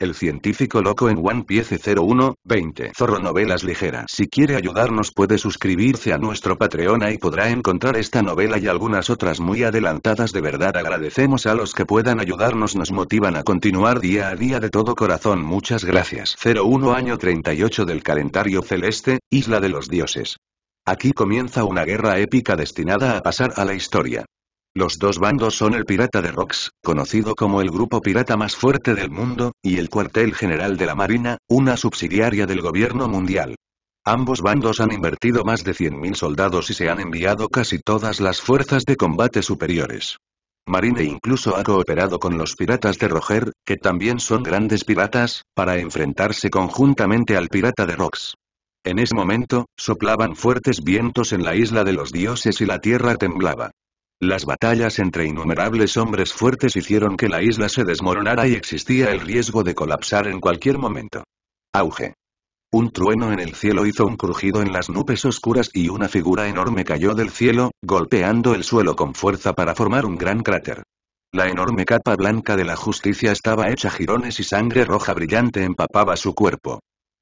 El científico loco en One Piece 01-20. Zorro Novelas ligeras. Si quiere ayudarnos puede suscribirse a nuestro Patreon y podrá encontrar esta novela y algunas otras muy adelantadas de verdad agradecemos a los que puedan ayudarnos nos motivan a continuar día a día de todo corazón muchas gracias 01 año 38 del calendario celeste, Isla de los Dioses. Aquí comienza una guerra épica destinada a pasar a la historia. Los dos bandos son el Pirata de Rocks, conocido como el grupo pirata más fuerte del mundo, y el Cuartel General de la Marina, una subsidiaria del gobierno mundial. Ambos bandos han invertido más de 100.000 soldados y se han enviado casi todas las fuerzas de combate superiores. Marine incluso ha cooperado con los piratas de Roger, que también son grandes piratas, para enfrentarse conjuntamente al pirata de Rox. En ese momento, soplaban fuertes vientos en la isla de los dioses y la tierra temblaba. Las batallas entre innumerables hombres fuertes hicieron que la isla se desmoronara y existía el riesgo de colapsar en cualquier momento. Auge. Un trueno en el cielo hizo un crujido en las nubes oscuras y una figura enorme cayó del cielo, golpeando el suelo con fuerza para formar un gran cráter. La enorme capa blanca de la justicia estaba hecha jirones y sangre roja brillante empapaba su cuerpo.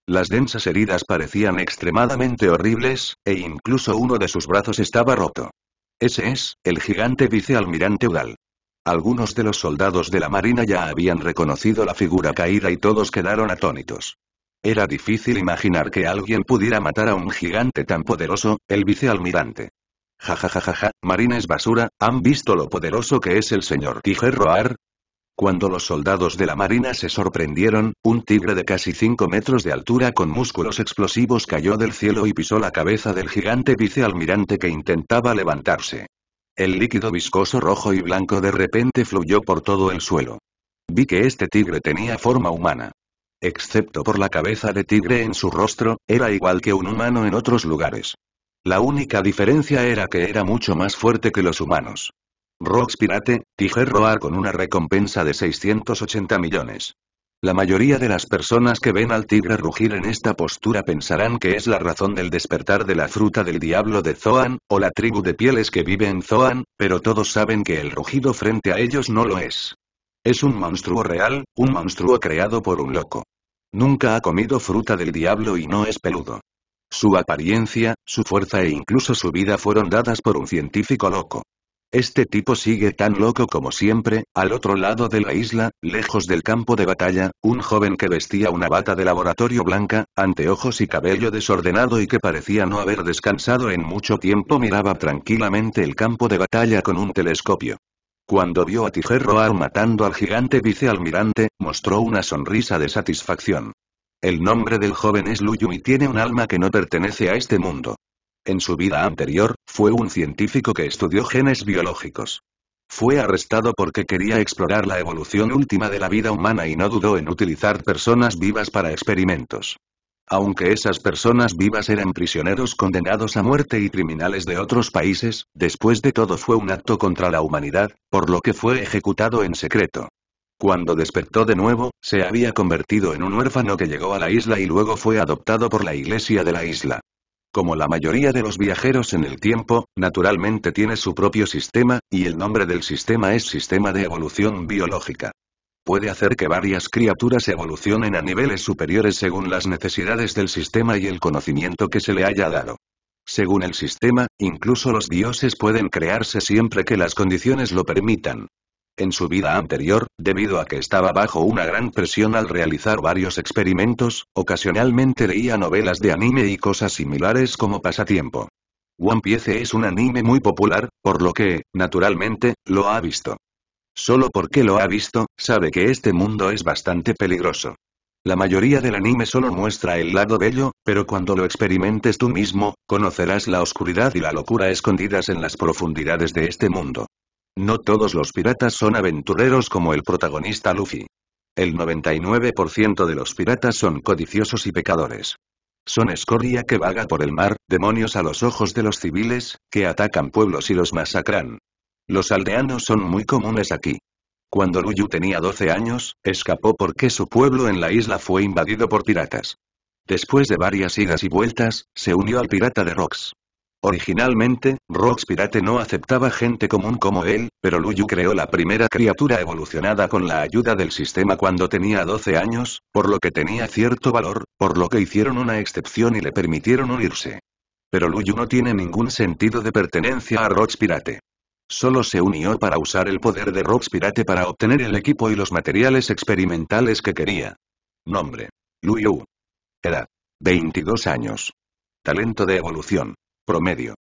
Las densas heridas parecían extremadamente horribles, e incluso uno de sus brazos estaba roto. Ese es, el gigante vicealmirante Udal. Algunos de los soldados de la marina ya habían reconocido la figura caída y todos quedaron atónitos. Era difícil imaginar que alguien pudiera matar a un gigante tan poderoso, el vicealmirante. Ja ja ja ja Marina es basura, ¿han visto lo poderoso que es el señor Tijerroar? Cuando los soldados de la marina se sorprendieron, un tigre de casi 5 metros de altura con músculos explosivos cayó del cielo y pisó la cabeza del gigante vicealmirante que intentaba levantarse. El líquido viscoso rojo y blanco de repente fluyó por todo el suelo. Vi que este tigre tenía forma humana. Excepto por la cabeza de tigre en su rostro, era igual que un humano en otros lugares. La única diferencia era que era mucho más fuerte que los humanos. Rox Pirate, Tiger Roar con una recompensa de 680 millones. La mayoría de las personas que ven al tigre rugir en esta postura pensarán que es la razón del despertar de la fruta del diablo de Zoan, o la tribu de pieles que vive en Zoan, pero todos saben que el rugido frente a ellos no lo es. Es un monstruo real, un monstruo creado por un loco. Nunca ha comido fruta del diablo y no es peludo. Su apariencia, su fuerza e incluso su vida fueron dadas por un científico loco. Este tipo sigue tan loco como siempre, al otro lado de la isla, lejos del campo de batalla, un joven que vestía una bata de laboratorio blanca, anteojos y cabello desordenado y que parecía no haber descansado en mucho tiempo miraba tranquilamente el campo de batalla con un telescopio. Cuando vio a Tijerroar matando al gigante vicealmirante, mostró una sonrisa de satisfacción. El nombre del joven es Luyu y tiene un alma que no pertenece a este mundo. En su vida anterior, fue un científico que estudió genes biológicos. Fue arrestado porque quería explorar la evolución última de la vida humana y no dudó en utilizar personas vivas para experimentos. Aunque esas personas vivas eran prisioneros condenados a muerte y criminales de otros países, después de todo fue un acto contra la humanidad, por lo que fue ejecutado en secreto. Cuando despertó de nuevo, se había convertido en un huérfano que llegó a la isla y luego fue adoptado por la iglesia de la isla. Como la mayoría de los viajeros en el tiempo, naturalmente tiene su propio sistema, y el nombre del sistema es Sistema de Evolución Biológica. Puede hacer que varias criaturas evolucionen a niveles superiores según las necesidades del sistema y el conocimiento que se le haya dado. Según el sistema, incluso los dioses pueden crearse siempre que las condiciones lo permitan en su vida anterior, debido a que estaba bajo una gran presión al realizar varios experimentos, ocasionalmente leía novelas de anime y cosas similares como pasatiempo. One Piece es un anime muy popular, por lo que, naturalmente, lo ha visto. Solo porque lo ha visto, sabe que este mundo es bastante peligroso. La mayoría del anime solo muestra el lado bello, pero cuando lo experimentes tú mismo, conocerás la oscuridad y la locura escondidas en las profundidades de este mundo. No todos los piratas son aventureros como el protagonista Luffy. El 99% de los piratas son codiciosos y pecadores. Son escoria que vaga por el mar, demonios a los ojos de los civiles, que atacan pueblos y los masacran. Los aldeanos son muy comunes aquí. Cuando Luyu tenía 12 años, escapó porque su pueblo en la isla fue invadido por piratas. Después de varias idas y vueltas, se unió al pirata de Rocks. Originalmente, Rox Pirate no aceptaba gente común como él, pero Luyu creó la primera criatura evolucionada con la ayuda del sistema cuando tenía 12 años, por lo que tenía cierto valor, por lo que hicieron una excepción y le permitieron unirse. Pero Luyu no tiene ningún sentido de pertenencia a Rox Pirate. Solo se unió para usar el poder de Rox Pirate para obtener el equipo y los materiales experimentales que quería. Nombre. Luyu. Edad. 22 años. Talento de evolución. Promedio.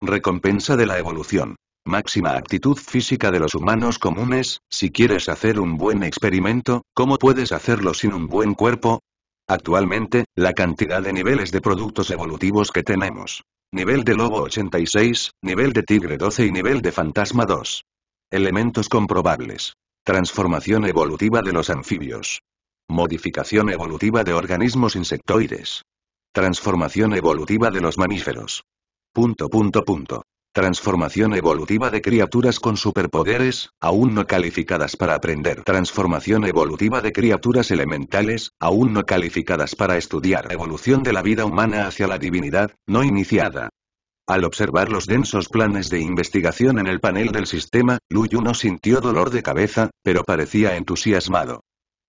Recompensa de la evolución. Máxima actitud física de los humanos comunes, si quieres hacer un buen experimento, ¿cómo puedes hacerlo sin un buen cuerpo? Actualmente, la cantidad de niveles de productos evolutivos que tenemos. Nivel de lobo 86, nivel de tigre 12 y nivel de fantasma 2. Elementos comprobables. Transformación evolutiva de los anfibios. Modificación evolutiva de organismos insectoides. Transformación evolutiva de los mamíferos. Punto punto punto. Transformación evolutiva de criaturas con superpoderes, aún no calificadas para aprender. Transformación evolutiva de criaturas elementales, aún no calificadas para estudiar. Evolución de la vida humana hacia la divinidad, no iniciada. Al observar los densos planes de investigación en el panel del sistema, Luyu no sintió dolor de cabeza, pero parecía entusiasmado.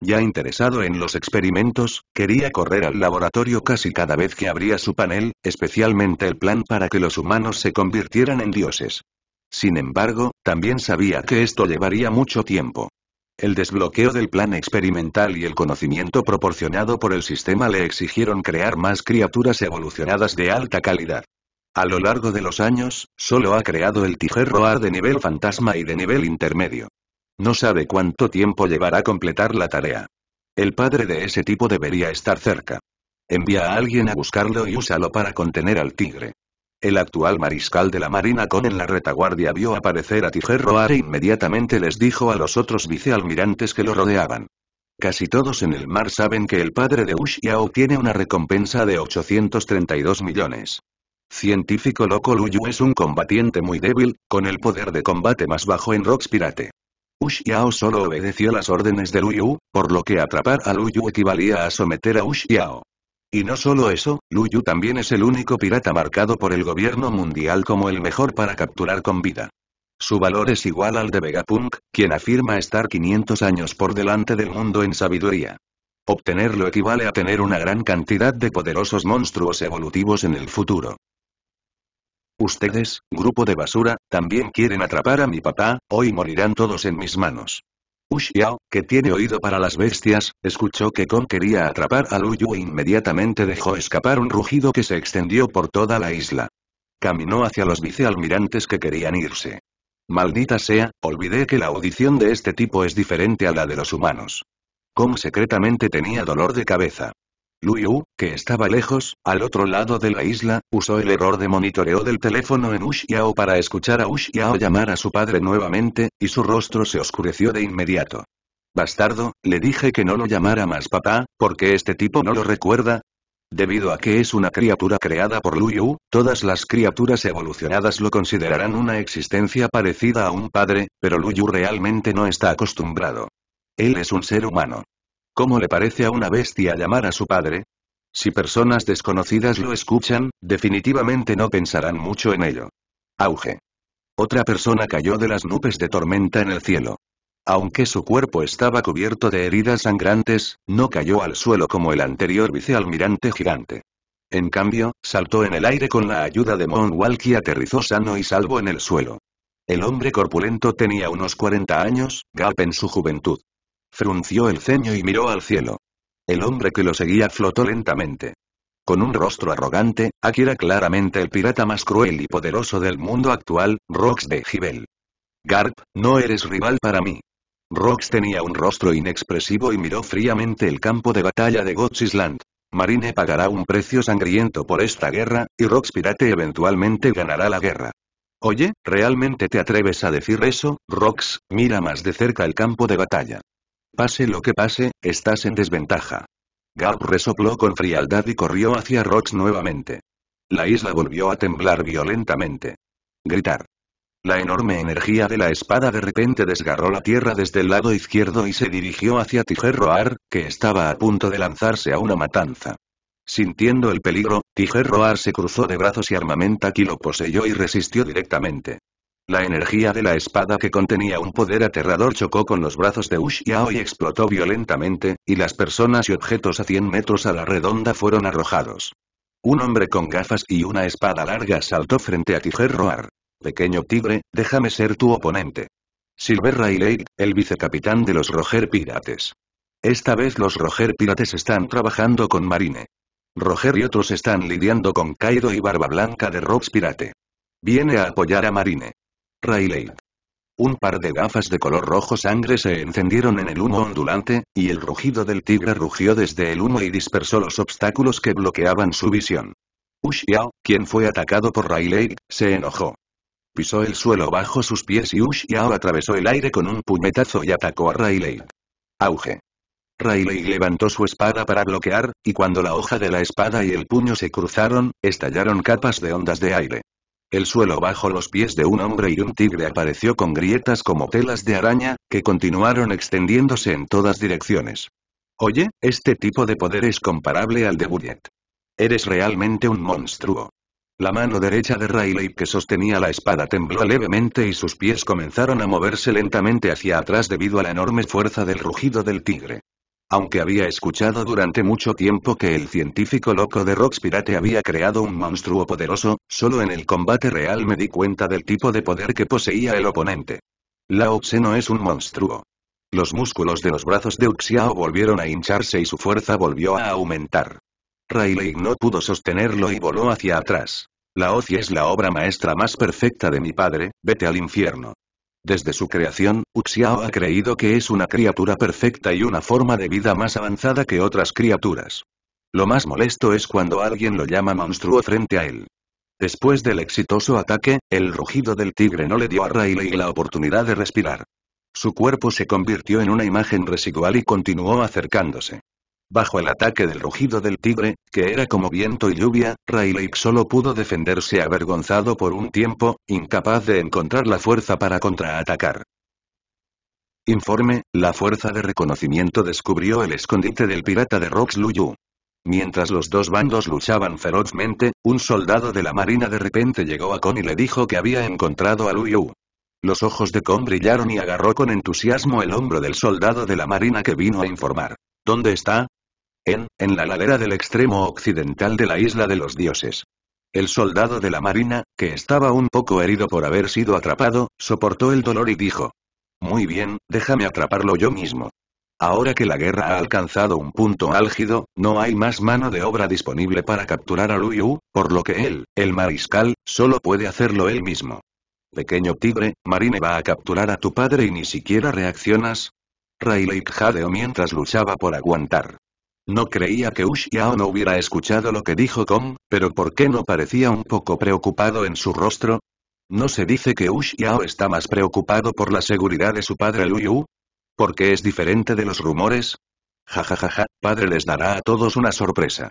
Ya interesado en los experimentos, quería correr al laboratorio casi cada vez que abría su panel, especialmente el plan para que los humanos se convirtieran en dioses. Sin embargo, también sabía que esto llevaría mucho tiempo. El desbloqueo del plan experimental y el conocimiento proporcionado por el sistema le exigieron crear más criaturas evolucionadas de alta calidad. A lo largo de los años, solo ha creado el tijerroar de nivel fantasma y de nivel intermedio. No sabe cuánto tiempo llevará a completar la tarea. El padre de ese tipo debería estar cerca. Envía a alguien a buscarlo y úsalo para contener al tigre. El actual mariscal de la Marina Con en la retaguardia vio aparecer a Tiger Roar e inmediatamente les dijo a los otros vicealmirantes que lo rodeaban. Casi todos en el mar saben que el padre de Ushia tiene una recompensa de 832 millones. Científico loco Luyu es un combatiente muy débil, con el poder de combate más bajo en Rocks Pirate. Ush solo obedeció las órdenes de Luyu, por lo que atrapar a Luyu equivalía a someter a Ush Y no solo eso, Luyu también es el único pirata marcado por el gobierno mundial como el mejor para capturar con vida. Su valor es igual al de Vegapunk, quien afirma estar 500 años por delante del mundo en sabiduría. Obtenerlo equivale a tener una gran cantidad de poderosos monstruos evolutivos en el futuro. Ustedes, grupo de basura, también quieren atrapar a mi papá, hoy morirán todos en mis manos. Ushiao, que tiene oído para las bestias, escuchó que Kong quería atrapar a Lu Yu e inmediatamente dejó escapar un rugido que se extendió por toda la isla. Caminó hacia los vicealmirantes que querían irse. Maldita sea, olvidé que la audición de este tipo es diferente a la de los humanos. Kong secretamente tenía dolor de cabeza. Yu, que estaba lejos, al otro lado de la isla, usó el error de monitoreo del teléfono en Ushiao para escuchar a Ushiao llamar a su padre nuevamente, y su rostro se oscureció de inmediato. Bastardo, le dije que no lo llamara más papá, porque este tipo no lo recuerda. Debido a que es una criatura creada por Yu, todas las criaturas evolucionadas lo considerarán una existencia parecida a un padre, pero Yu realmente no está acostumbrado. Él es un ser humano. ¿Cómo le parece a una bestia llamar a su padre? Si personas desconocidas lo escuchan, definitivamente no pensarán mucho en ello. Auge. Otra persona cayó de las nubes de tormenta en el cielo. Aunque su cuerpo estaba cubierto de heridas sangrantes, no cayó al suelo como el anterior vicealmirante gigante. En cambio, saltó en el aire con la ayuda de Monwalk y aterrizó sano y salvo en el suelo. El hombre corpulento tenía unos 40 años, Gap en su juventud. Frunció el ceño y miró al cielo. El hombre que lo seguía flotó lentamente. Con un rostro arrogante, aquí era claramente el pirata más cruel y poderoso del mundo actual, Rox de Gibel. Garp, no eres rival para mí. Rox tenía un rostro inexpresivo y miró fríamente el campo de batalla de God's Island. Marine pagará un precio sangriento por esta guerra, y Rox Pirate eventualmente ganará la guerra. Oye, ¿realmente te atreves a decir eso, Rox? Mira más de cerca el campo de batalla. Pase lo que pase, estás en desventaja. Garb resopló con frialdad y corrió hacia Rox nuevamente. La isla volvió a temblar violentamente. Gritar. La enorme energía de la espada de repente desgarró la tierra desde el lado izquierdo y se dirigió hacia Roar, que estaba a punto de lanzarse a una matanza. Sintiendo el peligro, Roar se cruzó de brazos y armamenta y lo poseyó y resistió directamente. La energía de la espada que contenía un poder aterrador chocó con los brazos de Ush y explotó violentamente, y las personas y objetos a 100 metros a la redonda fueron arrojados. Un hombre con gafas y una espada larga saltó frente a Tiger Roar. Pequeño tigre, déjame ser tu oponente. Silver Riley, el vicecapitán de los Roger Pirates. Esta vez los Roger Pirates están trabajando con Marine. Roger y otros están lidiando con Kaido y Barba Blanca de Robs Pirate. Viene a apoyar a Marine. Rayleigh. Un par de gafas de color rojo sangre se encendieron en el humo ondulante, y el rugido del tigre rugió desde el humo y dispersó los obstáculos que bloqueaban su visión. Ushiao, quien fue atacado por Rayleigh, se enojó. Pisó el suelo bajo sus pies y Ushiao atravesó el aire con un puñetazo y atacó a Rayleigh. Auge. Rayleigh levantó su espada para bloquear, y cuando la hoja de la espada y el puño se cruzaron, estallaron capas de ondas de aire. El suelo bajo los pies de un hombre y un tigre apareció con grietas como telas de araña, que continuaron extendiéndose en todas direcciones. Oye, este tipo de poder es comparable al de Bullet. Eres realmente un monstruo. La mano derecha de Riley que sostenía la espada tembló levemente y sus pies comenzaron a moverse lentamente hacia atrás debido a la enorme fuerza del rugido del tigre. Aunque había escuchado durante mucho tiempo que el científico loco de Rox Pirate había creado un monstruo poderoso, solo en el combate real me di cuenta del tipo de poder que poseía el oponente. La no es un monstruo. Los músculos de los brazos de Uxiao volvieron a hincharse y su fuerza volvió a aumentar. Rayleigh no pudo sostenerlo y voló hacia atrás. La Oci es la obra maestra más perfecta de mi padre, vete al infierno. Desde su creación, Uxiao ha creído que es una criatura perfecta y una forma de vida más avanzada que otras criaturas. Lo más molesto es cuando alguien lo llama monstruo frente a él. Después del exitoso ataque, el rugido del tigre no le dio a Riley la oportunidad de respirar. Su cuerpo se convirtió en una imagen residual y continuó acercándose. Bajo el ataque del rugido del tigre, que era como viento y lluvia, Rayleigh solo pudo defenderse avergonzado por un tiempo, incapaz de encontrar la fuerza para contraatacar. Informe, la fuerza de reconocimiento descubrió el escondite del pirata de Rox Luyu. Mientras los dos bandos luchaban ferozmente, un soldado de la marina de repente llegó a Con y le dijo que había encontrado a Luyu. Los ojos de Con brillaron y agarró con entusiasmo el hombro del soldado de la marina que vino a informar. ¿Dónde está? En, en la ladera del extremo occidental de la isla de los dioses. El soldado de la marina, que estaba un poco herido por haber sido atrapado, soportó el dolor y dijo. Muy bien, déjame atraparlo yo mismo. Ahora que la guerra ha alcanzado un punto álgido, no hay más mano de obra disponible para capturar a Luyu, por lo que él, el mariscal, solo puede hacerlo él mismo. Pequeño tigre, Marine va a capturar a tu padre y ni siquiera reaccionas, Rayleigh jadeó mientras luchaba por aguantar. No creía que Ush no hubiera escuchado lo que dijo Kong, pero ¿por qué no parecía un poco preocupado en su rostro? ¿No se dice que Ush está más preocupado por la seguridad de su padre Yu? ¿Por qué es diferente de los rumores. Ja ja ja padre les dará a todos una sorpresa.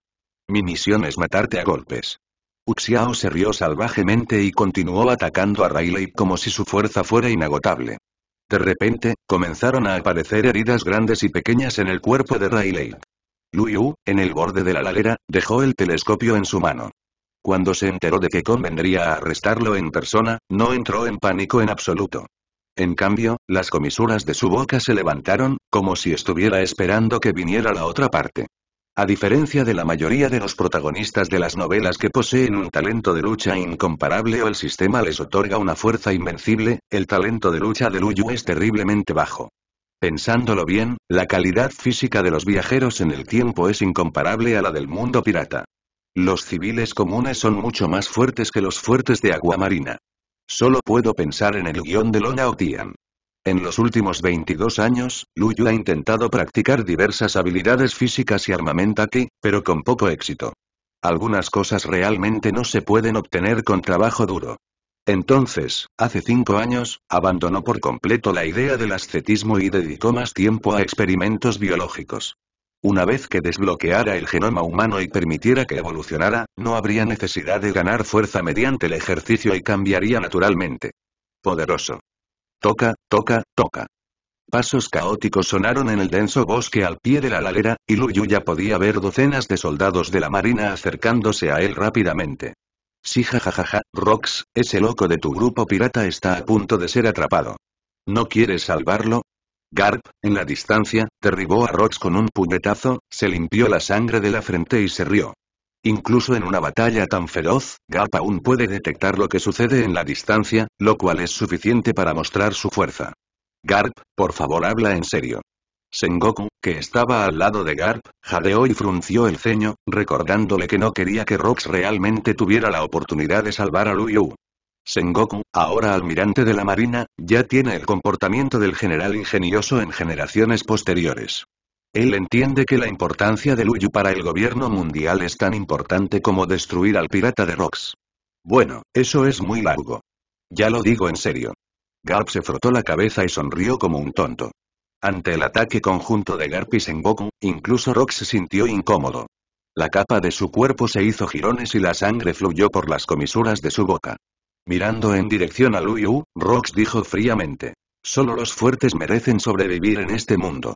Mi misión es matarte a golpes. Uxiao se rió salvajemente y continuó atacando a Rayleigh como si su fuerza fuera inagotable. De repente, comenzaron a aparecer heridas grandes y pequeñas en el cuerpo de Rayleigh. Liu, en el borde de la ladera, dejó el telescopio en su mano. Cuando se enteró de que convendría arrestarlo en persona, no entró en pánico en absoluto. En cambio, las comisuras de su boca se levantaron, como si estuviera esperando que viniera la otra parte. A diferencia de la mayoría de los protagonistas de las novelas que poseen un talento de lucha incomparable o el sistema les otorga una fuerza invencible, el talento de lucha de Luyu es terriblemente bajo. Pensándolo bien, la calidad física de los viajeros en el tiempo es incomparable a la del mundo pirata. Los civiles comunes son mucho más fuertes que los fuertes de agua marina. Solo puedo pensar en el guión de Lona Otian. En los últimos 22 años, Luyu ha intentado practicar diversas habilidades físicas y armamentaki, pero con poco éxito. Algunas cosas realmente no se pueden obtener con trabajo duro. Entonces, hace cinco años, abandonó por completo la idea del ascetismo y dedicó más tiempo a experimentos biológicos. Una vez que desbloqueara el genoma humano y permitiera que evolucionara, no habría necesidad de ganar fuerza mediante el ejercicio y cambiaría naturalmente. Poderoso. Toca, toca, toca. Pasos caóticos sonaron en el denso bosque al pie de la lalera, y ya podía ver docenas de soldados de la marina acercándose a él rápidamente. Sí jajajaja, Rox, ese loco de tu grupo pirata está a punto de ser atrapado. ¿No quieres salvarlo? Garp, en la distancia, derribó a Rox con un puñetazo, se limpió la sangre de la frente y se rió. Incluso en una batalla tan feroz, Garp aún puede detectar lo que sucede en la distancia, lo cual es suficiente para mostrar su fuerza. Garp, por favor habla en serio. Sengoku, que estaba al lado de Garp, jadeó y frunció el ceño, recordándole que no quería que Rox realmente tuviera la oportunidad de salvar a Luyu. Sengoku, ahora almirante de la marina, ya tiene el comportamiento del general ingenioso en generaciones posteriores. Él entiende que la importancia de Luyu para el gobierno mundial es tan importante como destruir al pirata de Rox. Bueno, eso es muy largo. Ya lo digo en serio. Garp se frotó la cabeza y sonrió como un tonto. Ante el ataque conjunto de Garp y Sengoku, incluso Rox se sintió incómodo. La capa de su cuerpo se hizo jirones y la sangre fluyó por las comisuras de su boca. Mirando en dirección a Luyu, Rox dijo fríamente. Solo los fuertes merecen sobrevivir en este mundo.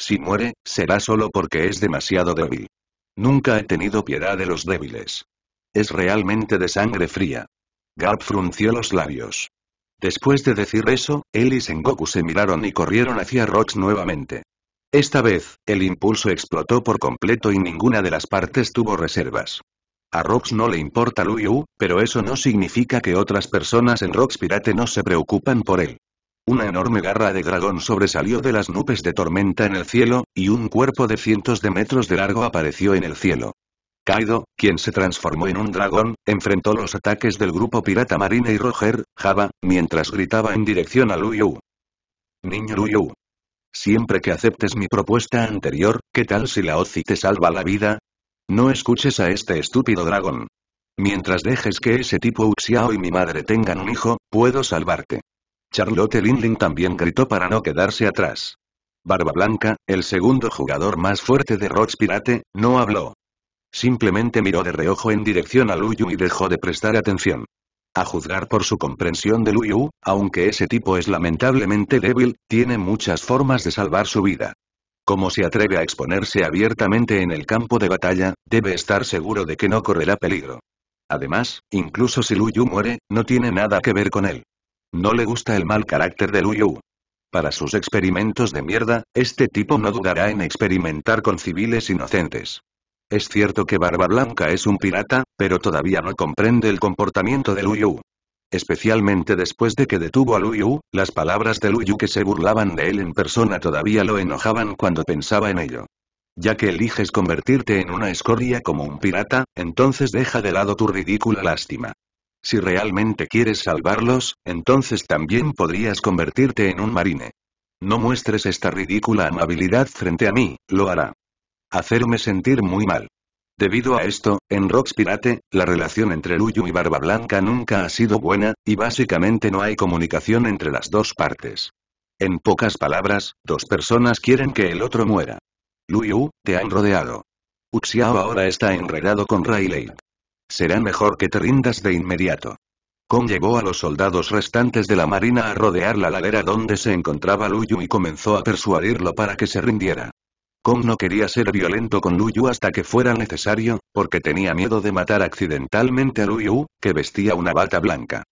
Si muere, será solo porque es demasiado débil. Nunca he tenido piedad de los débiles. Es realmente de sangre fría. Garp frunció los labios. Después de decir eso, él y Goku se miraron y corrieron hacia Rox nuevamente. Esta vez, el impulso explotó por completo y ninguna de las partes tuvo reservas. A Rox no le importa Yu, pero eso no significa que otras personas en Rox Pirate no se preocupan por él. Una enorme garra de dragón sobresalió de las nubes de tormenta en el cielo, y un cuerpo de cientos de metros de largo apareció en el cielo. Kaido, quien se transformó en un dragón, enfrentó los ataques del grupo pirata marina y Roger, Java, mientras gritaba en dirección a Luyu. Niño Luyu. Siempre que aceptes mi propuesta anterior, ¿qué tal si la Ozi te salva la vida? No escuches a este estúpido dragón. Mientras dejes que ese tipo Uxiao y mi madre tengan un hijo, puedo salvarte. Charlotte Lindling también gritó para no quedarse atrás. Barba Blanca, el segundo jugador más fuerte de Roach Pirate, no habló. Simplemente miró de reojo en dirección a Luyu y dejó de prestar atención. A juzgar por su comprensión de Luyu, aunque ese tipo es lamentablemente débil, tiene muchas formas de salvar su vida. Como se atreve a exponerse abiertamente en el campo de batalla, debe estar seguro de que no correrá peligro. Además, incluso si Luyu muere, no tiene nada que ver con él. No le gusta el mal carácter de Luyu. Para sus experimentos de mierda, este tipo no dudará en experimentar con civiles inocentes. Es cierto que Barba Blanca es un pirata, pero todavía no comprende el comportamiento de Luyu. Especialmente después de que detuvo a Luyu, las palabras de Luyu que se burlaban de él en persona todavía lo enojaban cuando pensaba en ello. Ya que eliges convertirte en una escoria como un pirata, entonces deja de lado tu ridícula lástima. Si realmente quieres salvarlos, entonces también podrías convertirte en un marine. No muestres esta ridícula amabilidad frente a mí, lo hará. Hacerme sentir muy mal. Debido a esto, en Rocks Pirate, la relación entre Luyu y Barba Blanca nunca ha sido buena, y básicamente no hay comunicación entre las dos partes. En pocas palabras, dos personas quieren que el otro muera. Luyu, te han rodeado. Uxiao ahora está enredado con Rayleigh. Será mejor que te rindas de inmediato. Kong llevó a los soldados restantes de la marina a rodear la ladera donde se encontraba Luyu y comenzó a persuadirlo para que se rindiera. Kong no quería ser violento con Luyu hasta que fuera necesario, porque tenía miedo de matar accidentalmente a Luyu, que vestía una bata blanca.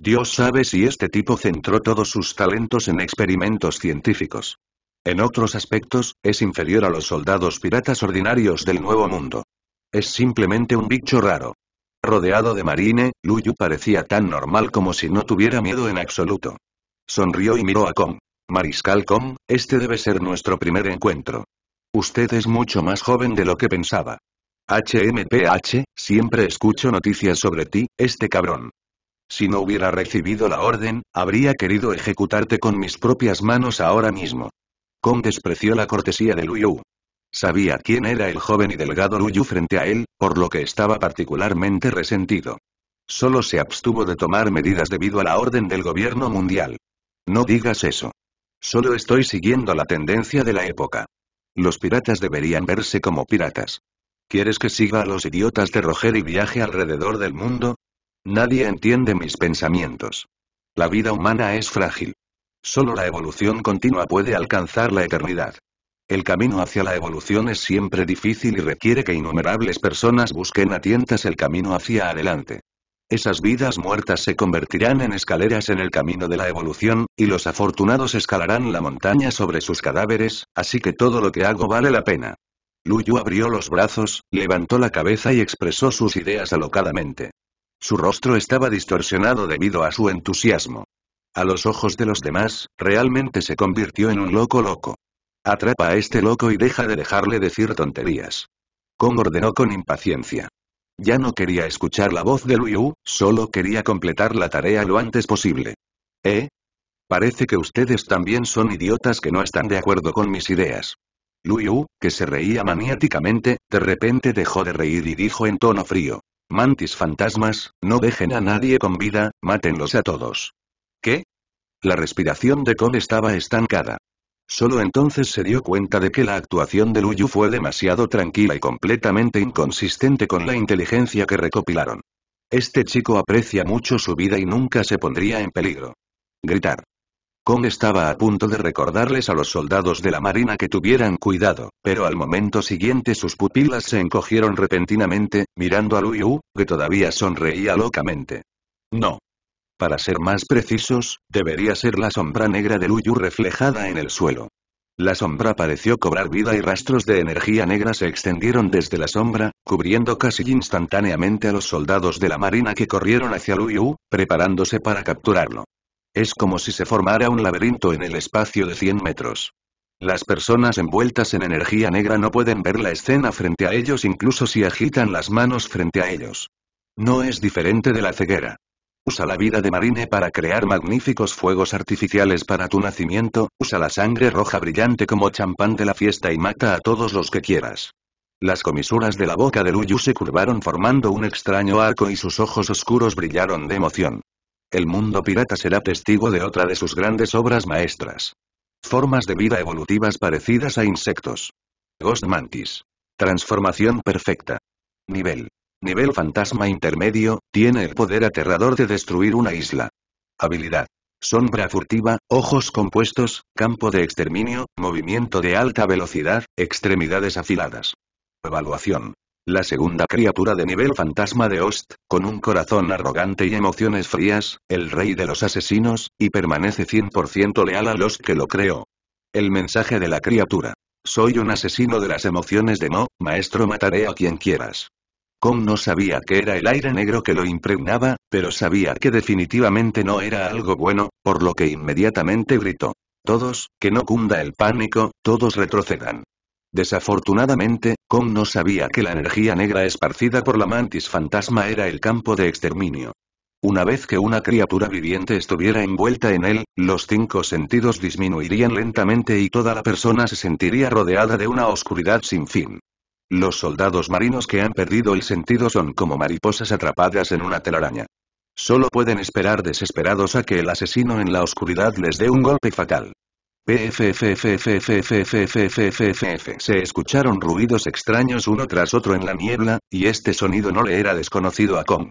Dios sabe si este tipo centró todos sus talentos en experimentos científicos. En otros aspectos, es inferior a los soldados piratas ordinarios del Nuevo Mundo. Es simplemente un bicho raro. Rodeado de Marine, Luyu parecía tan normal como si no tuviera miedo en absoluto. Sonrió y miró a Kong. Mariscal Kong, este debe ser nuestro primer encuentro. Usted es mucho más joven de lo que pensaba. HMPH, siempre escucho noticias sobre ti, este cabrón. Si no hubiera recibido la orden, habría querido ejecutarte con mis propias manos ahora mismo. Kong despreció la cortesía de Luyu. Sabía quién era el joven y delgado Luyu frente a él, por lo que estaba particularmente resentido. Solo se abstuvo de tomar medidas debido a la orden del gobierno mundial. No digas eso. Solo estoy siguiendo la tendencia de la época. Los piratas deberían verse como piratas. ¿Quieres que siga a los idiotas de Roger y viaje alrededor del mundo? Nadie entiende mis pensamientos. La vida humana es frágil. Solo la evolución continua puede alcanzar la eternidad. El camino hacia la evolución es siempre difícil y requiere que innumerables personas busquen a tientas el camino hacia adelante. Esas vidas muertas se convertirán en escaleras en el camino de la evolución, y los afortunados escalarán la montaña sobre sus cadáveres, así que todo lo que hago vale la pena. Luyu abrió los brazos, levantó la cabeza y expresó sus ideas alocadamente. Su rostro estaba distorsionado debido a su entusiasmo. A los ojos de los demás, realmente se convirtió en un loco loco. Atrapa a este loco y deja de dejarle decir tonterías. Kong ordenó con impaciencia. Ya no quería escuchar la voz de Liu, solo quería completar la tarea lo antes posible. ¿Eh? Parece que ustedes también son idiotas que no están de acuerdo con mis ideas. Liu, que se reía maniáticamente, de repente dejó de reír y dijo en tono frío. Mantis fantasmas, no dejen a nadie con vida, mátenlos a todos. ¿Qué? La respiración de Kong estaba estancada. Solo entonces se dio cuenta de que la actuación de Luyu fue demasiado tranquila y completamente inconsistente con la inteligencia que recopilaron. Este chico aprecia mucho su vida y nunca se pondría en peligro. Gritar. Kong estaba a punto de recordarles a los soldados de la marina que tuvieran cuidado, pero al momento siguiente sus pupilas se encogieron repentinamente, mirando a Luyu, que todavía sonreía locamente. No. Para ser más precisos, debería ser la sombra negra de Luyu reflejada en el suelo. La sombra pareció cobrar vida y rastros de energía negra se extendieron desde la sombra, cubriendo casi instantáneamente a los soldados de la marina que corrieron hacia Luyu, preparándose para capturarlo. Es como si se formara un laberinto en el espacio de 100 metros. Las personas envueltas en energía negra no pueden ver la escena frente a ellos incluso si agitan las manos frente a ellos. No es diferente de la ceguera. Usa la vida de Marine para crear magníficos fuegos artificiales para tu nacimiento, usa la sangre roja brillante como champán de la fiesta y mata a todos los que quieras. Las comisuras de la boca de Luyu se curvaron formando un extraño arco y sus ojos oscuros brillaron de emoción. El mundo pirata será testigo de otra de sus grandes obras maestras. Formas de vida evolutivas parecidas a insectos. Ghost Mantis. Transformación perfecta. Nivel. Nivel fantasma intermedio, tiene el poder aterrador de destruir una isla. Habilidad. Sombra furtiva, ojos compuestos, campo de exterminio, movimiento de alta velocidad, extremidades afiladas. Evaluación. La segunda criatura de nivel fantasma de Ost, con un corazón arrogante y emociones frías, el rey de los asesinos, y permanece 100% leal a los que lo creó. El mensaje de la criatura. Soy un asesino de las emociones de no, maestro mataré a quien quieras. Kong no sabía que era el aire negro que lo impregnaba, pero sabía que definitivamente no era algo bueno, por lo que inmediatamente gritó. Todos, que no cunda el pánico, todos retrocedan. Desafortunadamente, Kong no sabía que la energía negra esparcida por la mantis fantasma era el campo de exterminio. Una vez que una criatura viviente estuviera envuelta en él, los cinco sentidos disminuirían lentamente y toda la persona se sentiría rodeada de una oscuridad sin fin. Los soldados marinos que han perdido el sentido son como mariposas atrapadas en una telaraña. Solo pueden esperar desesperados a que el asesino en la oscuridad les dé un golpe fatal. Se escucharon ruidos extraños uno tras otro en la niebla, y este sonido no le era desconocido a Kong.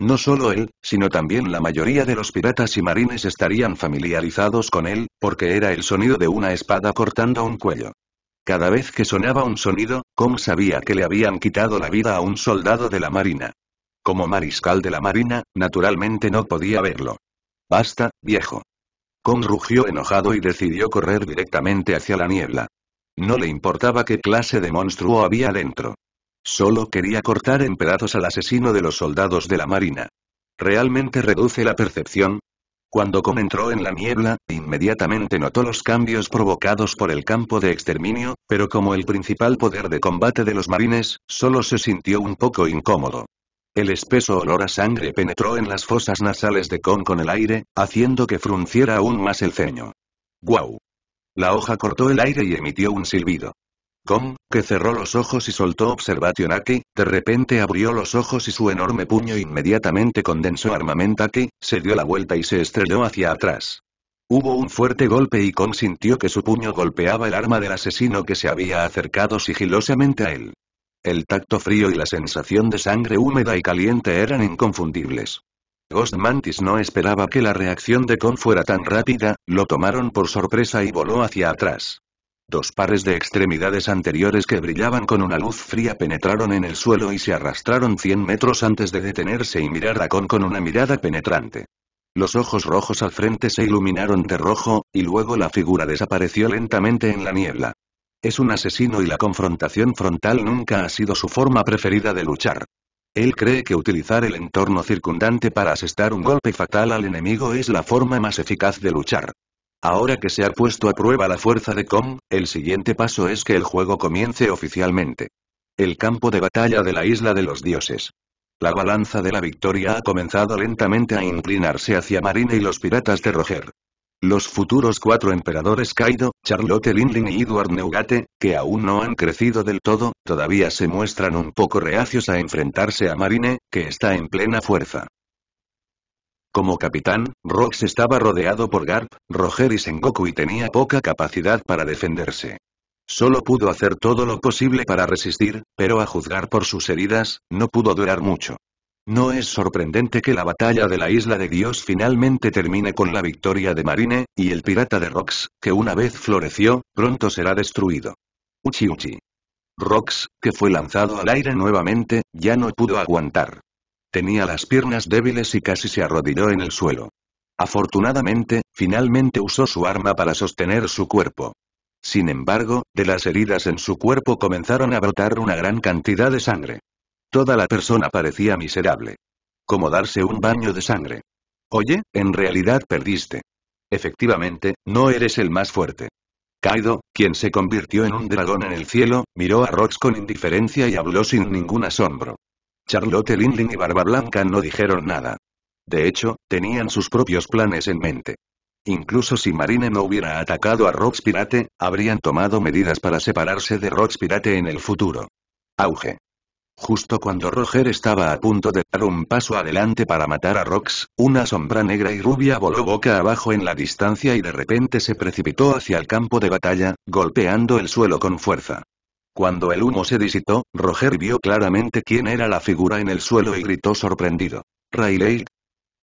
No solo él, sino también la mayoría de los piratas y marines estarían familiarizados con él, porque era el sonido de una espada cortando un cuello. Cada vez que sonaba un sonido, Com sabía que le habían quitado la vida a un soldado de la Marina. Como mariscal de la Marina, naturalmente no podía verlo. Basta, viejo. Kong rugió enojado y decidió correr directamente hacia la niebla. No le importaba qué clase de monstruo había dentro. Solo quería cortar en pedazos al asesino de los soldados de la Marina. ¿Realmente reduce la percepción? Cuando Kong entró en la niebla, inmediatamente notó los cambios provocados por el campo de exterminio, pero como el principal poder de combate de los marines, solo se sintió un poco incómodo. El espeso olor a sangre penetró en las fosas nasales de Kong con el aire, haciendo que frunciera aún más el ceño. ¡Guau! La hoja cortó el aire y emitió un silbido. Kong, que cerró los ojos y soltó Observation Aki, de repente abrió los ojos y su enorme puño inmediatamente condensó armamento Aki, se dio la vuelta y se estrelló hacia atrás. Hubo un fuerte golpe y Kong sintió que su puño golpeaba el arma del asesino que se había acercado sigilosamente a él. El tacto frío y la sensación de sangre húmeda y caliente eran inconfundibles. Ghost Mantis no esperaba que la reacción de Kong fuera tan rápida, lo tomaron por sorpresa y voló hacia atrás. Dos pares de extremidades anteriores que brillaban con una luz fría penetraron en el suelo y se arrastraron 100 metros antes de detenerse y mirar a Con con una mirada penetrante. Los ojos rojos al frente se iluminaron de rojo, y luego la figura desapareció lentamente en la niebla. Es un asesino y la confrontación frontal nunca ha sido su forma preferida de luchar. Él cree que utilizar el entorno circundante para asestar un golpe fatal al enemigo es la forma más eficaz de luchar. Ahora que se ha puesto a prueba la fuerza de Com, el siguiente paso es que el juego comience oficialmente. El campo de batalla de la Isla de los Dioses. La balanza de la victoria ha comenzado lentamente a inclinarse hacia Marine y los piratas de Roger. Los futuros cuatro emperadores Kaido, Charlotte Linlin y Edward Neugate, que aún no han crecido del todo, todavía se muestran un poco reacios a enfrentarse a Marine, que está en plena fuerza. Como capitán, Rox estaba rodeado por Garp, Roger y Sengoku y tenía poca capacidad para defenderse. Solo pudo hacer todo lo posible para resistir, pero a juzgar por sus heridas, no pudo durar mucho. No es sorprendente que la batalla de la Isla de Dios finalmente termine con la victoria de Marine, y el pirata de Rox, que una vez floreció, pronto será destruido. Uchi Uchi. Rox, que fue lanzado al aire nuevamente, ya no pudo aguantar. Tenía las piernas débiles y casi se arrodilló en el suelo. Afortunadamente, finalmente usó su arma para sostener su cuerpo. Sin embargo, de las heridas en su cuerpo comenzaron a brotar una gran cantidad de sangre. Toda la persona parecía miserable. Como darse un baño de sangre. Oye, en realidad perdiste. Efectivamente, no eres el más fuerte. Kaido, quien se convirtió en un dragón en el cielo, miró a Rox con indiferencia y habló sin ningún asombro. Charlotte Linlin y Barba Blanca no dijeron nada. De hecho, tenían sus propios planes en mente. Incluso si Marine no hubiera atacado a Rox Pirate, habrían tomado medidas para separarse de Rox Pirate en el futuro. Auge. Justo cuando Roger estaba a punto de dar un paso adelante para matar a Rox, una sombra negra y rubia voló boca abajo en la distancia y de repente se precipitó hacia el campo de batalla, golpeando el suelo con fuerza. Cuando el humo se disitó, Roger vio claramente quién era la figura en el suelo y gritó sorprendido. Rayleigh.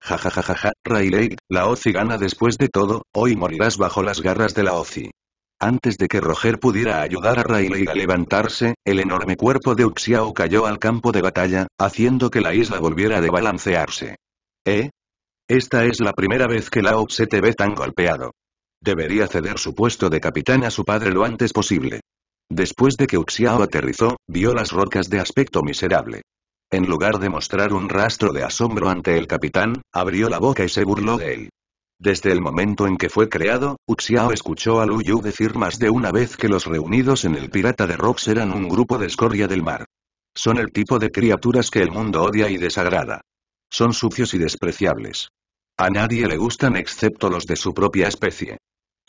Ja ja Rayleigh, la OCI gana después de todo, hoy morirás bajo las garras de la Ozi. Antes de que Roger pudiera ayudar a Rayleigh a levantarse, el enorme cuerpo de Uxiao cayó al campo de batalla, haciendo que la isla volviera a balancearse. ¿Eh? Esta es la primera vez que la se te ve tan golpeado. Debería ceder su puesto de capitán a su padre lo antes posible. Después de que Uxiao aterrizó, vio las rocas de aspecto miserable. En lugar de mostrar un rastro de asombro ante el capitán, abrió la boca y se burló de él. Desde el momento en que fue creado, Uxiao escuchó a Lu Yu decir más de una vez que los reunidos en el Pirata de Rocks eran un grupo de escoria del mar. Son el tipo de criaturas que el mundo odia y desagrada. Son sucios y despreciables. A nadie le gustan excepto los de su propia especie.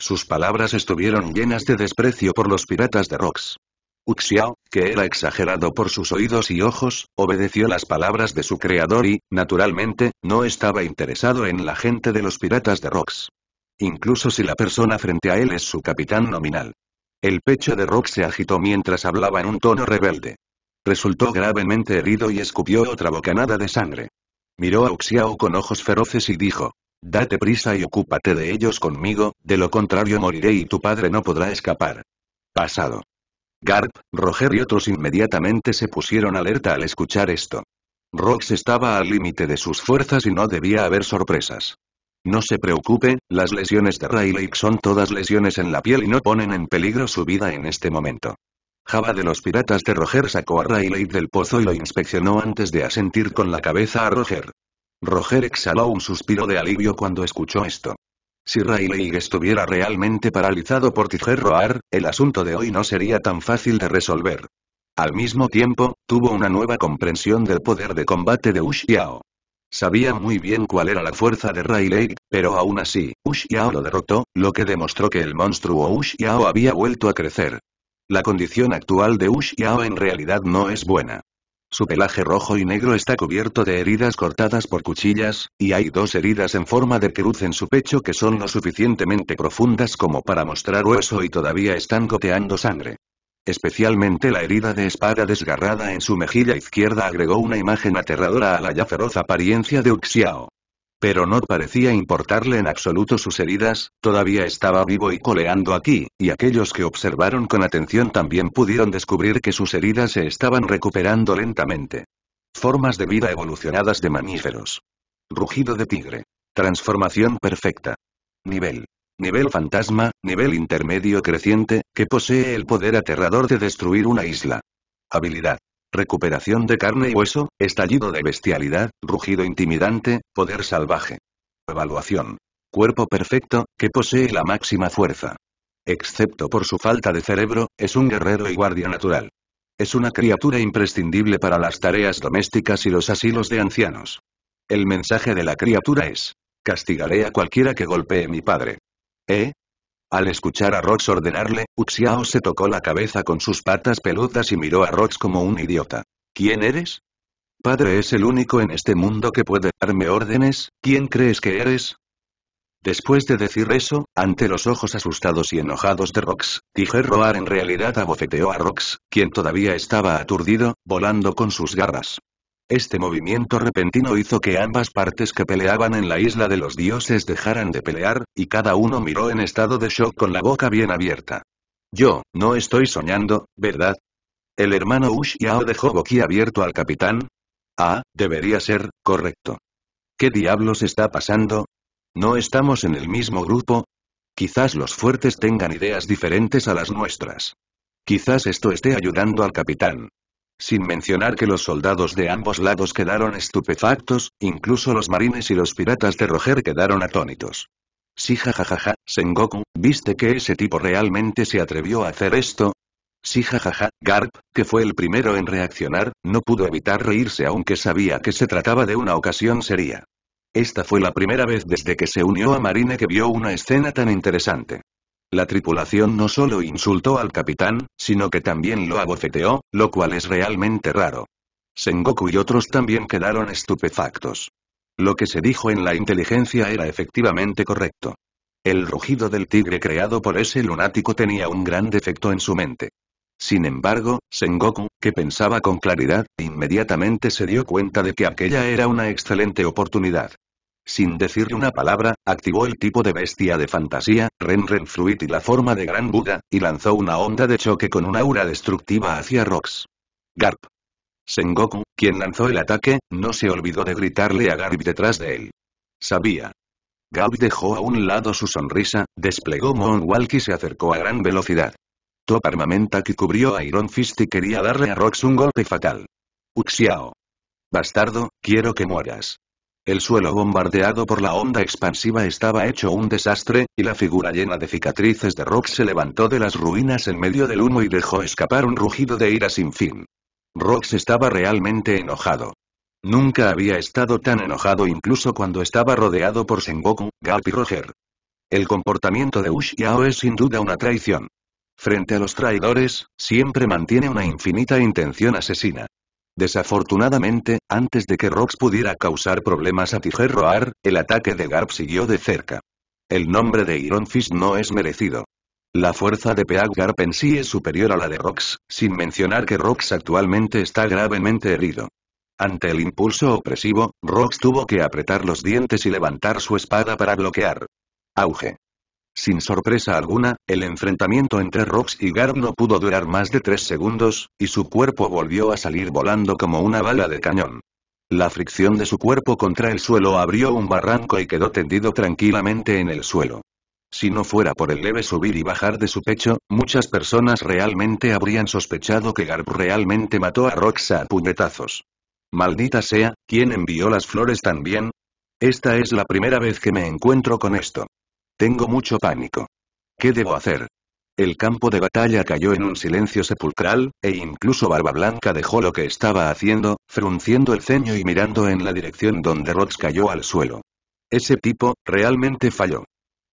Sus palabras estuvieron llenas de desprecio por los piratas de Rox. Uxiao, que era exagerado por sus oídos y ojos, obedeció las palabras de su creador y, naturalmente, no estaba interesado en la gente de los piratas de Rox. Incluso si la persona frente a él es su capitán nominal. El pecho de Rox se agitó mientras hablaba en un tono rebelde. Resultó gravemente herido y escupió otra bocanada de sangre. Miró a Uxiao con ojos feroces y dijo, Date prisa y ocúpate de ellos conmigo, de lo contrario moriré y tu padre no podrá escapar. Pasado. Garp, Roger y otros inmediatamente se pusieron alerta al escuchar esto. Rox estaba al límite de sus fuerzas y no debía haber sorpresas. No se preocupe, las lesiones de Rayleigh son todas lesiones en la piel y no ponen en peligro su vida en este momento. Java de los piratas de Roger sacó a Rayleigh del pozo y lo inspeccionó antes de asentir con la cabeza a Roger. Roger exhaló un suspiro de alivio cuando escuchó esto. Si Rayleigh estuviera realmente paralizado por Tiger Roar, el asunto de hoy no sería tan fácil de resolver. Al mismo tiempo, tuvo una nueva comprensión del poder de combate de Ushiao. Sabía muy bien cuál era la fuerza de Rayleigh, pero aún así, Ushiao lo derrotó, lo que demostró que el monstruo Ushiao había vuelto a crecer. La condición actual de Ushiao en realidad no es buena. Su pelaje rojo y negro está cubierto de heridas cortadas por cuchillas, y hay dos heridas en forma de cruz en su pecho que son lo suficientemente profundas como para mostrar hueso y todavía están goteando sangre. Especialmente la herida de espada desgarrada en su mejilla izquierda agregó una imagen aterradora a la ya feroz apariencia de Uxiao. Pero no parecía importarle en absoluto sus heridas, todavía estaba vivo y coleando aquí, y aquellos que observaron con atención también pudieron descubrir que sus heridas se estaban recuperando lentamente. Formas de vida evolucionadas de mamíferos. Rugido de tigre. Transformación perfecta. Nivel. Nivel fantasma, nivel intermedio creciente, que posee el poder aterrador de destruir una isla. Habilidad. Recuperación de carne y hueso, estallido de bestialidad, rugido intimidante, poder salvaje. Evaluación. Cuerpo perfecto, que posee la máxima fuerza. Excepto por su falta de cerebro, es un guerrero y guardia natural. Es una criatura imprescindible para las tareas domésticas y los asilos de ancianos. El mensaje de la criatura es, castigaré a cualquiera que golpee mi padre. ¿Eh? Al escuchar a Rox ordenarle, Uxiao se tocó la cabeza con sus patas peludas y miró a Rox como un idiota. ¿Quién eres? Padre es el único en este mundo que puede darme órdenes, ¿quién crees que eres? Después de decir eso, ante los ojos asustados y enojados de Rox, Tiger Roar en realidad abofeteó a Rox, quien todavía estaba aturdido, volando con sus garras. Este movimiento repentino hizo que ambas partes que peleaban en la isla de los dioses dejaran de pelear, y cada uno miró en estado de shock con la boca bien abierta. Yo, no estoy soñando, ¿verdad? El hermano Ushiao dejó dejó abierto al capitán. Ah, debería ser, correcto. ¿Qué diablos está pasando? ¿No estamos en el mismo grupo? Quizás los fuertes tengan ideas diferentes a las nuestras. Quizás esto esté ayudando al capitán sin mencionar que los soldados de ambos lados quedaron estupefactos, incluso los marines y los piratas de Roger quedaron atónitos. Sí jajajaja, Sengoku, ¿viste que ese tipo realmente se atrevió a hacer esto? Sí jajaja, Garp, que fue el primero en reaccionar, no pudo evitar reírse aunque sabía que se trataba de una ocasión seria. Esta fue la primera vez desde que se unió a Marine que vio una escena tan interesante. La tripulación no solo insultó al capitán, sino que también lo abofeteó, lo cual es realmente raro. Sengoku y otros también quedaron estupefactos. Lo que se dijo en la inteligencia era efectivamente correcto. El rugido del tigre creado por ese lunático tenía un gran defecto en su mente. Sin embargo, Sengoku, que pensaba con claridad, inmediatamente se dio cuenta de que aquella era una excelente oportunidad. Sin decir una palabra, activó el tipo de bestia de fantasía, Ren Fluid y la forma de Gran Buda, y lanzó una onda de choque con un aura destructiva hacia Rox. Garp. Sengoku, quien lanzó el ataque, no se olvidó de gritarle a Garp detrás de él. Sabía. Garp dejó a un lado su sonrisa, desplegó Moonwalk y se acercó a gran velocidad. Top Armamenta que cubrió a Iron Fist y quería darle a Rox un golpe fatal. Uxiao. Bastardo, quiero que mueras. El suelo bombardeado por la onda expansiva estaba hecho un desastre, y la figura llena de cicatrices de Rock se levantó de las ruinas en medio del humo y dejó escapar un rugido de ira sin fin. Rox estaba realmente enojado. Nunca había estado tan enojado incluso cuando estaba rodeado por Sengoku, Gap y Roger. El comportamiento de Ush es sin duda una traición. Frente a los traidores, siempre mantiene una infinita intención asesina. Desafortunadamente, antes de que Rox pudiera causar problemas a Tijerroar, Roar, el ataque de Garp siguió de cerca. El nombre de Iron Fist no es merecido. La fuerza de Peag Garp en sí es superior a la de Rox, sin mencionar que Rox actualmente está gravemente herido. Ante el impulso opresivo, Rox tuvo que apretar los dientes y levantar su espada para bloquear. Auge. Sin sorpresa alguna, el enfrentamiento entre Rox y Garb no pudo durar más de tres segundos, y su cuerpo volvió a salir volando como una bala de cañón. La fricción de su cuerpo contra el suelo abrió un barranco y quedó tendido tranquilamente en el suelo. Si no fuera por el leve subir y bajar de su pecho, muchas personas realmente habrían sospechado que Garb realmente mató a Rox a puñetazos. Maldita sea, ¿quién envió las flores tan bien? Esta es la primera vez que me encuentro con esto. Tengo mucho pánico. ¿Qué debo hacer? El campo de batalla cayó en un silencio sepulcral, e incluso Barba Blanca dejó lo que estaba haciendo, frunciendo el ceño y mirando en la dirección donde Rox cayó al suelo. Ese tipo, realmente falló.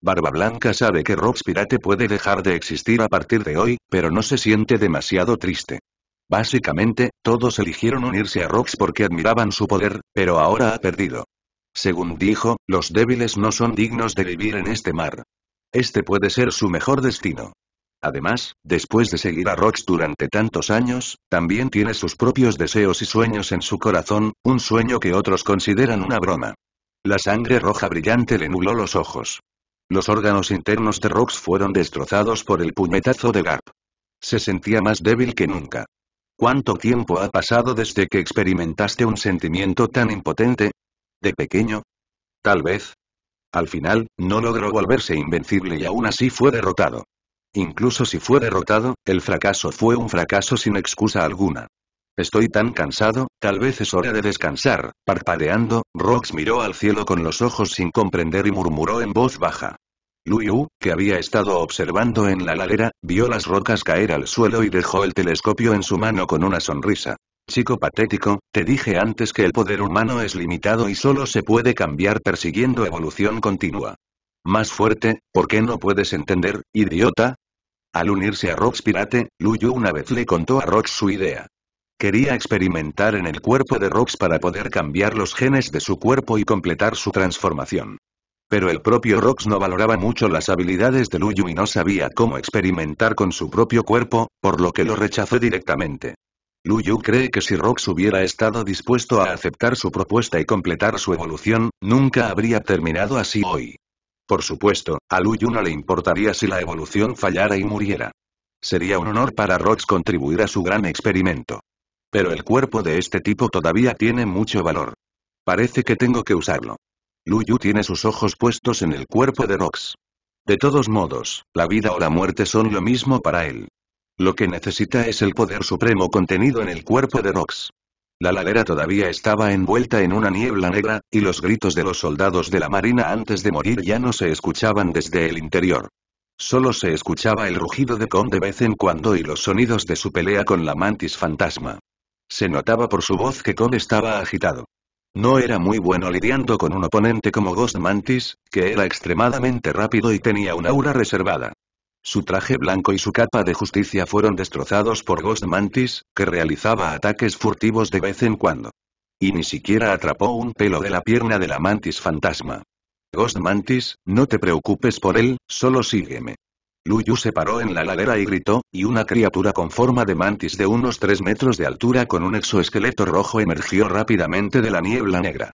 Barba Blanca sabe que Rox Pirate puede dejar de existir a partir de hoy, pero no se siente demasiado triste. Básicamente, todos eligieron unirse a Rox porque admiraban su poder, pero ahora ha perdido. Según dijo, los débiles no son dignos de vivir en este mar. Este puede ser su mejor destino. Además, después de seguir a Rox durante tantos años, también tiene sus propios deseos y sueños en su corazón, un sueño que otros consideran una broma. La sangre roja brillante le nubló los ojos. Los órganos internos de Rox fueron destrozados por el puñetazo de Garp. Se sentía más débil que nunca. ¿Cuánto tiempo ha pasado desde que experimentaste un sentimiento tan impotente? de pequeño. Tal vez. Al final, no logró volverse invencible y aún así fue derrotado. Incluso si fue derrotado, el fracaso fue un fracaso sin excusa alguna. Estoy tan cansado, tal vez es hora de descansar. Parpadeando, Rox miró al cielo con los ojos sin comprender y murmuró en voz baja. Liu, que había estado observando en la ladera, vio las rocas caer al suelo y dejó el telescopio en su mano con una sonrisa. Chico patético, te dije antes que el poder humano es limitado y solo se puede cambiar persiguiendo evolución continua. Más fuerte, ¿por qué no puedes entender, idiota? Al unirse a Rox Pirate, Luyu una vez le contó a Rox su idea. Quería experimentar en el cuerpo de Rox para poder cambiar los genes de su cuerpo y completar su transformación. Pero el propio Rox no valoraba mucho las habilidades de Luyu y no sabía cómo experimentar con su propio cuerpo, por lo que lo rechazó directamente. Lu Yu cree que si Rox hubiera estado dispuesto a aceptar su propuesta y completar su evolución, nunca habría terminado así hoy. Por supuesto, a Luyu no le importaría si la evolución fallara y muriera. Sería un honor para Rox contribuir a su gran experimento. Pero el cuerpo de este tipo todavía tiene mucho valor. Parece que tengo que usarlo. Luyu tiene sus ojos puestos en el cuerpo de Rox. De todos modos, la vida o la muerte son lo mismo para él. Lo que necesita es el poder supremo contenido en el cuerpo de Rox. La ladera todavía estaba envuelta en una niebla negra, y los gritos de los soldados de la marina antes de morir ya no se escuchaban desde el interior. Solo se escuchaba el rugido de Kong de vez en cuando y los sonidos de su pelea con la mantis fantasma. Se notaba por su voz que Kong estaba agitado. No era muy bueno lidiando con un oponente como Ghost Mantis, que era extremadamente rápido y tenía una aura reservada. Su traje blanco y su capa de justicia fueron destrozados por Ghost Mantis, que realizaba ataques furtivos de vez en cuando. Y ni siquiera atrapó un pelo de la pierna de la Mantis fantasma. Ghost Mantis, no te preocupes por él, solo sígueme. Luyu se paró en la ladera y gritó, y una criatura con forma de mantis de unos 3 metros de altura con un exoesqueleto rojo emergió rápidamente de la niebla negra.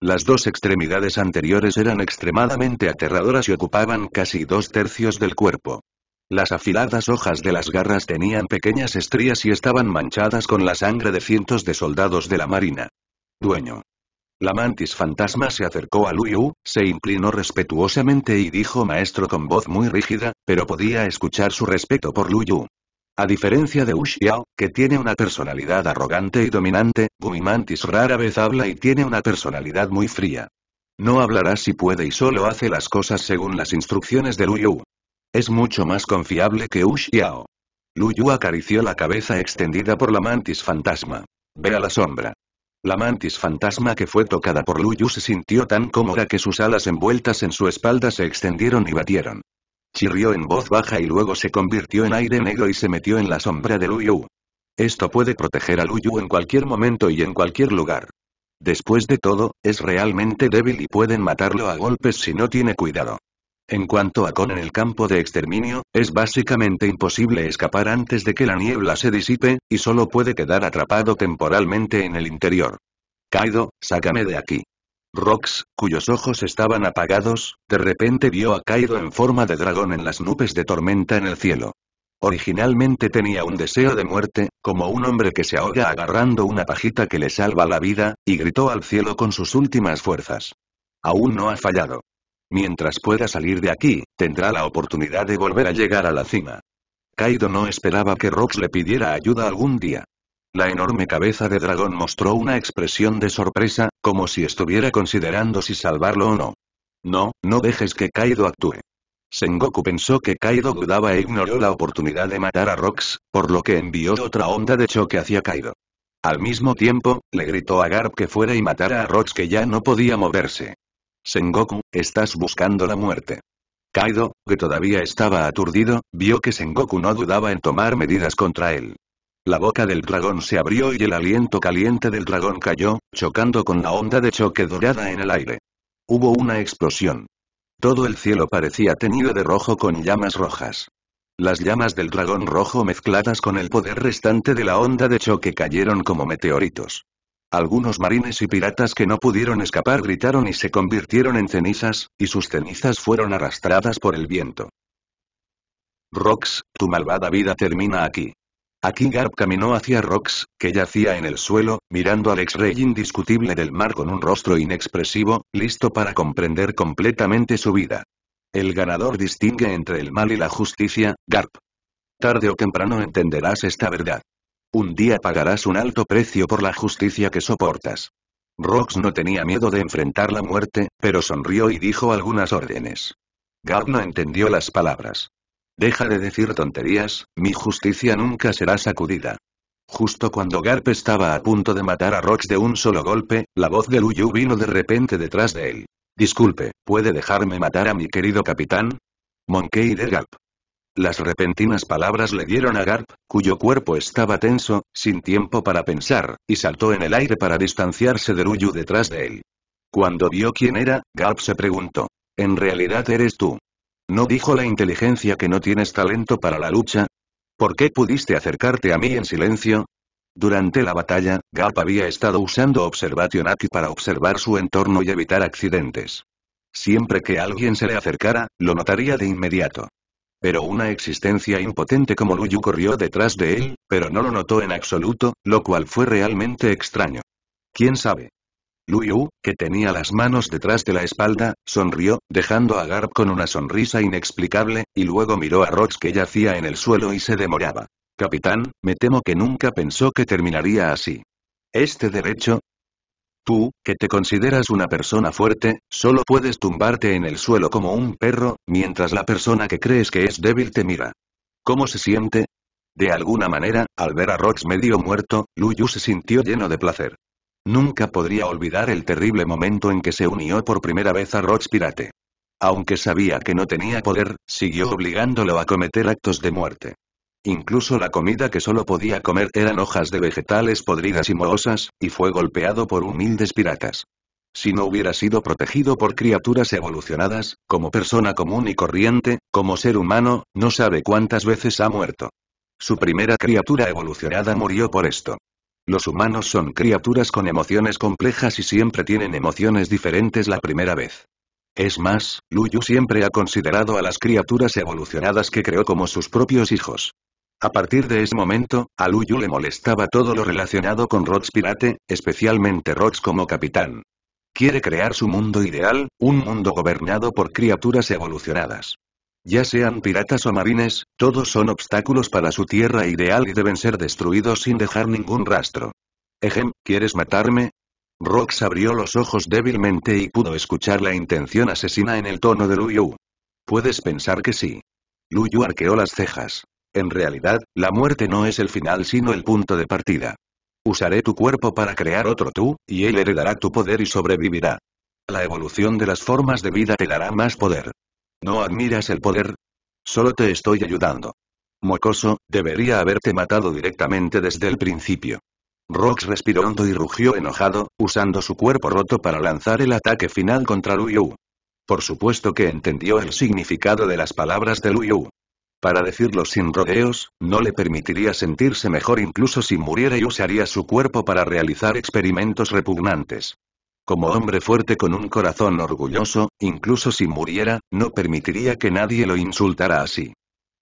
Las dos extremidades anteriores eran extremadamente aterradoras y ocupaban casi dos tercios del cuerpo. Las afiladas hojas de las garras tenían pequeñas estrías y estaban manchadas con la sangre de cientos de soldados de la marina. Dueño. La mantis fantasma se acercó a Luyu, se inclinó respetuosamente y dijo maestro con voz muy rígida, pero podía escuchar su respeto por Luyu. A diferencia de Ushiao, que tiene una personalidad arrogante y dominante, Mantis rara vez habla y tiene una personalidad muy fría. No hablará si puede y solo hace las cosas según las instrucciones de Luyu. Es mucho más confiable que Ushiao. Luyu acarició la cabeza extendida por la mantis fantasma. Ve a la sombra. La mantis fantasma que fue tocada por Luyu se sintió tan cómoda que sus alas envueltas en su espalda se extendieron y batieron. Chirrió en voz baja y luego se convirtió en aire negro y se metió en la sombra de Luyu. Esto puede proteger a Luyu en cualquier momento y en cualquier lugar. Después de todo, es realmente débil y pueden matarlo a golpes si no tiene cuidado. En cuanto a Con en el campo de exterminio, es básicamente imposible escapar antes de que la niebla se disipe, y solo puede quedar atrapado temporalmente en el interior. Kaido, sácame de aquí. Rox, cuyos ojos estaban apagados, de repente vio a Kaido en forma de dragón en las nubes de tormenta en el cielo. Originalmente tenía un deseo de muerte, como un hombre que se ahoga agarrando una pajita que le salva la vida, y gritó al cielo con sus últimas fuerzas. Aún no ha fallado. Mientras pueda salir de aquí, tendrá la oportunidad de volver a llegar a la cima. Kaido no esperaba que Rox le pidiera ayuda algún día. La enorme cabeza de dragón mostró una expresión de sorpresa, como si estuviera considerando si salvarlo o no. No, no dejes que Kaido actúe. Sengoku pensó que Kaido dudaba e ignoró la oportunidad de matar a Rox, por lo que envió otra onda de choque hacia Kaido. Al mismo tiempo, le gritó a Garp que fuera y matara a Rox que ya no podía moverse. Sengoku, estás buscando la muerte. Kaido, que todavía estaba aturdido, vio que Sengoku no dudaba en tomar medidas contra él. La boca del dragón se abrió y el aliento caliente del dragón cayó, chocando con la onda de choque dorada en el aire. Hubo una explosión. Todo el cielo parecía teñido de rojo con llamas rojas. Las llamas del dragón rojo mezcladas con el poder restante de la onda de choque cayeron como meteoritos. Algunos marines y piratas que no pudieron escapar gritaron y se convirtieron en cenizas, y sus cenizas fueron arrastradas por el viento. Rox, tu malvada vida termina aquí. Aquí Garp caminó hacia Rox, que yacía en el suelo, mirando al ex-rey indiscutible del mar con un rostro inexpresivo, listo para comprender completamente su vida. El ganador distingue entre el mal y la justicia, Garp. Tarde o temprano entenderás esta verdad. Un día pagarás un alto precio por la justicia que soportas. Rox no tenía miedo de enfrentar la muerte, pero sonrió y dijo algunas órdenes. Garp no entendió las palabras. Deja de decir tonterías, mi justicia nunca será sacudida. Justo cuando Garp estaba a punto de matar a Rox de un solo golpe, la voz de Luyu vino de repente detrás de él. Disculpe, ¿puede dejarme matar a mi querido capitán? Monkey de Garp. Las repentinas palabras le dieron a Garp, cuyo cuerpo estaba tenso, sin tiempo para pensar, y saltó en el aire para distanciarse de Ruyu detrás de él. Cuando vio quién era, Garp se preguntó. ¿En realidad eres tú? ¿No dijo la inteligencia que no tienes talento para la lucha? ¿Por qué pudiste acercarte a mí en silencio? Durante la batalla, Garp había estado usando Observation Aki para observar su entorno y evitar accidentes. Siempre que alguien se le acercara, lo notaría de inmediato. Pero una existencia impotente como Luyu corrió detrás de él, pero no lo notó en absoluto, lo cual fue realmente extraño. ¿Quién sabe? Luyu, que tenía las manos detrás de la espalda, sonrió, dejando a Garp con una sonrisa inexplicable, y luego miró a Rox que yacía en el suelo y se demoraba. Capitán, me temo que nunca pensó que terminaría así. Este derecho, Tú, que te consideras una persona fuerte, solo puedes tumbarte en el suelo como un perro, mientras la persona que crees que es débil te mira. ¿Cómo se siente? De alguna manera, al ver a Rox medio muerto, Luyu se sintió lleno de placer. Nunca podría olvidar el terrible momento en que se unió por primera vez a Rox Pirate. Aunque sabía que no tenía poder, siguió obligándolo a cometer actos de muerte. Incluso la comida que solo podía comer eran hojas de vegetales podridas y mohosas, y fue golpeado por humildes piratas. Si no hubiera sido protegido por criaturas evolucionadas, como persona común y corriente, como ser humano, no sabe cuántas veces ha muerto. Su primera criatura evolucionada murió por esto. Los humanos son criaturas con emociones complejas y siempre tienen emociones diferentes la primera vez. Es más, Luyu siempre ha considerado a las criaturas evolucionadas que creó como sus propios hijos. A partir de ese momento, a Luyu le molestaba todo lo relacionado con Rox Pirate, especialmente Rox como capitán. Quiere crear su mundo ideal, un mundo gobernado por criaturas evolucionadas. Ya sean piratas o marines, todos son obstáculos para su tierra ideal y deben ser destruidos sin dejar ningún rastro. Ejem, ¿quieres matarme? Rox abrió los ojos débilmente y pudo escuchar la intención asesina en el tono de Luyu. Puedes pensar que sí. Luyu arqueó las cejas. En realidad, la muerte no es el final sino el punto de partida. Usaré tu cuerpo para crear otro tú, y él heredará tu poder y sobrevivirá. La evolución de las formas de vida te dará más poder. ¿No admiras el poder? Solo te estoy ayudando. Mocoso, debería haberte matado directamente desde el principio. Rox respiró hondo y rugió enojado, usando su cuerpo roto para lanzar el ataque final contra Luyu. Por supuesto que entendió el significado de las palabras de Luyu. Para decirlo sin rodeos, no le permitiría sentirse mejor incluso si muriera y usaría su cuerpo para realizar experimentos repugnantes. Como hombre fuerte con un corazón orgulloso, incluso si muriera, no permitiría que nadie lo insultara así.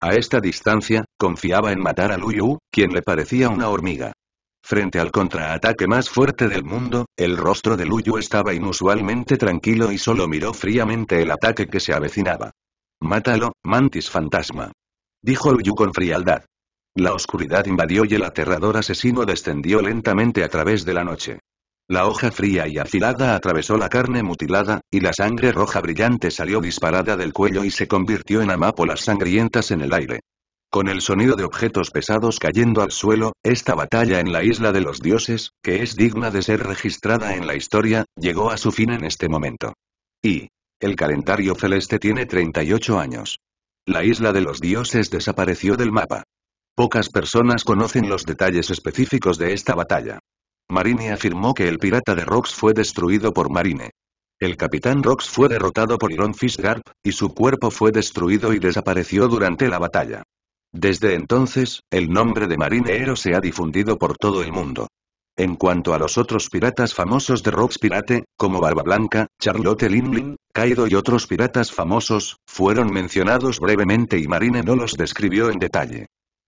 A esta distancia, confiaba en matar a Luyu, quien le parecía una hormiga. Frente al contraataque más fuerte del mundo, el rostro de Luyu estaba inusualmente tranquilo y solo miró fríamente el ataque que se avecinaba. Mátalo, mantis fantasma. Dijo Uyu con frialdad. La oscuridad invadió y el aterrador asesino descendió lentamente a través de la noche. La hoja fría y afilada atravesó la carne mutilada, y la sangre roja brillante salió disparada del cuello y se convirtió en amapolas sangrientas en el aire. Con el sonido de objetos pesados cayendo al suelo, esta batalla en la isla de los dioses, que es digna de ser registrada en la historia, llegó a su fin en este momento. Y. El calendario celeste tiene 38 años. La isla de los dioses desapareció del mapa. Pocas personas conocen los detalles específicos de esta batalla. Marine afirmó que el pirata de Rox fue destruido por Marine. El capitán Rox fue derrotado por Iron Fishgarp, y su cuerpo fue destruido y desapareció durante la batalla. Desde entonces, el nombre de Marine Hero se ha difundido por todo el mundo. En cuanto a los otros piratas famosos de Rocks Pirate, como Barba Blanca, Charlotte Linlin, Kaido y otros piratas famosos, fueron mencionados brevemente y Marine no los describió en detalle.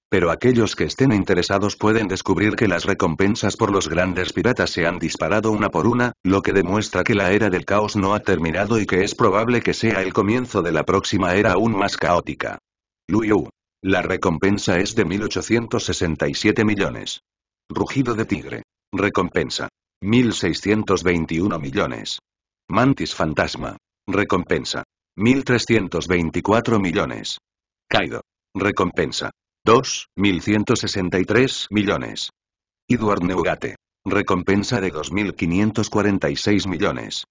Pero aquellos que estén interesados pueden descubrir que las recompensas por los grandes piratas se han disparado una por una, lo que demuestra que la era del caos no ha terminado y que es probable que sea el comienzo de la próxima era aún más caótica. Luyu. La recompensa es de 1867 millones. Rugido de tigre. Recompensa. 1.621 millones. Mantis Fantasma. Recompensa. 1.324 millones. Kaido. Recompensa. 2.163 millones. Edward Neugate. Recompensa de 2.546 millones.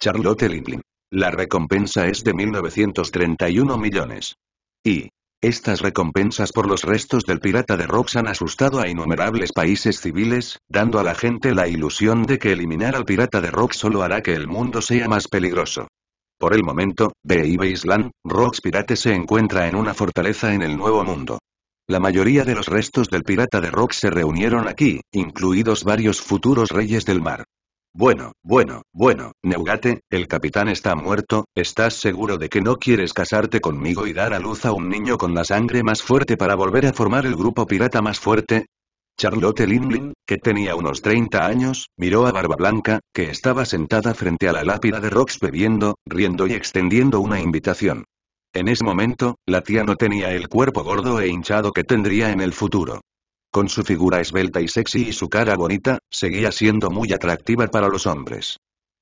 Charlotte Lindley. La recompensa es de 1.931 millones. Y, estas recompensas por los restos del pirata de Rox han asustado a innumerables países civiles, dando a la gente la ilusión de que eliminar al pirata de Rox solo hará que el mundo sea más peligroso. Por el momento, B.I.B. Island, Rox Pirate se encuentra en una fortaleza en el Nuevo Mundo. La mayoría de los restos del pirata de Rox se reunieron aquí, incluidos varios futuros reyes del mar. Bueno, bueno, bueno, Neugate, el capitán está muerto, ¿estás seguro de que no quieres casarte conmigo y dar a luz a un niño con la sangre más fuerte para volver a formar el grupo pirata más fuerte? Charlotte Linlin, que tenía unos 30 años, miró a Barba Blanca, que estaba sentada frente a la lápida de Rox bebiendo, riendo y extendiendo una invitación. En ese momento, la tía no tenía el cuerpo gordo e hinchado que tendría en el futuro. Con su figura esbelta y sexy y su cara bonita, seguía siendo muy atractiva para los hombres.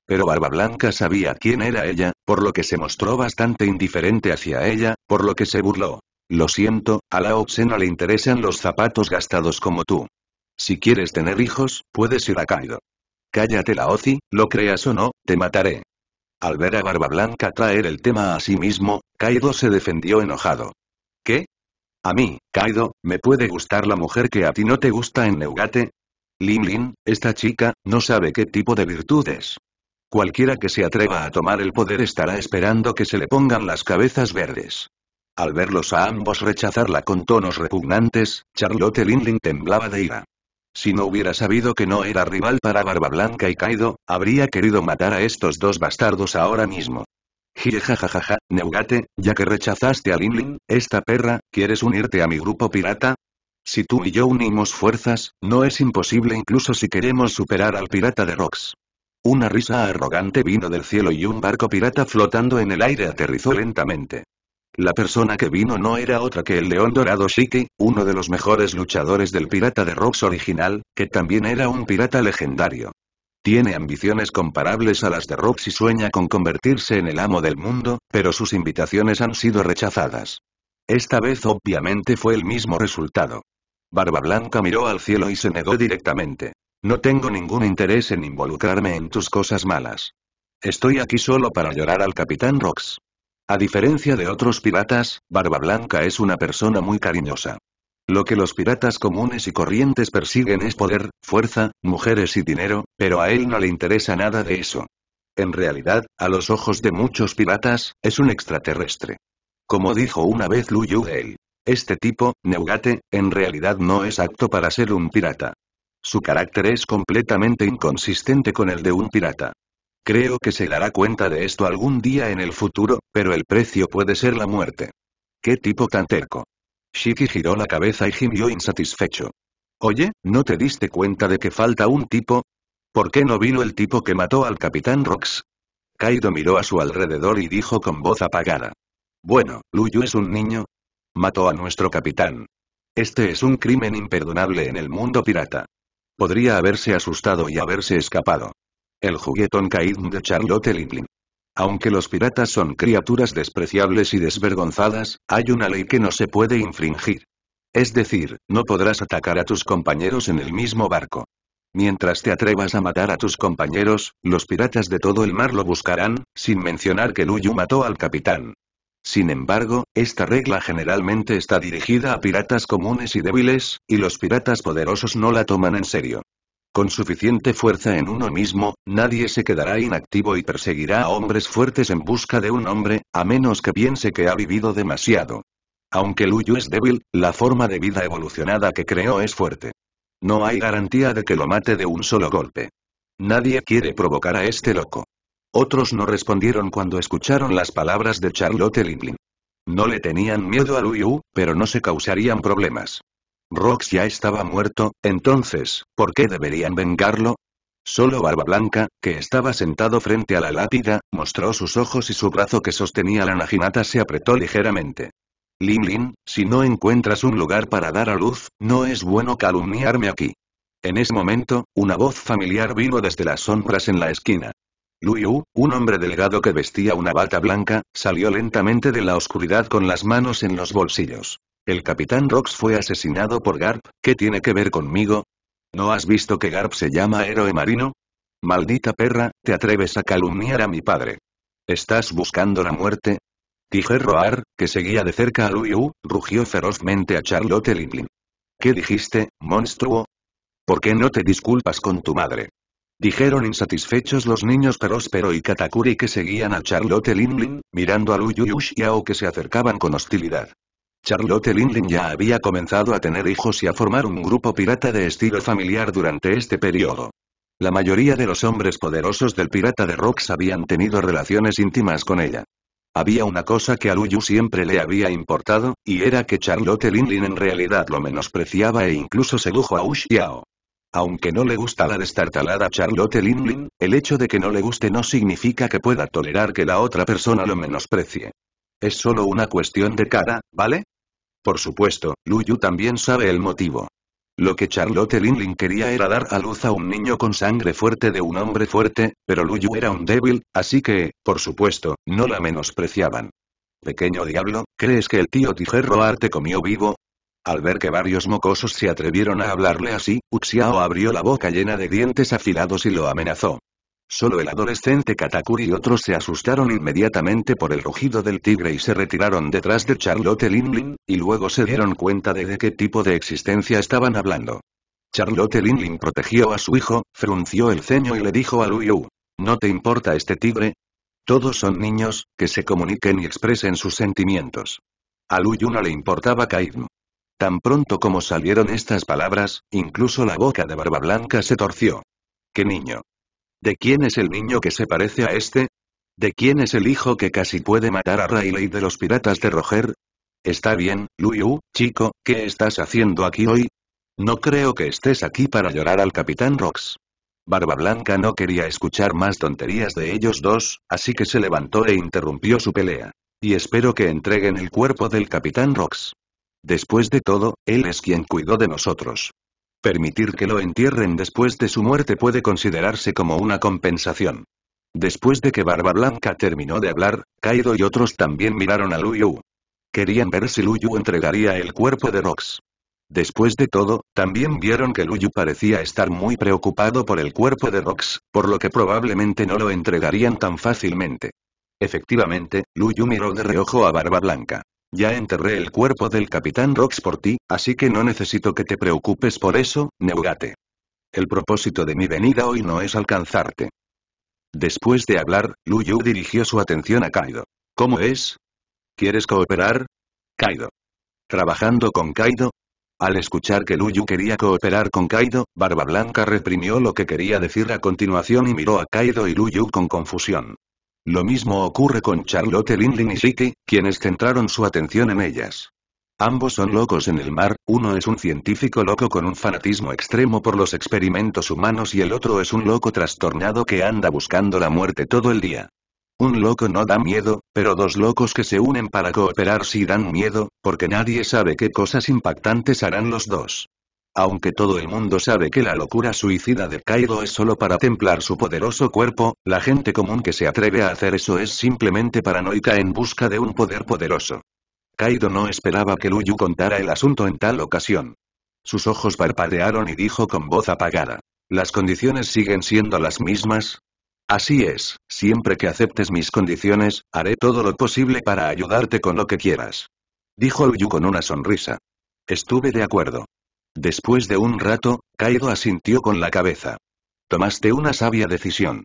Pero Barba Blanca sabía quién era ella, por lo que se mostró bastante indiferente hacia ella, por lo que se burló. Lo siento, a la Oxena le interesan los zapatos gastados como tú. Si quieres tener hijos, puedes ir a Kaido. Cállate la Ozi, lo creas o no, te mataré. Al ver a Barba Blanca traer el tema a sí mismo, Kaido se defendió enojado. ¿Qué? A mí, Kaido, me puede gustar la mujer que a ti no te gusta en Neugate. Lin Lin, esta chica, no sabe qué tipo de virtudes. Cualquiera que se atreva a tomar el poder estará esperando que se le pongan las cabezas verdes. Al verlos a ambos rechazarla con tonos repugnantes, Charlotte Lin temblaba de ira. Si no hubiera sabido que no era rival para Barba Blanca y Kaido, habría querido matar a estos dos bastardos ahora mismo. Jijajajaja, Neugate, ya que rechazaste a Linlin, esta perra, ¿quieres unirte a mi grupo pirata? Si tú y yo unimos fuerzas, no es imposible incluso si queremos superar al pirata de Rox. Una risa arrogante vino del cielo y un barco pirata flotando en el aire aterrizó lentamente. La persona que vino no era otra que el león dorado Shiki, uno de los mejores luchadores del pirata de Rox original, que también era un pirata legendario. Tiene ambiciones comparables a las de Rox y sueña con convertirse en el amo del mundo, pero sus invitaciones han sido rechazadas. Esta vez obviamente fue el mismo resultado. Barba Blanca miró al cielo y se negó directamente. No tengo ningún interés en involucrarme en tus cosas malas. Estoy aquí solo para llorar al Capitán Rox. A diferencia de otros piratas, Barba Blanca es una persona muy cariñosa. Lo que los piratas comunes y corrientes persiguen es poder, fuerza, mujeres y dinero, pero a él no le interesa nada de eso. En realidad, a los ojos de muchos piratas, es un extraterrestre. Como dijo una vez Lu Yu Este tipo, Neugate, en realidad no es apto para ser un pirata. Su carácter es completamente inconsistente con el de un pirata. Creo que se dará cuenta de esto algún día en el futuro, pero el precio puede ser la muerte. ¿Qué tipo tan terco? Shiki giró la cabeza y gimió insatisfecho. Oye, ¿no te diste cuenta de que falta un tipo? ¿Por qué no vino el tipo que mató al Capitán Rox? Kaido miró a su alrededor y dijo con voz apagada. Bueno, Luyu es un niño. Mató a nuestro capitán. Este es un crimen imperdonable en el mundo pirata. Podría haberse asustado y haberse escapado. El juguetón Kaido de Charlotte Lindling. Aunque los piratas son criaturas despreciables y desvergonzadas, hay una ley que no se puede infringir. Es decir, no podrás atacar a tus compañeros en el mismo barco. Mientras te atrevas a matar a tus compañeros, los piratas de todo el mar lo buscarán, sin mencionar que Luyu mató al capitán. Sin embargo, esta regla generalmente está dirigida a piratas comunes y débiles, y los piratas poderosos no la toman en serio. Con suficiente fuerza en uno mismo, nadie se quedará inactivo y perseguirá a hombres fuertes en busca de un hombre, a menos que piense que ha vivido demasiado. Aunque Luyu es débil, la forma de vida evolucionada que creó es fuerte. No hay garantía de que lo mate de un solo golpe. Nadie quiere provocar a este loco. Otros no respondieron cuando escucharon las palabras de Charlotte Linklin. No le tenían miedo a Luyu, pero no se causarían problemas. Rox ya estaba muerto, entonces, ¿por qué deberían vengarlo? Solo Barba Blanca, que estaba sentado frente a la lápida, mostró sus ojos y su brazo que sostenía la naginata se apretó ligeramente. Lin Lin, si no encuentras un lugar para dar a luz, no es bueno calumniarme aquí. En ese momento, una voz familiar vino desde las sombras en la esquina. Yu, un hombre delgado que vestía una bata blanca, salió lentamente de la oscuridad con las manos en los bolsillos. El capitán Rox fue asesinado por Garp, ¿qué tiene que ver conmigo? ¿No has visto que Garp se llama héroe marino? Maldita perra, te atreves a calumniar a mi padre. ¿Estás buscando la muerte? Dije Roar, que seguía de cerca a Luyu, rugió ferozmente a Charlotte Linlin. ¿Qué dijiste, monstruo? ¿Por qué no te disculpas con tu madre? Dijeron insatisfechos los niños Próspero y Katakuri que seguían a Charlotte Linlin, mirando a Luyu y que se acercaban con hostilidad. Charlotte Linlin ya había comenzado a tener hijos y a formar un grupo pirata de estilo familiar durante este periodo. La mayoría de los hombres poderosos del pirata de Rocks habían tenido relaciones íntimas con ella. Había una cosa que a Luyu siempre le había importado, y era que Charlotte Linlin en realidad lo menospreciaba e incluso sedujo a Ushiao. Aunque no le gusta la destartalada Charlotte Linlin, el hecho de que no le guste no significa que pueda tolerar que la otra persona lo menosprecie. Es solo una cuestión de cara, ¿vale? Por supuesto, Luyu también sabe el motivo. Lo que Charlotte Linlin quería era dar a luz a un niño con sangre fuerte de un hombre fuerte, pero Luyu era un débil, así que, por supuesto, no la menospreciaban. Pequeño diablo, ¿crees que el tío Tijerroar te comió vivo? Al ver que varios mocosos se atrevieron a hablarle así, Uxiao abrió la boca llena de dientes afilados y lo amenazó. Solo el adolescente Katakuri y otros se asustaron inmediatamente por el rugido del tigre y se retiraron detrás de Charlotte Linlin, y luego se dieron cuenta de, de qué tipo de existencia estaban hablando. Charlotte Linlin protegió a su hijo, frunció el ceño y le dijo a Yu. ¿No te importa este tigre? Todos son niños, que se comuniquen y expresen sus sentimientos. A Luyu no le importaba Kaidm. Tan pronto como salieron estas palabras, incluso la boca de Barba Blanca se torció. ¡Qué niño! ¿De quién es el niño que se parece a este? ¿De quién es el hijo que casi puede matar a Rayleigh de los piratas de Roger? Está bien, Liu, chico, ¿qué estás haciendo aquí hoy? No creo que estés aquí para llorar al capitán Rox. Barba Blanca no quería escuchar más tonterías de ellos dos, así que se levantó e interrumpió su pelea. Y espero que entreguen el cuerpo del capitán Rox. Después de todo, él es quien cuidó de nosotros. Permitir que lo entierren después de su muerte puede considerarse como una compensación. Después de que Barba Blanca terminó de hablar, Kaido y otros también miraron a Luyu. Querían ver si Luyu entregaría el cuerpo de Rox. Después de todo, también vieron que Luyu parecía estar muy preocupado por el cuerpo de Rox, por lo que probablemente no lo entregarían tan fácilmente. Efectivamente, Luyu miró de reojo a Barba Blanca. Ya enterré el cuerpo del capitán Rox por ti, así que no necesito que te preocupes por eso, Neugate. El propósito de mi venida hoy no es alcanzarte. Después de hablar, Luyu dirigió su atención a Kaido. ¿Cómo es? ¿Quieres cooperar? Kaido. ¿Trabajando con Kaido? Al escuchar que Luyu quería cooperar con Kaido, Barba Blanca reprimió lo que quería decir a continuación y miró a Kaido y Luyu con confusión. Lo mismo ocurre con Charlotte Lindley y Ricky, quienes centraron su atención en ellas. Ambos son locos en el mar, uno es un científico loco con un fanatismo extremo por los experimentos humanos y el otro es un loco trastornado que anda buscando la muerte todo el día. Un loco no da miedo, pero dos locos que se unen para cooperar sí dan miedo, porque nadie sabe qué cosas impactantes harán los dos. Aunque todo el mundo sabe que la locura suicida de Kaido es solo para templar su poderoso cuerpo, la gente común que se atreve a hacer eso es simplemente paranoica en busca de un poder poderoso. Kaido no esperaba que Luyu contara el asunto en tal ocasión. Sus ojos parpadearon y dijo con voz apagada. ¿Las condiciones siguen siendo las mismas? Así es, siempre que aceptes mis condiciones, haré todo lo posible para ayudarte con lo que quieras. Dijo Luyu con una sonrisa. Estuve de acuerdo. Después de un rato, Kaido asintió con la cabeza. Tomaste una sabia decisión.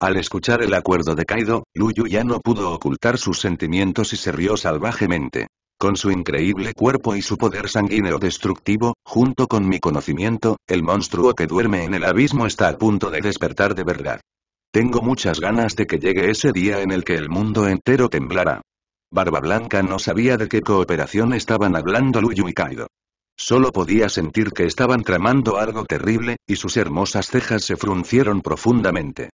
Al escuchar el acuerdo de Kaido, Luyu ya no pudo ocultar sus sentimientos y se rió salvajemente. Con su increíble cuerpo y su poder sanguíneo destructivo, junto con mi conocimiento, el monstruo que duerme en el abismo está a punto de despertar de verdad. Tengo muchas ganas de que llegue ese día en el que el mundo entero temblará. Barba Blanca no sabía de qué cooperación estaban hablando Luyu y Kaido. Solo podía sentir que estaban tramando algo terrible, y sus hermosas cejas se fruncieron profundamente.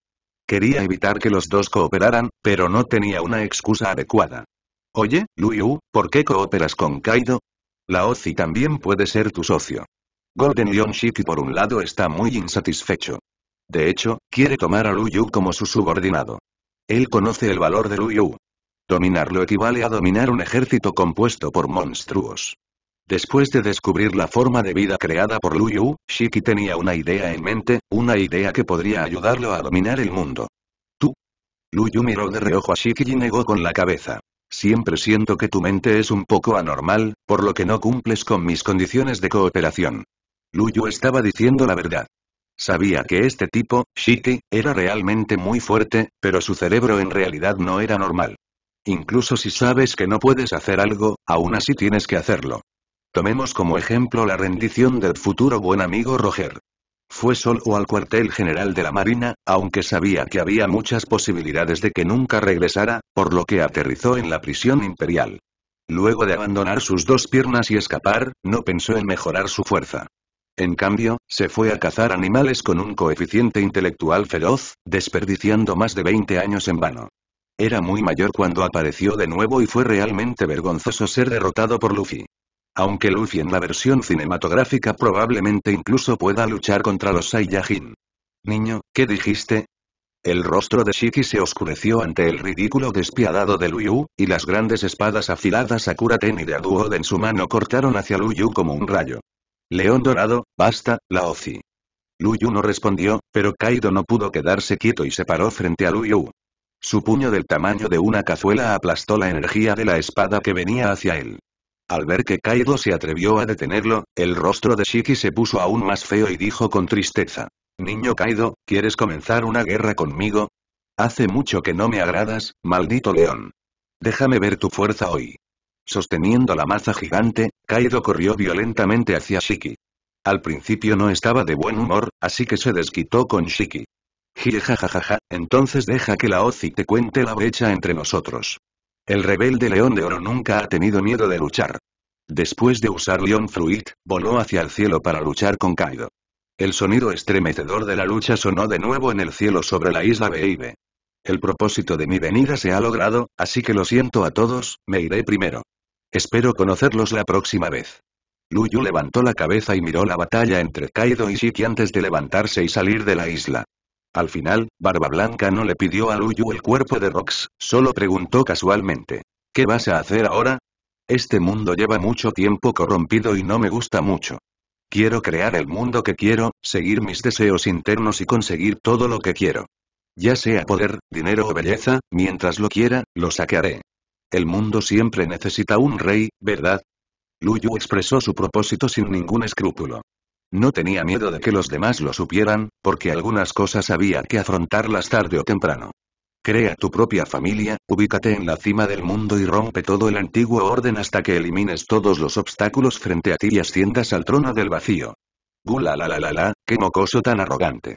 Quería evitar que los dos cooperaran, pero no tenía una excusa adecuada. Oye, Yu, ¿por qué cooperas con Kaido? La Ozi también puede ser tu socio. Golden Lion Shiki por un lado está muy insatisfecho. De hecho, quiere tomar a Yu como su subordinado. Él conoce el valor de Yu. Dominarlo equivale a dominar un ejército compuesto por monstruos. Después de descubrir la forma de vida creada por Luyu, Shiki tenía una idea en mente, una idea que podría ayudarlo a dominar el mundo. ¿Tú? Luyu miró de reojo a Shiki y negó con la cabeza. Siempre siento que tu mente es un poco anormal, por lo que no cumples con mis condiciones de cooperación. Luyu estaba diciendo la verdad. Sabía que este tipo, Shiki, era realmente muy fuerte, pero su cerebro en realidad no era normal. Incluso si sabes que no puedes hacer algo, aún así tienes que hacerlo. Tomemos como ejemplo la rendición del futuro buen amigo Roger. Fue solo al cuartel general de la Marina, aunque sabía que había muchas posibilidades de que nunca regresara, por lo que aterrizó en la prisión imperial. Luego de abandonar sus dos piernas y escapar, no pensó en mejorar su fuerza. En cambio, se fue a cazar animales con un coeficiente intelectual feroz, desperdiciando más de 20 años en vano. Era muy mayor cuando apareció de nuevo y fue realmente vergonzoso ser derrotado por Luffy. Aunque Luffy en la versión cinematográfica probablemente incluso pueda luchar contra los Saiyajin. Niño, ¿qué dijiste? El rostro de Shiki se oscureció ante el ridículo despiadado de Luyu, y las grandes espadas afiladas a Kuraten y de Aduod en su mano cortaron hacia Luyu como un rayo. León dorado, basta, la ozi. Luyu no respondió, pero Kaido no pudo quedarse quieto y se paró frente a Luyu. Su puño del tamaño de una cazuela aplastó la energía de la espada que venía hacia él. Al ver que Kaido se atrevió a detenerlo, el rostro de Shiki se puso aún más feo y dijo con tristeza. Niño Kaido, ¿quieres comenzar una guerra conmigo? Hace mucho que no me agradas, maldito león. Déjame ver tu fuerza hoy. Sosteniendo la maza gigante, Kaido corrió violentamente hacia Shiki. Al principio no estaba de buen humor, así que se desquitó con Shiki. Jijajajaja, entonces deja que la Ozi te cuente la brecha entre nosotros. El rebelde León de Oro nunca ha tenido miedo de luchar. Después de usar León Fruit, voló hacia el cielo para luchar con Kaido. El sonido estremecedor de la lucha sonó de nuevo en el cielo sobre la isla Baby. El propósito de mi venida se ha logrado, así que lo siento a todos, me iré primero. Espero conocerlos la próxima vez. Luyu levantó la cabeza y miró la batalla entre Kaido y Shiki antes de levantarse y salir de la isla. Al final, Barba Blanca no le pidió a Luyu el cuerpo de Rox, solo preguntó casualmente. ¿Qué vas a hacer ahora? Este mundo lleva mucho tiempo corrompido y no me gusta mucho. Quiero crear el mundo que quiero, seguir mis deseos internos y conseguir todo lo que quiero. Ya sea poder, dinero o belleza, mientras lo quiera, lo saquearé. El mundo siempre necesita un rey, ¿verdad? Luyu expresó su propósito sin ningún escrúpulo. No tenía miedo de que los demás lo supieran, porque algunas cosas había que afrontarlas tarde o temprano. Crea tu propia familia, ubícate en la cima del mundo y rompe todo el antiguo orden hasta que elimines todos los obstáculos frente a ti y asciendas al trono del vacío. Gula la la la la, qué mocoso tan arrogante.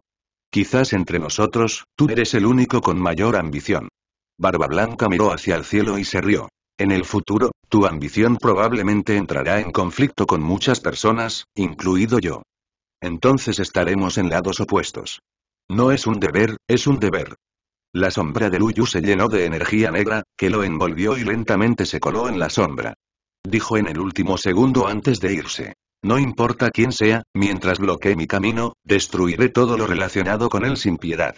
Quizás entre nosotros, tú eres el único con mayor ambición. Barba Blanca miró hacia el cielo y se rió. En el futuro, tu ambición probablemente entrará en conflicto con muchas personas, incluido yo. Entonces estaremos en lados opuestos. No es un deber, es un deber. La sombra de Luyu se llenó de energía negra, que lo envolvió y lentamente se coló en la sombra. Dijo en el último segundo antes de irse. No importa quién sea, mientras bloquee mi camino, destruiré todo lo relacionado con él sin piedad.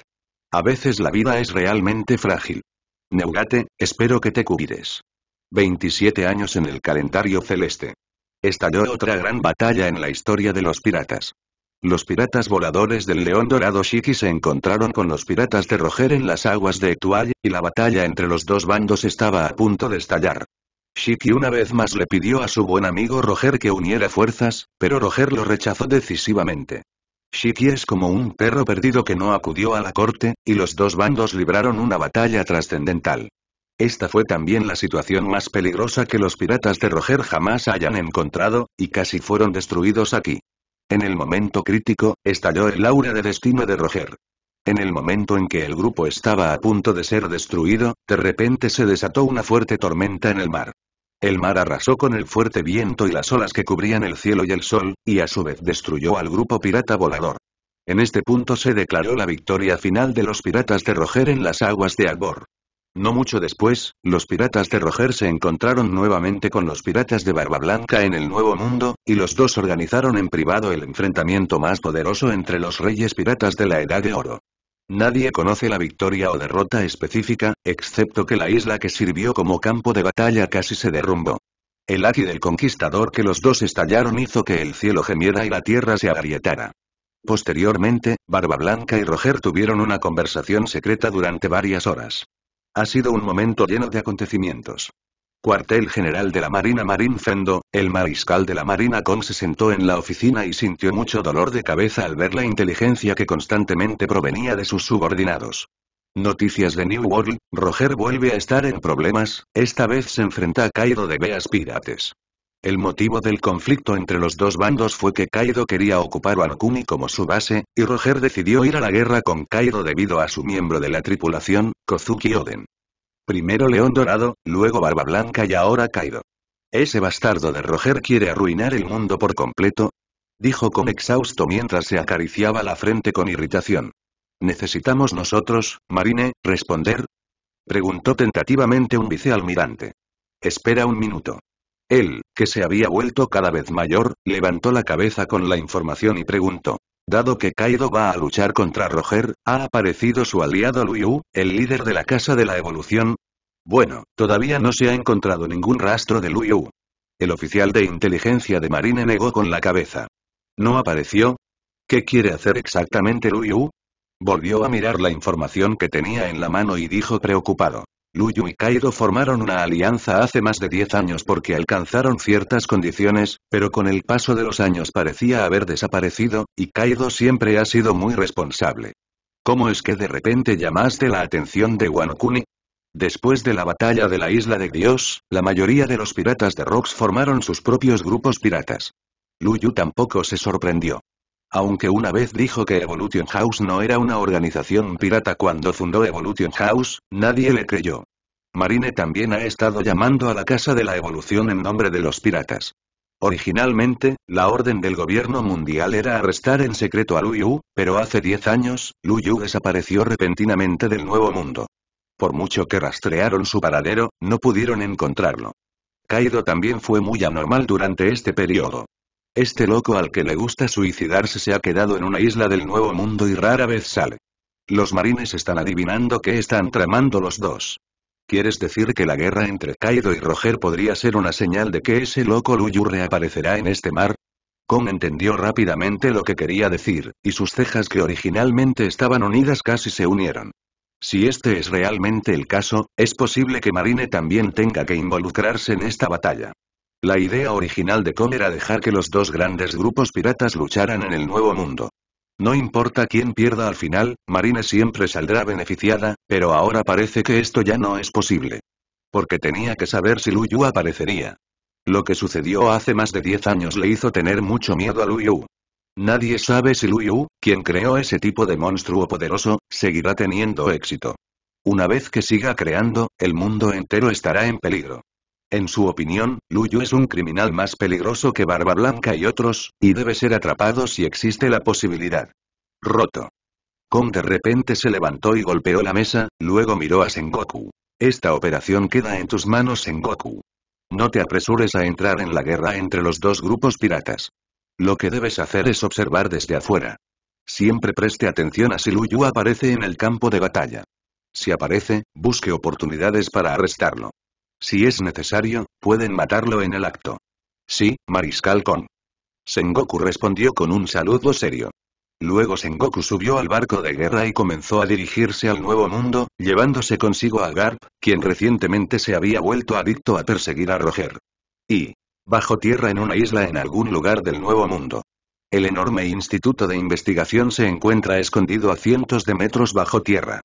A veces la vida es realmente frágil. Neugate, espero que te cubires. 27 años en el calendario celeste. Estalló otra gran batalla en la historia de los piratas. Los piratas voladores del león dorado Shiki se encontraron con los piratas de Roger en las aguas de Etual, y la batalla entre los dos bandos estaba a punto de estallar. Shiki una vez más le pidió a su buen amigo Roger que uniera fuerzas, pero Roger lo rechazó decisivamente. Shiki es como un perro perdido que no acudió a la corte, y los dos bandos libraron una batalla trascendental. Esta fue también la situación más peligrosa que los piratas de Roger jamás hayan encontrado, y casi fueron destruidos aquí. En el momento crítico, estalló el aura de destino de Roger. En el momento en que el grupo estaba a punto de ser destruido, de repente se desató una fuerte tormenta en el mar. El mar arrasó con el fuerte viento y las olas que cubrían el cielo y el sol, y a su vez destruyó al grupo pirata volador. En este punto se declaró la victoria final de los piratas de Roger en las aguas de Albor. No mucho después, los piratas de Roger se encontraron nuevamente con los piratas de Barba Blanca en el Nuevo Mundo, y los dos organizaron en privado el enfrentamiento más poderoso entre los reyes piratas de la Edad de Oro. Nadie conoce la victoria o derrota específica, excepto que la isla que sirvió como campo de batalla casi se derrumbó. El haki del conquistador que los dos estallaron hizo que el cielo gemiera y la tierra se agrietara. Posteriormente, Barba Blanca y Roger tuvieron una conversación secreta durante varias horas. Ha sido un momento lleno de acontecimientos. Cuartel General de la Marina Marín Fendo, el mariscal de la Marina Kong se sentó en la oficina y sintió mucho dolor de cabeza al ver la inteligencia que constantemente provenía de sus subordinados. Noticias de New World, Roger vuelve a estar en problemas, esta vez se enfrenta a Cairo de Beas Pirates. El motivo del conflicto entre los dos bandos fue que Kaido quería ocupar Wakuni como su base, y Roger decidió ir a la guerra con Kaido debido a su miembro de la tripulación, Kozuki Oden. Primero León Dorado, luego Barba Blanca y ahora Kaido. ¿Ese bastardo de Roger quiere arruinar el mundo por completo? Dijo con exhausto mientras se acariciaba la frente con irritación. ¿Necesitamos nosotros, Marine, responder? Preguntó tentativamente un vicealmirante. Espera un minuto. Él, que se había vuelto cada vez mayor, levantó la cabeza con la información y preguntó. Dado que Kaido va a luchar contra Roger, ¿ha aparecido su aliado Luiu, el líder de la Casa de la Evolución? Bueno, todavía no se ha encontrado ningún rastro de Luiu". El oficial de inteligencia de Marine negó con la cabeza. ¿No apareció? ¿Qué quiere hacer exactamente Luiu?". Volvió a mirar la información que tenía en la mano y dijo preocupado. Luyu y Kaido formaron una alianza hace más de 10 años porque alcanzaron ciertas condiciones, pero con el paso de los años parecía haber desaparecido, y Kaido siempre ha sido muy responsable. ¿Cómo es que de repente llamaste la atención de Wano Kuni? Después de la batalla de la Isla de Dios, la mayoría de los piratas de Rocks formaron sus propios grupos piratas. Luyu tampoco se sorprendió. Aunque una vez dijo que Evolution House no era una organización pirata cuando fundó Evolution House, nadie le creyó. Marine también ha estado llamando a la Casa de la Evolución en nombre de los piratas. Originalmente, la orden del gobierno mundial era arrestar en secreto a Yu, pero hace 10 años, Yu desapareció repentinamente del Nuevo Mundo. Por mucho que rastrearon su paradero, no pudieron encontrarlo. Kaido también fue muy anormal durante este periodo. Este loco al que le gusta suicidarse se ha quedado en una isla del Nuevo Mundo y rara vez sale. Los marines están adivinando qué están tramando los dos. ¿Quieres decir que la guerra entre Kaido y Roger podría ser una señal de que ese loco Luyu reaparecerá en este mar? Kong entendió rápidamente lo que quería decir, y sus cejas que originalmente estaban unidas casi se unieron. Si este es realmente el caso, es posible que Marine también tenga que involucrarse en esta batalla. La idea original de Kong era dejar que los dos grandes grupos piratas lucharan en el Nuevo Mundo. No importa quién pierda al final, Marine siempre saldrá beneficiada, pero ahora parece que esto ya no es posible. Porque tenía que saber si Yu aparecería. Lo que sucedió hace más de 10 años le hizo tener mucho miedo a Yu. Nadie sabe si Yu, quien creó ese tipo de monstruo poderoso, seguirá teniendo éxito. Una vez que siga creando, el mundo entero estará en peligro. En su opinión, Luyu es un criminal más peligroso que Barba Blanca y otros, y debe ser atrapado si existe la posibilidad. Roto. Kong de repente se levantó y golpeó la mesa, luego miró a Sengoku. Esta operación queda en tus manos Sengoku. No te apresures a entrar en la guerra entre los dos grupos piratas. Lo que debes hacer es observar desde afuera. Siempre preste atención a si Luyu aparece en el campo de batalla. Si aparece, busque oportunidades para arrestarlo. Si es necesario, pueden matarlo en el acto. Sí, Mariscal Kong». Sengoku respondió con un saludo serio. Luego Sengoku subió al barco de guerra y comenzó a dirigirse al Nuevo Mundo, llevándose consigo a Garp, quien recientemente se había vuelto adicto a perseguir a Roger. Y. Bajo tierra en una isla en algún lugar del Nuevo Mundo. El enorme instituto de investigación se encuentra escondido a cientos de metros bajo tierra.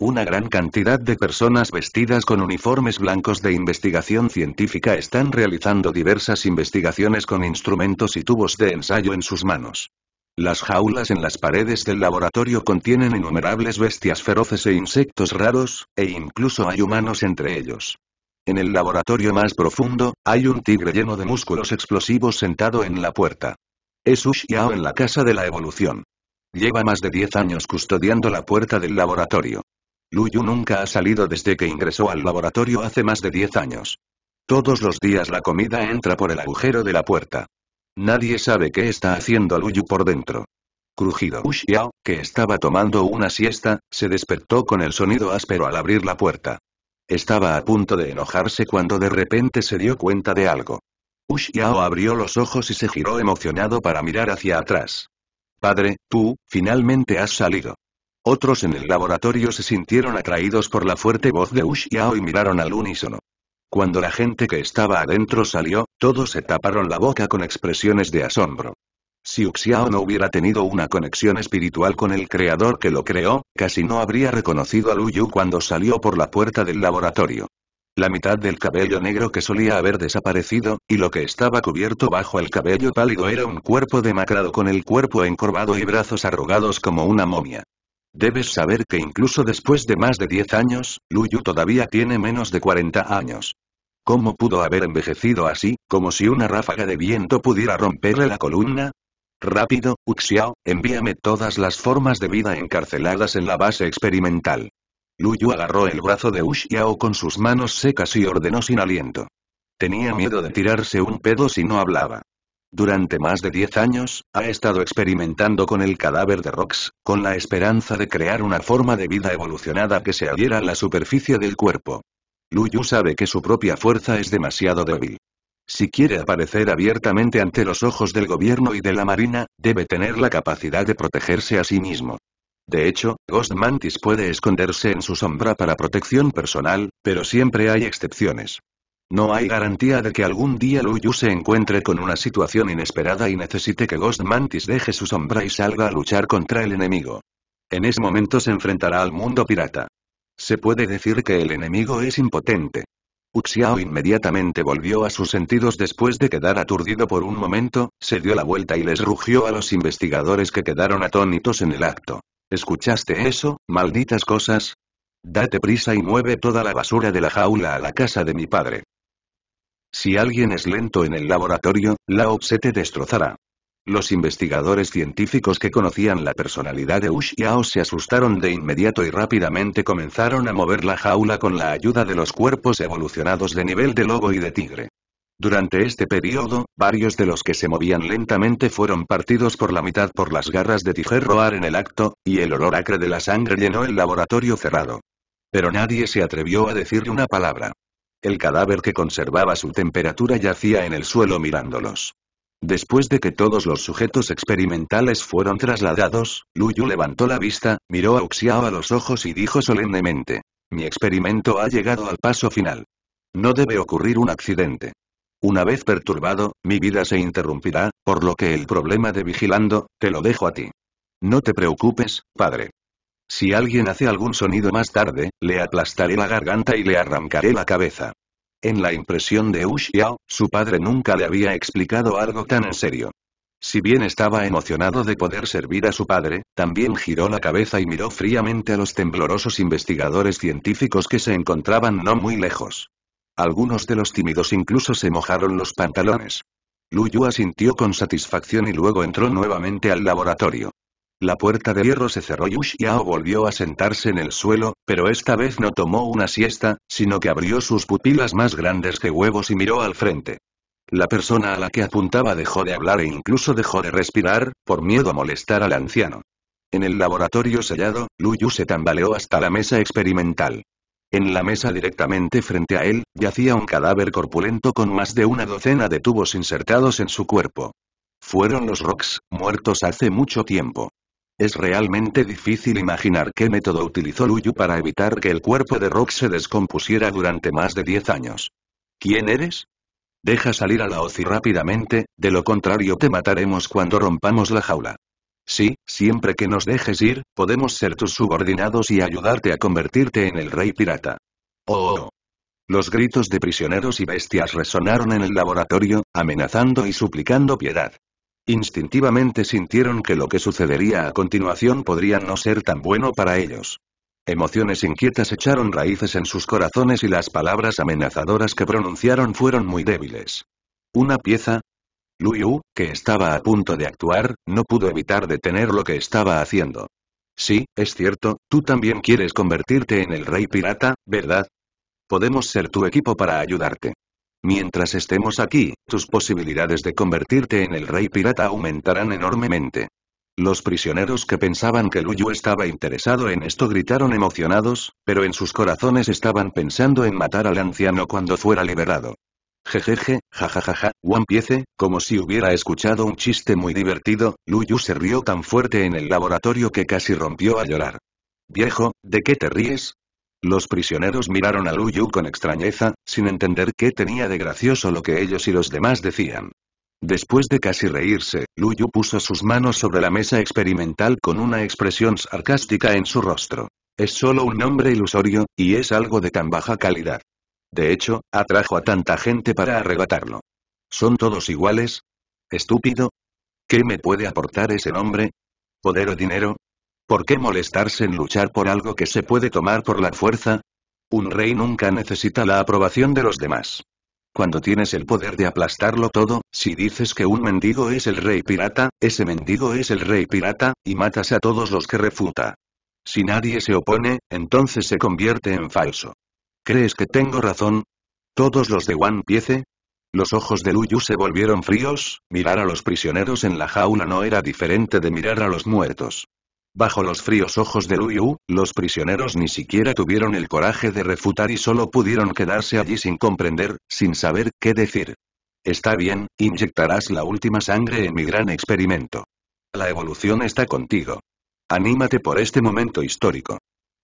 Una gran cantidad de personas vestidas con uniformes blancos de investigación científica están realizando diversas investigaciones con instrumentos y tubos de ensayo en sus manos. Las jaulas en las paredes del laboratorio contienen innumerables bestias feroces e insectos raros, e incluso hay humanos entre ellos. En el laboratorio más profundo, hay un tigre lleno de músculos explosivos sentado en la puerta. Es Ushiao en la Casa de la Evolución. Lleva más de 10 años custodiando la puerta del laboratorio. Luyu nunca ha salido desde que ingresó al laboratorio hace más de 10 años. Todos los días la comida entra por el agujero de la puerta. Nadie sabe qué está haciendo Luyu por dentro. Crujido Ushiao, que estaba tomando una siesta, se despertó con el sonido áspero al abrir la puerta. Estaba a punto de enojarse cuando de repente se dio cuenta de algo. Ushiao abrió los ojos y se giró emocionado para mirar hacia atrás. Padre, tú, finalmente has salido. Otros en el laboratorio se sintieron atraídos por la fuerte voz de Uxiao y miraron al unísono. Cuando la gente que estaba adentro salió, todos se taparon la boca con expresiones de asombro. Si Uxiao no hubiera tenido una conexión espiritual con el creador que lo creó, casi no habría reconocido a Luyu cuando salió por la puerta del laboratorio. La mitad del cabello negro que solía haber desaparecido, y lo que estaba cubierto bajo el cabello pálido era un cuerpo demacrado con el cuerpo encorvado y brazos arrugados como una momia. Debes saber que incluso después de más de 10 años, Luyu todavía tiene menos de 40 años. ¿Cómo pudo haber envejecido así, como si una ráfaga de viento pudiera romperle la columna? Rápido, Uxiao, envíame todas las formas de vida encarceladas en la base experimental. Luyu agarró el brazo de Uxiao con sus manos secas y ordenó sin aliento. Tenía miedo de tirarse un pedo si no hablaba. Durante más de 10 años, ha estado experimentando con el cadáver de Rox, con la esperanza de crear una forma de vida evolucionada que se adhiera a la superficie del cuerpo. Luyu sabe que su propia fuerza es demasiado débil. Si quiere aparecer abiertamente ante los ojos del gobierno y de la marina, debe tener la capacidad de protegerse a sí mismo. De hecho, Ghost Mantis puede esconderse en su sombra para protección personal, pero siempre hay excepciones. No hay garantía de que algún día Yu se encuentre con una situación inesperada y necesite que Ghost Mantis deje su sombra y salga a luchar contra el enemigo. En ese momento se enfrentará al mundo pirata. Se puede decir que el enemigo es impotente. Uxiao inmediatamente volvió a sus sentidos después de quedar aturdido por un momento, se dio la vuelta y les rugió a los investigadores que quedaron atónitos en el acto. ¿Escuchaste eso, malditas cosas? Date prisa y mueve toda la basura de la jaula a la casa de mi padre. Si alguien es lento en el laboratorio, Lao Tse te destrozará. Los investigadores científicos que conocían la personalidad de Ush se asustaron de inmediato y rápidamente comenzaron a mover la jaula con la ayuda de los cuerpos evolucionados de nivel de lobo y de tigre. Durante este periodo, varios de los que se movían lentamente fueron partidos por la mitad por las garras de Tijerroar en el acto, y el olor acre de la sangre llenó el laboratorio cerrado. Pero nadie se atrevió a decir una palabra. El cadáver que conservaba su temperatura yacía en el suelo mirándolos. Después de que todos los sujetos experimentales fueron trasladados, Luyu levantó la vista, miró a Uxiao a los ojos y dijo solemnemente. Mi experimento ha llegado al paso final. No debe ocurrir un accidente. Una vez perturbado, mi vida se interrumpirá, por lo que el problema de vigilando, te lo dejo a ti. No te preocupes, padre. Si alguien hace algún sonido más tarde, le aplastaré la garganta y le arrancaré la cabeza. En la impresión de Xiao, su padre nunca le había explicado algo tan en serio. Si bien estaba emocionado de poder servir a su padre, también giró la cabeza y miró fríamente a los temblorosos investigadores científicos que se encontraban no muy lejos. Algunos de los tímidos incluso se mojaron los pantalones. Yu asintió con satisfacción y luego entró nuevamente al laboratorio. La puerta de hierro se cerró y Ushiao volvió a sentarse en el suelo, pero esta vez no tomó una siesta, sino que abrió sus pupilas más grandes que huevos y miró al frente. La persona a la que apuntaba dejó de hablar e incluso dejó de respirar, por miedo a molestar al anciano. En el laboratorio sellado, Yu se tambaleó hasta la mesa experimental. En la mesa directamente frente a él, yacía un cadáver corpulento con más de una docena de tubos insertados en su cuerpo. Fueron los Rocks, muertos hace mucho tiempo. Es realmente difícil imaginar qué método utilizó Luyu para evitar que el cuerpo de Rock se descompusiera durante más de 10 años. ¿Quién eres? Deja salir a la OCI rápidamente, de lo contrario te mataremos cuando rompamos la jaula. Sí, siempre que nos dejes ir, podemos ser tus subordinados y ayudarte a convertirte en el rey pirata. oh. oh, oh. Los gritos de prisioneros y bestias resonaron en el laboratorio, amenazando y suplicando piedad. Instintivamente sintieron que lo que sucedería a continuación podría no ser tan bueno para ellos. Emociones inquietas echaron raíces en sus corazones y las palabras amenazadoras que pronunciaron fueron muy débiles. Una pieza, Yu, que estaba a punto de actuar, no pudo evitar detener lo que estaba haciendo. Sí, es cierto, tú también quieres convertirte en el rey pirata, ¿verdad? Podemos ser tu equipo para ayudarte. Mientras estemos aquí, tus posibilidades de convertirte en el rey pirata aumentarán enormemente. Los prisioneros que pensaban que Luyu estaba interesado en esto gritaron emocionados, pero en sus corazones estaban pensando en matar al anciano cuando fuera liberado. Jejeje, jajajaja, One Piece, como si hubiera escuchado un chiste muy divertido, Luyu se rió tan fuerte en el laboratorio que casi rompió a llorar. Viejo, ¿de qué te ríes? Los prisioneros miraron a Luyu con extrañeza, sin entender qué tenía de gracioso lo que ellos y los demás decían. Después de casi reírse, Luyu puso sus manos sobre la mesa experimental con una expresión sarcástica en su rostro. Es solo un nombre ilusorio, y es algo de tan baja calidad. De hecho, atrajo a tanta gente para arrebatarlo. ¿Son todos iguales? ¿Estúpido? ¿Qué me puede aportar ese nombre? ¿Poder o dinero? ¿Por qué molestarse en luchar por algo que se puede tomar por la fuerza? Un rey nunca necesita la aprobación de los demás. Cuando tienes el poder de aplastarlo todo, si dices que un mendigo es el rey pirata, ese mendigo es el rey pirata, y matas a todos los que refuta. Si nadie se opone, entonces se convierte en falso. ¿Crees que tengo razón? ¿Todos los de One Piece? Los ojos de Luyu se volvieron fríos, mirar a los prisioneros en la jaula no era diferente de mirar a los muertos. Bajo los fríos ojos de Yu, los prisioneros ni siquiera tuvieron el coraje de refutar y solo pudieron quedarse allí sin comprender, sin saber qué decir. Está bien, inyectarás la última sangre en mi gran experimento. La evolución está contigo. Anímate por este momento histórico.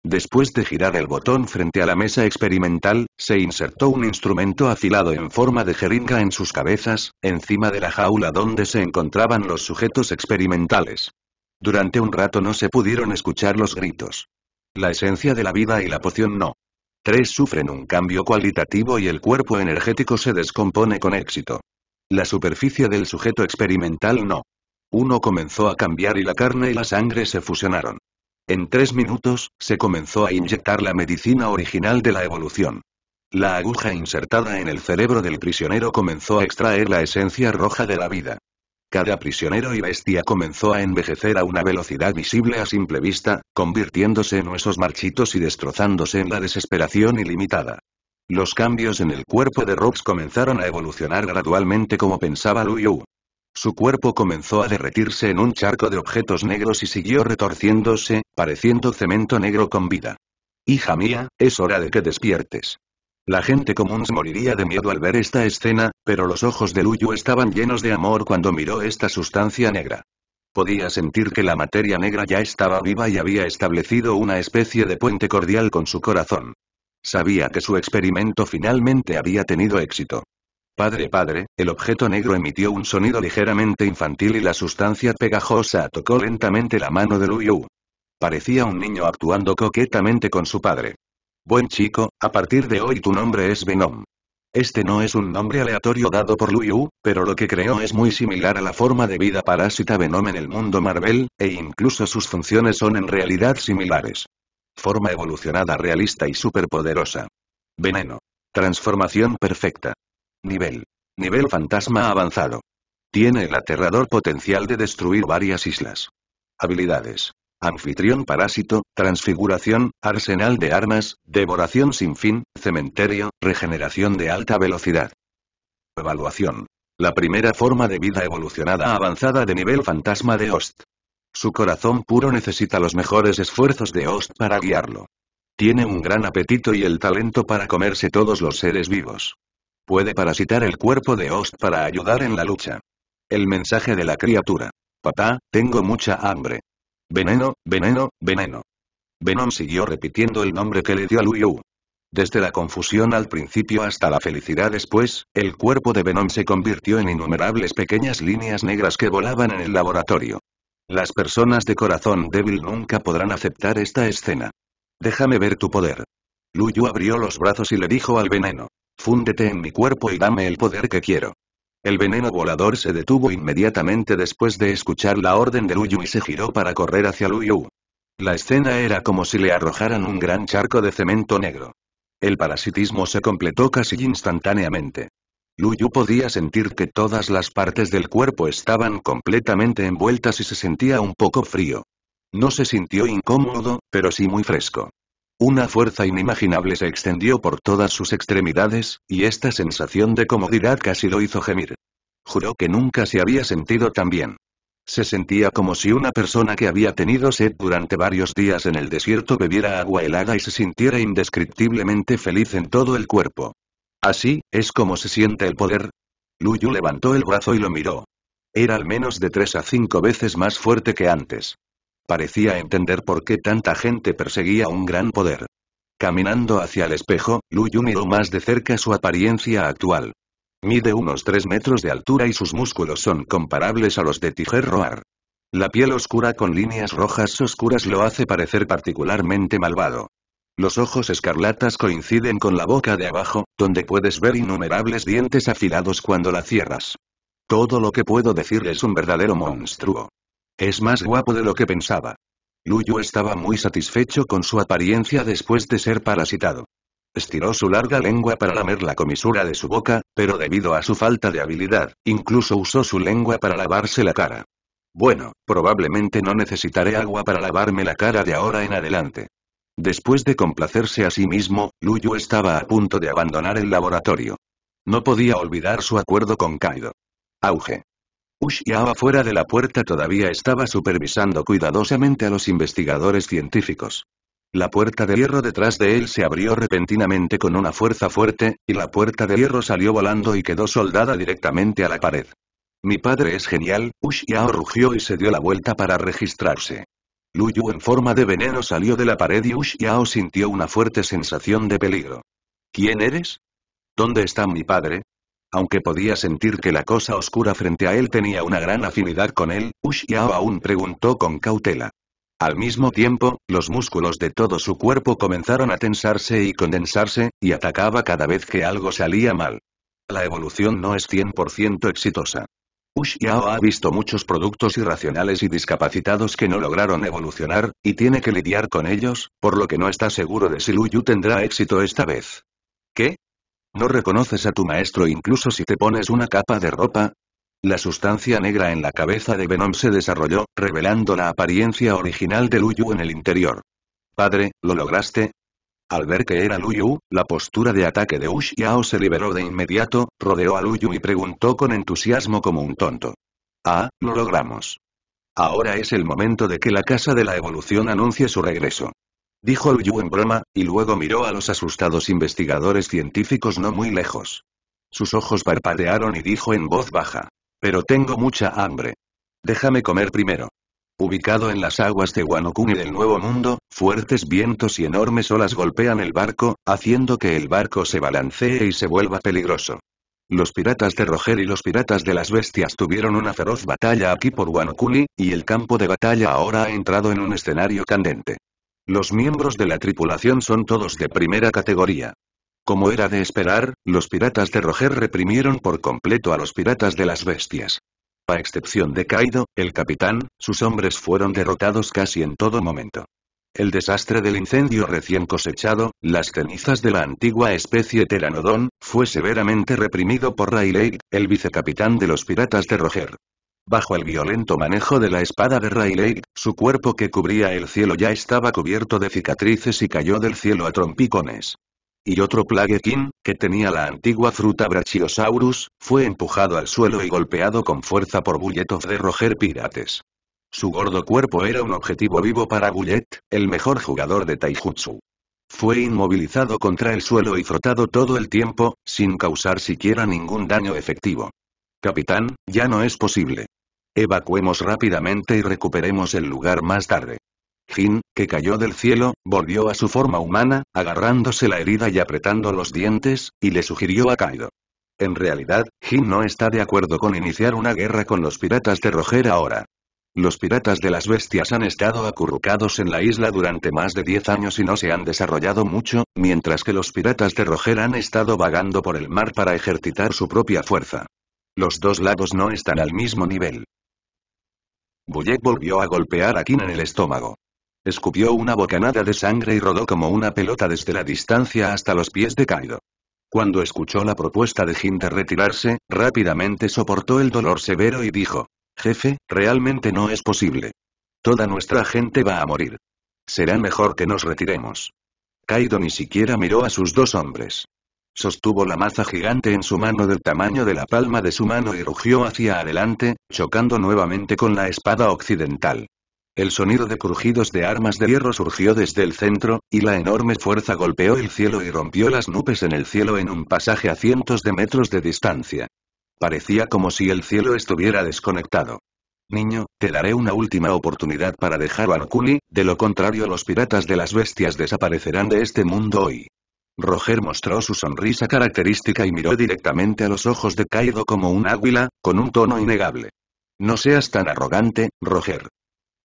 Después de girar el botón frente a la mesa experimental, se insertó un instrumento afilado en forma de jeringa en sus cabezas, encima de la jaula donde se encontraban los sujetos experimentales. Durante un rato no se pudieron escuchar los gritos. La esencia de la vida y la poción no. Tres sufren un cambio cualitativo y el cuerpo energético se descompone con éxito. La superficie del sujeto experimental no. Uno comenzó a cambiar y la carne y la sangre se fusionaron. En tres minutos, se comenzó a inyectar la medicina original de la evolución. La aguja insertada en el cerebro del prisionero comenzó a extraer la esencia roja de la vida. Cada prisionero y bestia comenzó a envejecer a una velocidad visible a simple vista, convirtiéndose en huesos marchitos y destrozándose en la desesperación ilimitada. Los cambios en el cuerpo de Rox comenzaron a evolucionar gradualmente como pensaba Yu. Su cuerpo comenzó a derretirse en un charco de objetos negros y siguió retorciéndose, pareciendo cemento negro con vida. Hija mía, es hora de que despiertes. La gente común se moriría de miedo al ver esta escena, pero los ojos de Luyu estaban llenos de amor cuando miró esta sustancia negra. Podía sentir que la materia negra ya estaba viva y había establecido una especie de puente cordial con su corazón. Sabía que su experimento finalmente había tenido éxito. Padre, padre, el objeto negro emitió un sonido ligeramente infantil y la sustancia pegajosa tocó lentamente la mano de Luyu. Parecía un niño actuando coquetamente con su padre. Buen chico, a partir de hoy tu nombre es Venom. Este no es un nombre aleatorio dado por Liu, pero lo que creó es muy similar a la forma de vida parásita Venom en el mundo Marvel, e incluso sus funciones son en realidad similares. Forma evolucionada realista y superpoderosa. Veneno. Transformación perfecta. Nivel. Nivel fantasma avanzado. Tiene el aterrador potencial de destruir varias islas. Habilidades anfitrión parásito, transfiguración, arsenal de armas, devoración sin fin, cementerio, regeneración de alta velocidad. Evaluación. La primera forma de vida evolucionada avanzada de nivel fantasma de Host. Su corazón puro necesita los mejores esfuerzos de Host para guiarlo. Tiene un gran apetito y el talento para comerse todos los seres vivos. Puede parasitar el cuerpo de Host para ayudar en la lucha. El mensaje de la criatura. Papá, tengo mucha hambre. Veneno, veneno, veneno. Venom siguió repitiendo el nombre que le dio a Luyu. Desde la confusión al principio hasta la felicidad después, el cuerpo de Venom se convirtió en innumerables pequeñas líneas negras que volaban en el laboratorio. Las personas de corazón débil nunca podrán aceptar esta escena. Déjame ver tu poder. Luyu abrió los brazos y le dijo al veneno. Fúndete en mi cuerpo y dame el poder que quiero. El veneno volador se detuvo inmediatamente después de escuchar la orden de Luyu y se giró para correr hacia Luyu. La escena era como si le arrojaran un gran charco de cemento negro. El parasitismo se completó casi instantáneamente. Luyu podía sentir que todas las partes del cuerpo estaban completamente envueltas y se sentía un poco frío. No se sintió incómodo, pero sí muy fresco. Una fuerza inimaginable se extendió por todas sus extremidades, y esta sensación de comodidad casi lo hizo gemir. Juró que nunca se había sentido tan bien. Se sentía como si una persona que había tenido sed durante varios días en el desierto bebiera agua helada y se sintiera indescriptiblemente feliz en todo el cuerpo. Así, es como se siente el poder. Luyu levantó el brazo y lo miró. Era al menos de tres a cinco veces más fuerte que antes. Parecía entender por qué tanta gente perseguía un gran poder. Caminando hacia el espejo, Lu Yu miró más de cerca su apariencia actual. Mide unos 3 metros de altura y sus músculos son comparables a los de Tiger Roar. La piel oscura con líneas rojas oscuras lo hace parecer particularmente malvado. Los ojos escarlatas coinciden con la boca de abajo, donde puedes ver innumerables dientes afilados cuando la cierras. Todo lo que puedo decir es un verdadero monstruo. Es más guapo de lo que pensaba. Luyu estaba muy satisfecho con su apariencia después de ser parasitado. Estiró su larga lengua para lamer la comisura de su boca, pero debido a su falta de habilidad, incluso usó su lengua para lavarse la cara. Bueno, probablemente no necesitaré agua para lavarme la cara de ahora en adelante. Después de complacerse a sí mismo, Luyu estaba a punto de abandonar el laboratorio. No podía olvidar su acuerdo con Kaido. Auge. Ushiao fuera de la puerta todavía estaba supervisando cuidadosamente a los investigadores científicos. La puerta de hierro detrás de él se abrió repentinamente con una fuerza fuerte, y la puerta de hierro salió volando y quedó soldada directamente a la pared. Mi padre es genial, Ushiao rugió y se dio la vuelta para registrarse. Luyu en forma de veneno salió de la pared y Ushiao sintió una fuerte sensación de peligro. ¿Quién eres? ¿Dónde está mi padre? Aunque podía sentir que la cosa oscura frente a él tenía una gran afinidad con él, Ushiao aún preguntó con cautela. Al mismo tiempo, los músculos de todo su cuerpo comenzaron a tensarse y condensarse, y atacaba cada vez que algo salía mal. La evolución no es 100% exitosa. Ushiao ha visto muchos productos irracionales y discapacitados que no lograron evolucionar, y tiene que lidiar con ellos, por lo que no está seguro de si Luyu tendrá éxito esta vez. ¿Qué? ¿No reconoces a tu maestro incluso si te pones una capa de ropa? La sustancia negra en la cabeza de Venom se desarrolló, revelando la apariencia original de Luyu en el interior. Padre, ¿lo lograste? Al ver que era Luyu, la postura de ataque de Ushiao se liberó de inmediato, rodeó a Luyu y preguntó con entusiasmo como un tonto. Ah, lo logramos. Ahora es el momento de que la Casa de la Evolución anuncie su regreso. Dijo el en broma, y luego miró a los asustados investigadores científicos no muy lejos. Sus ojos parpadearon y dijo en voz baja. Pero tengo mucha hambre. Déjame comer primero. Ubicado en las aguas de Wanokuni del Nuevo Mundo, fuertes vientos y enormes olas golpean el barco, haciendo que el barco se balancee y se vuelva peligroso. Los piratas de Roger y los piratas de las bestias tuvieron una feroz batalla aquí por Wanokuni, y el campo de batalla ahora ha entrado en un escenario candente. Los miembros de la tripulación son todos de primera categoría. Como era de esperar, los piratas de Roger reprimieron por completo a los piratas de las bestias. A excepción de Kaido, el capitán, sus hombres fueron derrotados casi en todo momento. El desastre del incendio recién cosechado, las cenizas de la antigua especie Teranodon, fue severamente reprimido por Rayleigh, el vicecapitán de los piratas de Roger. Bajo el violento manejo de la espada de Rayleigh, su cuerpo que cubría el cielo ya estaba cubierto de cicatrices y cayó del cielo a trompicones. Y otro Plaguekin, que tenía la antigua fruta Brachiosaurus, fue empujado al suelo y golpeado con fuerza por Bulletov de Roger Pirates. Su gordo cuerpo era un objetivo vivo para Bullet, el mejor jugador de Taijutsu. Fue inmovilizado contra el suelo y frotado todo el tiempo, sin causar siquiera ningún daño efectivo. Capitán, ya no es posible. Evacuemos rápidamente y recuperemos el lugar más tarde. Jin, que cayó del cielo, volvió a su forma humana, agarrándose la herida y apretando los dientes, y le sugirió a Kaido. En realidad, Jin no está de acuerdo con iniciar una guerra con los piratas de Roger ahora. Los piratas de las bestias han estado acurrucados en la isla durante más de 10 años y no se han desarrollado mucho, mientras que los piratas de Roger han estado vagando por el mar para ejercitar su propia fuerza. Los dos lados no están al mismo nivel. Bullet volvió a golpear a Kim en el estómago. Escupió una bocanada de sangre y rodó como una pelota desde la distancia hasta los pies de Kaido. Cuando escuchó la propuesta de Jin de retirarse, rápidamente soportó el dolor severo y dijo, Jefe, realmente no es posible. Toda nuestra gente va a morir. Será mejor que nos retiremos. Kaido ni siquiera miró a sus dos hombres. Sostuvo la maza gigante en su mano del tamaño de la palma de su mano y rugió hacia adelante, chocando nuevamente con la espada occidental. El sonido de crujidos de armas de hierro surgió desde el centro, y la enorme fuerza golpeó el cielo y rompió las nubes en el cielo en un pasaje a cientos de metros de distancia. Parecía como si el cielo estuviera desconectado. Niño, te daré una última oportunidad para dejar a Arculi, de lo contrario los piratas de las bestias desaparecerán de este mundo hoy. Roger mostró su sonrisa característica y miró directamente a los ojos de Kaido como un águila, con un tono innegable. No seas tan arrogante, Roger.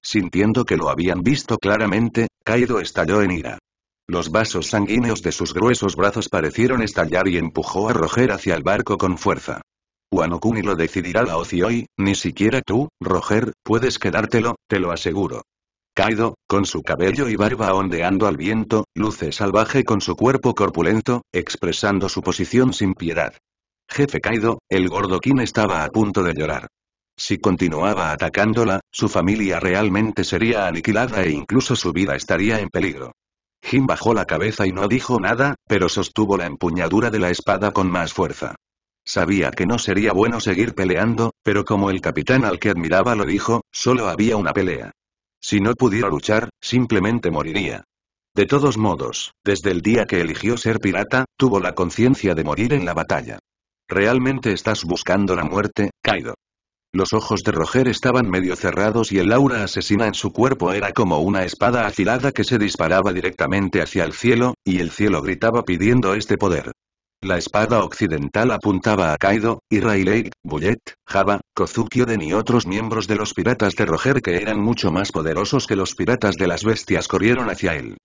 Sintiendo que lo habían visto claramente, Kaido estalló en ira. Los vasos sanguíneos de sus gruesos brazos parecieron estallar y empujó a Roger hacia el barco con fuerza. Wanokuni lo decidirá la Ocio hoy, ni siquiera tú, Roger, puedes quedártelo, te lo aseguro. Kaido, con su cabello y barba ondeando al viento, luce salvaje con su cuerpo corpulento, expresando su posición sin piedad. Jefe Kaido, el gordo gordoquín estaba a punto de llorar. Si continuaba atacándola, su familia realmente sería aniquilada e incluso su vida estaría en peligro. Jim bajó la cabeza y no dijo nada, pero sostuvo la empuñadura de la espada con más fuerza. Sabía que no sería bueno seguir peleando, pero como el capitán al que admiraba lo dijo, solo había una pelea. Si no pudiera luchar, simplemente moriría. De todos modos, desde el día que eligió ser pirata, tuvo la conciencia de morir en la batalla. Realmente estás buscando la muerte, Kaido. Los ojos de Roger estaban medio cerrados y el aura asesina en su cuerpo era como una espada afilada que se disparaba directamente hacia el cielo, y el cielo gritaba pidiendo este poder. La espada occidental apuntaba a Kaido, y Rayleigh, Bullet, Java, Kozuki Oden y otros miembros de los piratas de Roger que eran mucho más poderosos que los piratas de las bestias corrieron hacia él.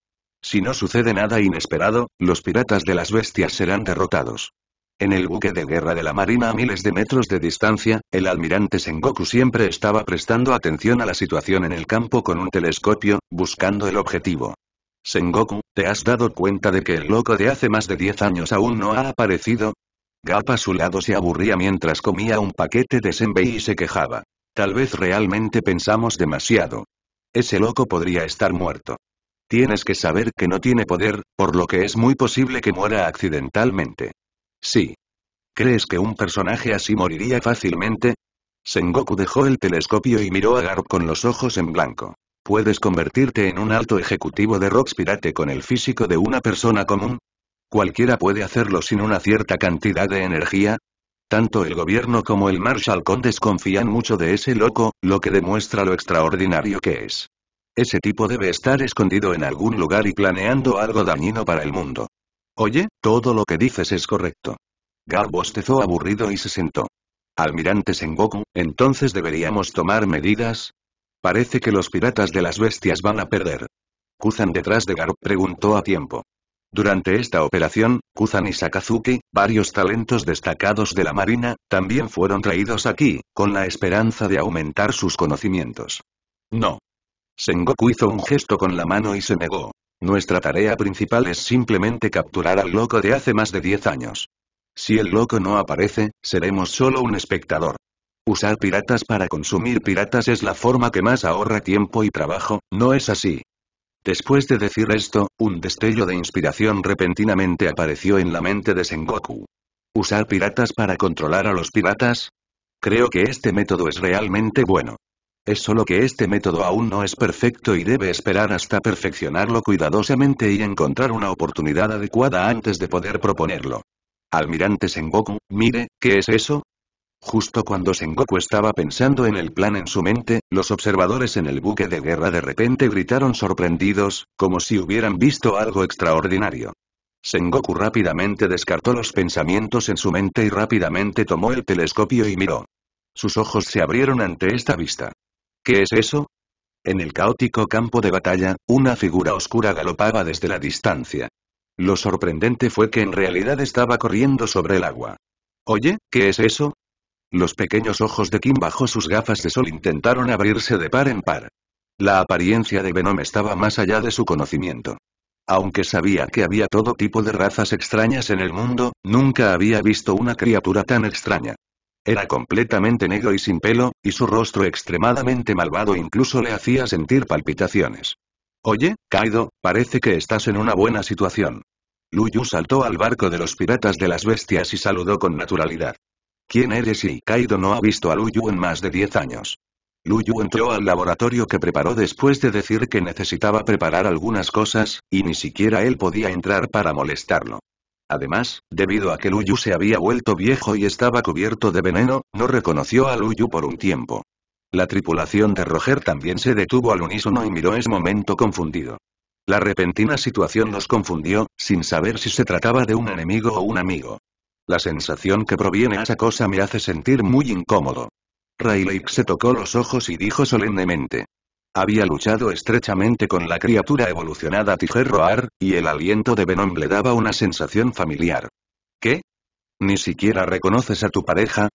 Si no sucede nada inesperado, los piratas de las bestias serán derrotados. En el buque de guerra de la marina a miles de metros de distancia, el almirante Sengoku siempre estaba prestando atención a la situación en el campo con un telescopio, buscando el objetivo. Sengoku, ¿te has dado cuenta de que el loco de hace más de 10 años aún no ha aparecido? Gap a su lado se aburría mientras comía un paquete de senbei y se quejaba. Tal vez realmente pensamos demasiado. Ese loco podría estar muerto. Tienes que saber que no tiene poder, por lo que es muy posible que muera accidentalmente. Sí. ¿Crees que un personaje así moriría fácilmente? Sengoku dejó el telescopio y miró a Garp con los ojos en blanco. ¿Puedes convertirte en un alto ejecutivo de Rocks Pirate con el físico de una persona común? ¿Cualquiera puede hacerlo sin una cierta cantidad de energía? Tanto el gobierno como el Marshall Condes desconfían mucho de ese loco, lo que demuestra lo extraordinario que es. Ese tipo debe estar escondido en algún lugar y planeando algo dañino para el mundo. Oye, todo lo que dices es correcto. Gar bostezó aburrido y se sentó. Almirante Sengoku, entonces deberíamos tomar medidas, Parece que los piratas de las bestias van a perder. Kuzan detrás de Garo, preguntó a tiempo. Durante esta operación, Kuzan y Sakazuki, varios talentos destacados de la Marina, también fueron traídos aquí, con la esperanza de aumentar sus conocimientos. No. Sengoku hizo un gesto con la mano y se negó. Nuestra tarea principal es simplemente capturar al loco de hace más de 10 años. Si el loco no aparece, seremos solo un espectador. Usar piratas para consumir piratas es la forma que más ahorra tiempo y trabajo, ¿no es así? Después de decir esto, un destello de inspiración repentinamente apareció en la mente de Sengoku. ¿Usar piratas para controlar a los piratas? Creo que este método es realmente bueno. Es solo que este método aún no es perfecto y debe esperar hasta perfeccionarlo cuidadosamente y encontrar una oportunidad adecuada antes de poder proponerlo. Almirante Sengoku, mire, ¿qué es eso? Justo cuando Sengoku estaba pensando en el plan en su mente, los observadores en el buque de guerra de repente gritaron sorprendidos, como si hubieran visto algo extraordinario. Sengoku rápidamente descartó los pensamientos en su mente y rápidamente tomó el telescopio y miró. Sus ojos se abrieron ante esta vista. ¿Qué es eso? En el caótico campo de batalla, una figura oscura galopaba desde la distancia. Lo sorprendente fue que en realidad estaba corriendo sobre el agua. Oye, ¿qué es eso? Los pequeños ojos de Kim bajo sus gafas de sol intentaron abrirse de par en par. La apariencia de Venom estaba más allá de su conocimiento. Aunque sabía que había todo tipo de razas extrañas en el mundo, nunca había visto una criatura tan extraña. Era completamente negro y sin pelo, y su rostro extremadamente malvado incluso le hacía sentir palpitaciones. Oye, Kaido, parece que estás en una buena situación. Luyu saltó al barco de los piratas de las bestias y saludó con naturalidad. ¿Quién eres? Y Kaido no ha visto a Luyu en más de 10 años. Luyu entró al laboratorio que preparó después de decir que necesitaba preparar algunas cosas, y ni siquiera él podía entrar para molestarlo. Además, debido a que Luyu se había vuelto viejo y estaba cubierto de veneno, no reconoció a Luyu por un tiempo. La tripulación de Roger también se detuvo al unísono y miró ese momento confundido. La repentina situación nos confundió, sin saber si se trataba de un enemigo o un amigo. La sensación que proviene de esa cosa me hace sentir muy incómodo. Rayleigh se tocó los ojos y dijo solemnemente. Había luchado estrechamente con la criatura evolucionada Tijerroar, y el aliento de Venom le daba una sensación familiar. ¿Qué? ¿Ni siquiera reconoces a tu pareja?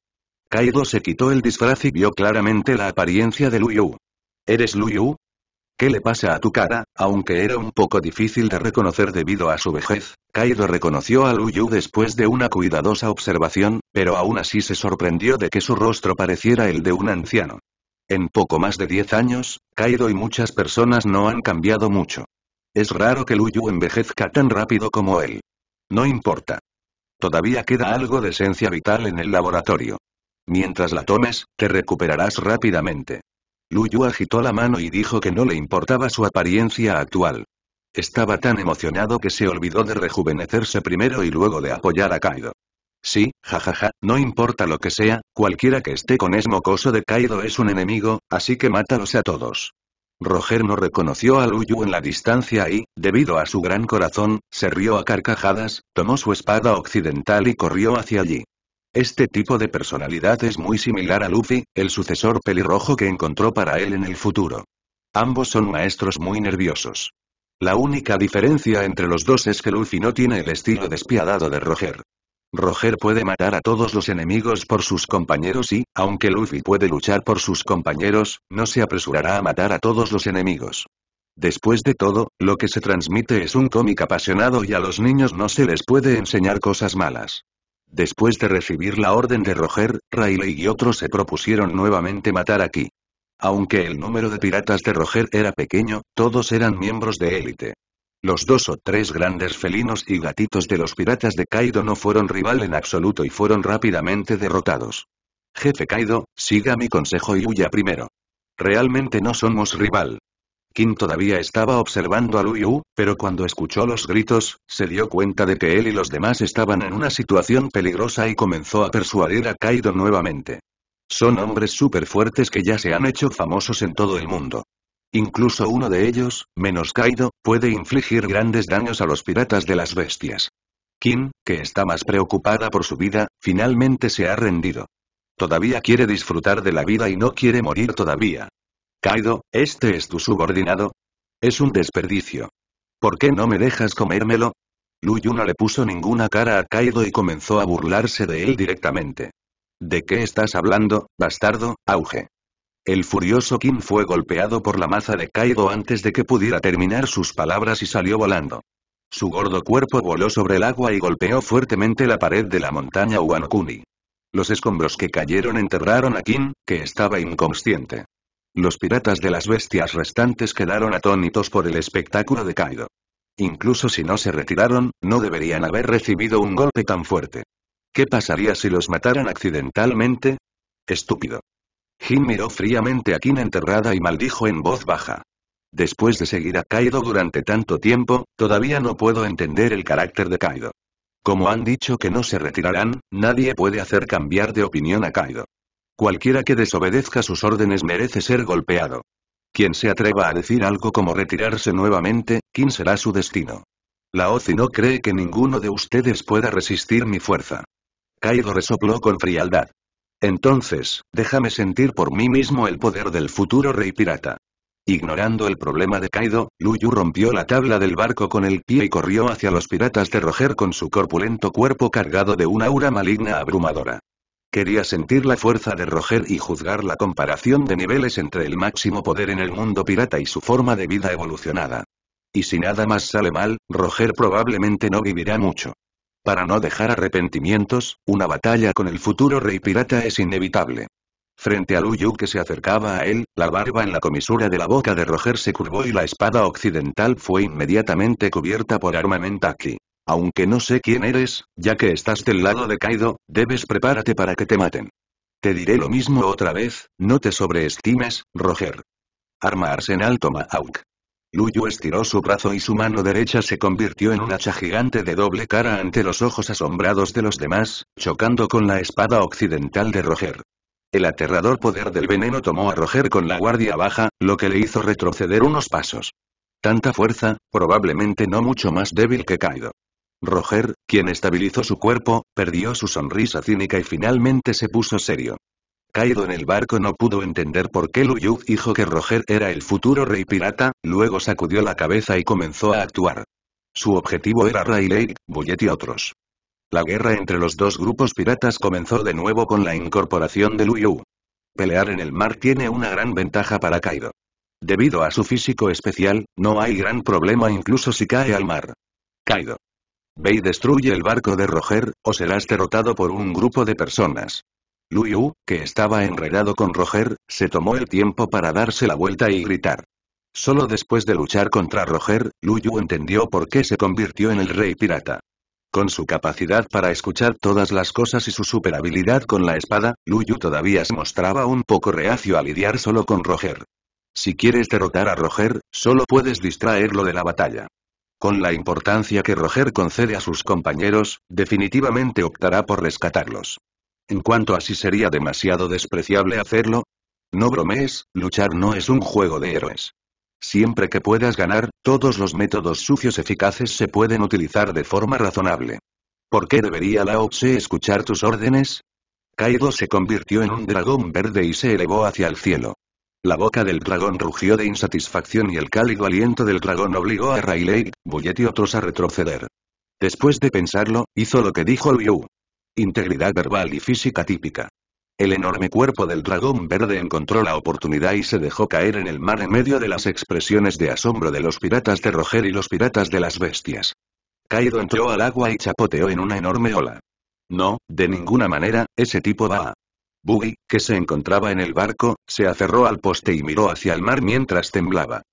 Kaido se quitó el disfraz y vio claramente la apariencia de Luyu. ¿Eres Luyu? ¿Qué le pasa a tu cara? Aunque era un poco difícil de reconocer debido a su vejez, Kaido reconoció a Luyu después de una cuidadosa observación, pero aún así se sorprendió de que su rostro pareciera el de un anciano. En poco más de 10 años, Kaido y muchas personas no han cambiado mucho. Es raro que Luyu envejezca tan rápido como él. No importa. Todavía queda algo de esencia vital en el laboratorio. Mientras la tomes, te recuperarás rápidamente. Luyu agitó la mano y dijo que no le importaba su apariencia actual. Estaba tan emocionado que se olvidó de rejuvenecerse primero y luego de apoyar a Kaido. Sí, jajaja, no importa lo que sea, cualquiera que esté con ese mocoso de Kaido es un enemigo, así que mátalos a todos. Roger no reconoció a Luyu en la distancia y, debido a su gran corazón, se rió a carcajadas, tomó su espada occidental y corrió hacia allí. Este tipo de personalidad es muy similar a Luffy, el sucesor pelirrojo que encontró para él en el futuro. Ambos son maestros muy nerviosos. La única diferencia entre los dos es que Luffy no tiene el estilo despiadado de Roger. Roger puede matar a todos los enemigos por sus compañeros y, aunque Luffy puede luchar por sus compañeros, no se apresurará a matar a todos los enemigos. Después de todo, lo que se transmite es un cómic apasionado y a los niños no se les puede enseñar cosas malas. Después de recibir la orden de Roger, Riley y otros se propusieron nuevamente matar aquí. Aunque el número de piratas de Roger era pequeño, todos eran miembros de élite. Los dos o tres grandes felinos y gatitos de los piratas de Kaido no fueron rival en absoluto y fueron rápidamente derrotados. Jefe Kaido, siga mi consejo y huya primero. Realmente no somos rival. Kim todavía estaba observando a Yu, pero cuando escuchó los gritos, se dio cuenta de que él y los demás estaban en una situación peligrosa y comenzó a persuadir a Kaido nuevamente. Son hombres súper fuertes que ya se han hecho famosos en todo el mundo. Incluso uno de ellos, menos Kaido, puede infligir grandes daños a los piratas de las bestias. Kim, que está más preocupada por su vida, finalmente se ha rendido. Todavía quiere disfrutar de la vida y no quiere morir todavía. Kaido, ¿este es tu subordinado? Es un desperdicio. ¿Por qué no me dejas comérmelo? Luyu no le puso ninguna cara a Kaido y comenzó a burlarse de él directamente. ¿De qué estás hablando, bastardo, auge? El furioso Kim fue golpeado por la maza de Kaido antes de que pudiera terminar sus palabras y salió volando. Su gordo cuerpo voló sobre el agua y golpeó fuertemente la pared de la montaña Wanokuni. Los escombros que cayeron enterraron a Kim, que estaba inconsciente. Los piratas de las bestias restantes quedaron atónitos por el espectáculo de Kaido. Incluso si no se retiraron, no deberían haber recibido un golpe tan fuerte. ¿Qué pasaría si los mataran accidentalmente? Estúpido. Jin miró fríamente a Kina enterrada y maldijo en voz baja. Después de seguir a Kaido durante tanto tiempo, todavía no puedo entender el carácter de Kaido. Como han dicho que no se retirarán, nadie puede hacer cambiar de opinión a Kaido. Cualquiera que desobedezca sus órdenes merece ser golpeado. Quien se atreva a decir algo como retirarse nuevamente, ¿quién será su destino? La Ozi no cree que ninguno de ustedes pueda resistir mi fuerza. Kaido resopló con frialdad. Entonces, déjame sentir por mí mismo el poder del futuro rey pirata. Ignorando el problema de Kaido, Luyu rompió la tabla del barco con el pie y corrió hacia los piratas de Roger con su corpulento cuerpo cargado de una aura maligna abrumadora. Quería sentir la fuerza de Roger y juzgar la comparación de niveles entre el máximo poder en el mundo pirata y su forma de vida evolucionada. Y si nada más sale mal, Roger probablemente no vivirá mucho. Para no dejar arrepentimientos, una batalla con el futuro rey pirata es inevitable. Frente a Luyu que se acercaba a él, la barba en la comisura de la boca de Roger se curvó y la espada occidental fue inmediatamente cubierta por armamentaki. aquí. Aunque no sé quién eres, ya que estás del lado de Kaido, debes prepárate para que te maten. Te diré lo mismo otra vez, no te sobreestimes, Roger. Arma Arsenal toma Auk. Luyu estiró su brazo y su mano derecha se convirtió en un hacha gigante de doble cara ante los ojos asombrados de los demás, chocando con la espada occidental de Roger. El aterrador poder del veneno tomó a Roger con la guardia baja, lo que le hizo retroceder unos pasos. Tanta fuerza, probablemente no mucho más débil que Kaido. Roger, quien estabilizó su cuerpo, perdió su sonrisa cínica y finalmente se puso serio. Caído en el barco no pudo entender por qué Yu dijo que Roger era el futuro rey pirata, luego sacudió la cabeza y comenzó a actuar. Su objetivo era Rayleigh, Bullet y otros. La guerra entre los dos grupos piratas comenzó de nuevo con la incorporación de Yu. Pelear en el mar tiene una gran ventaja para Kaido. Debido a su físico especial, no hay gran problema incluso si cae al mar. Kaido Ve y destruye el barco de Roger, o serás derrotado por un grupo de personas. Yu, que estaba enredado con Roger, se tomó el tiempo para darse la vuelta y gritar. Solo después de luchar contra Roger, Yu entendió por qué se convirtió en el rey pirata. Con su capacidad para escuchar todas las cosas y su superabilidad con la espada, Luyu todavía se mostraba un poco reacio a lidiar solo con Roger. Si quieres derrotar a Roger, solo puedes distraerlo de la batalla. Con la importancia que Roger concede a sus compañeros, definitivamente optará por rescatarlos. En cuanto a si sería demasiado despreciable hacerlo, no bromees, luchar no es un juego de héroes. Siempre que puedas ganar, todos los métodos sucios eficaces se pueden utilizar de forma razonable. ¿Por qué debería Lao Tse escuchar tus órdenes? Kaido se convirtió en un dragón verde y se elevó hacia el cielo. La boca del dragón rugió de insatisfacción y el cálido aliento del dragón obligó a Rayleigh, Bullet y otros a retroceder. Después de pensarlo, hizo lo que dijo Liu. Integridad verbal y física típica. El enorme cuerpo del dragón verde encontró la oportunidad y se dejó caer en el mar en medio de las expresiones de asombro de los piratas de Roger y los piratas de las bestias. Caído entró al agua y chapoteó en una enorme ola. No, de ninguna manera, ese tipo va. a Buggy, que se encontraba en el barco, se aferró al poste y miró hacia el mar mientras temblaba.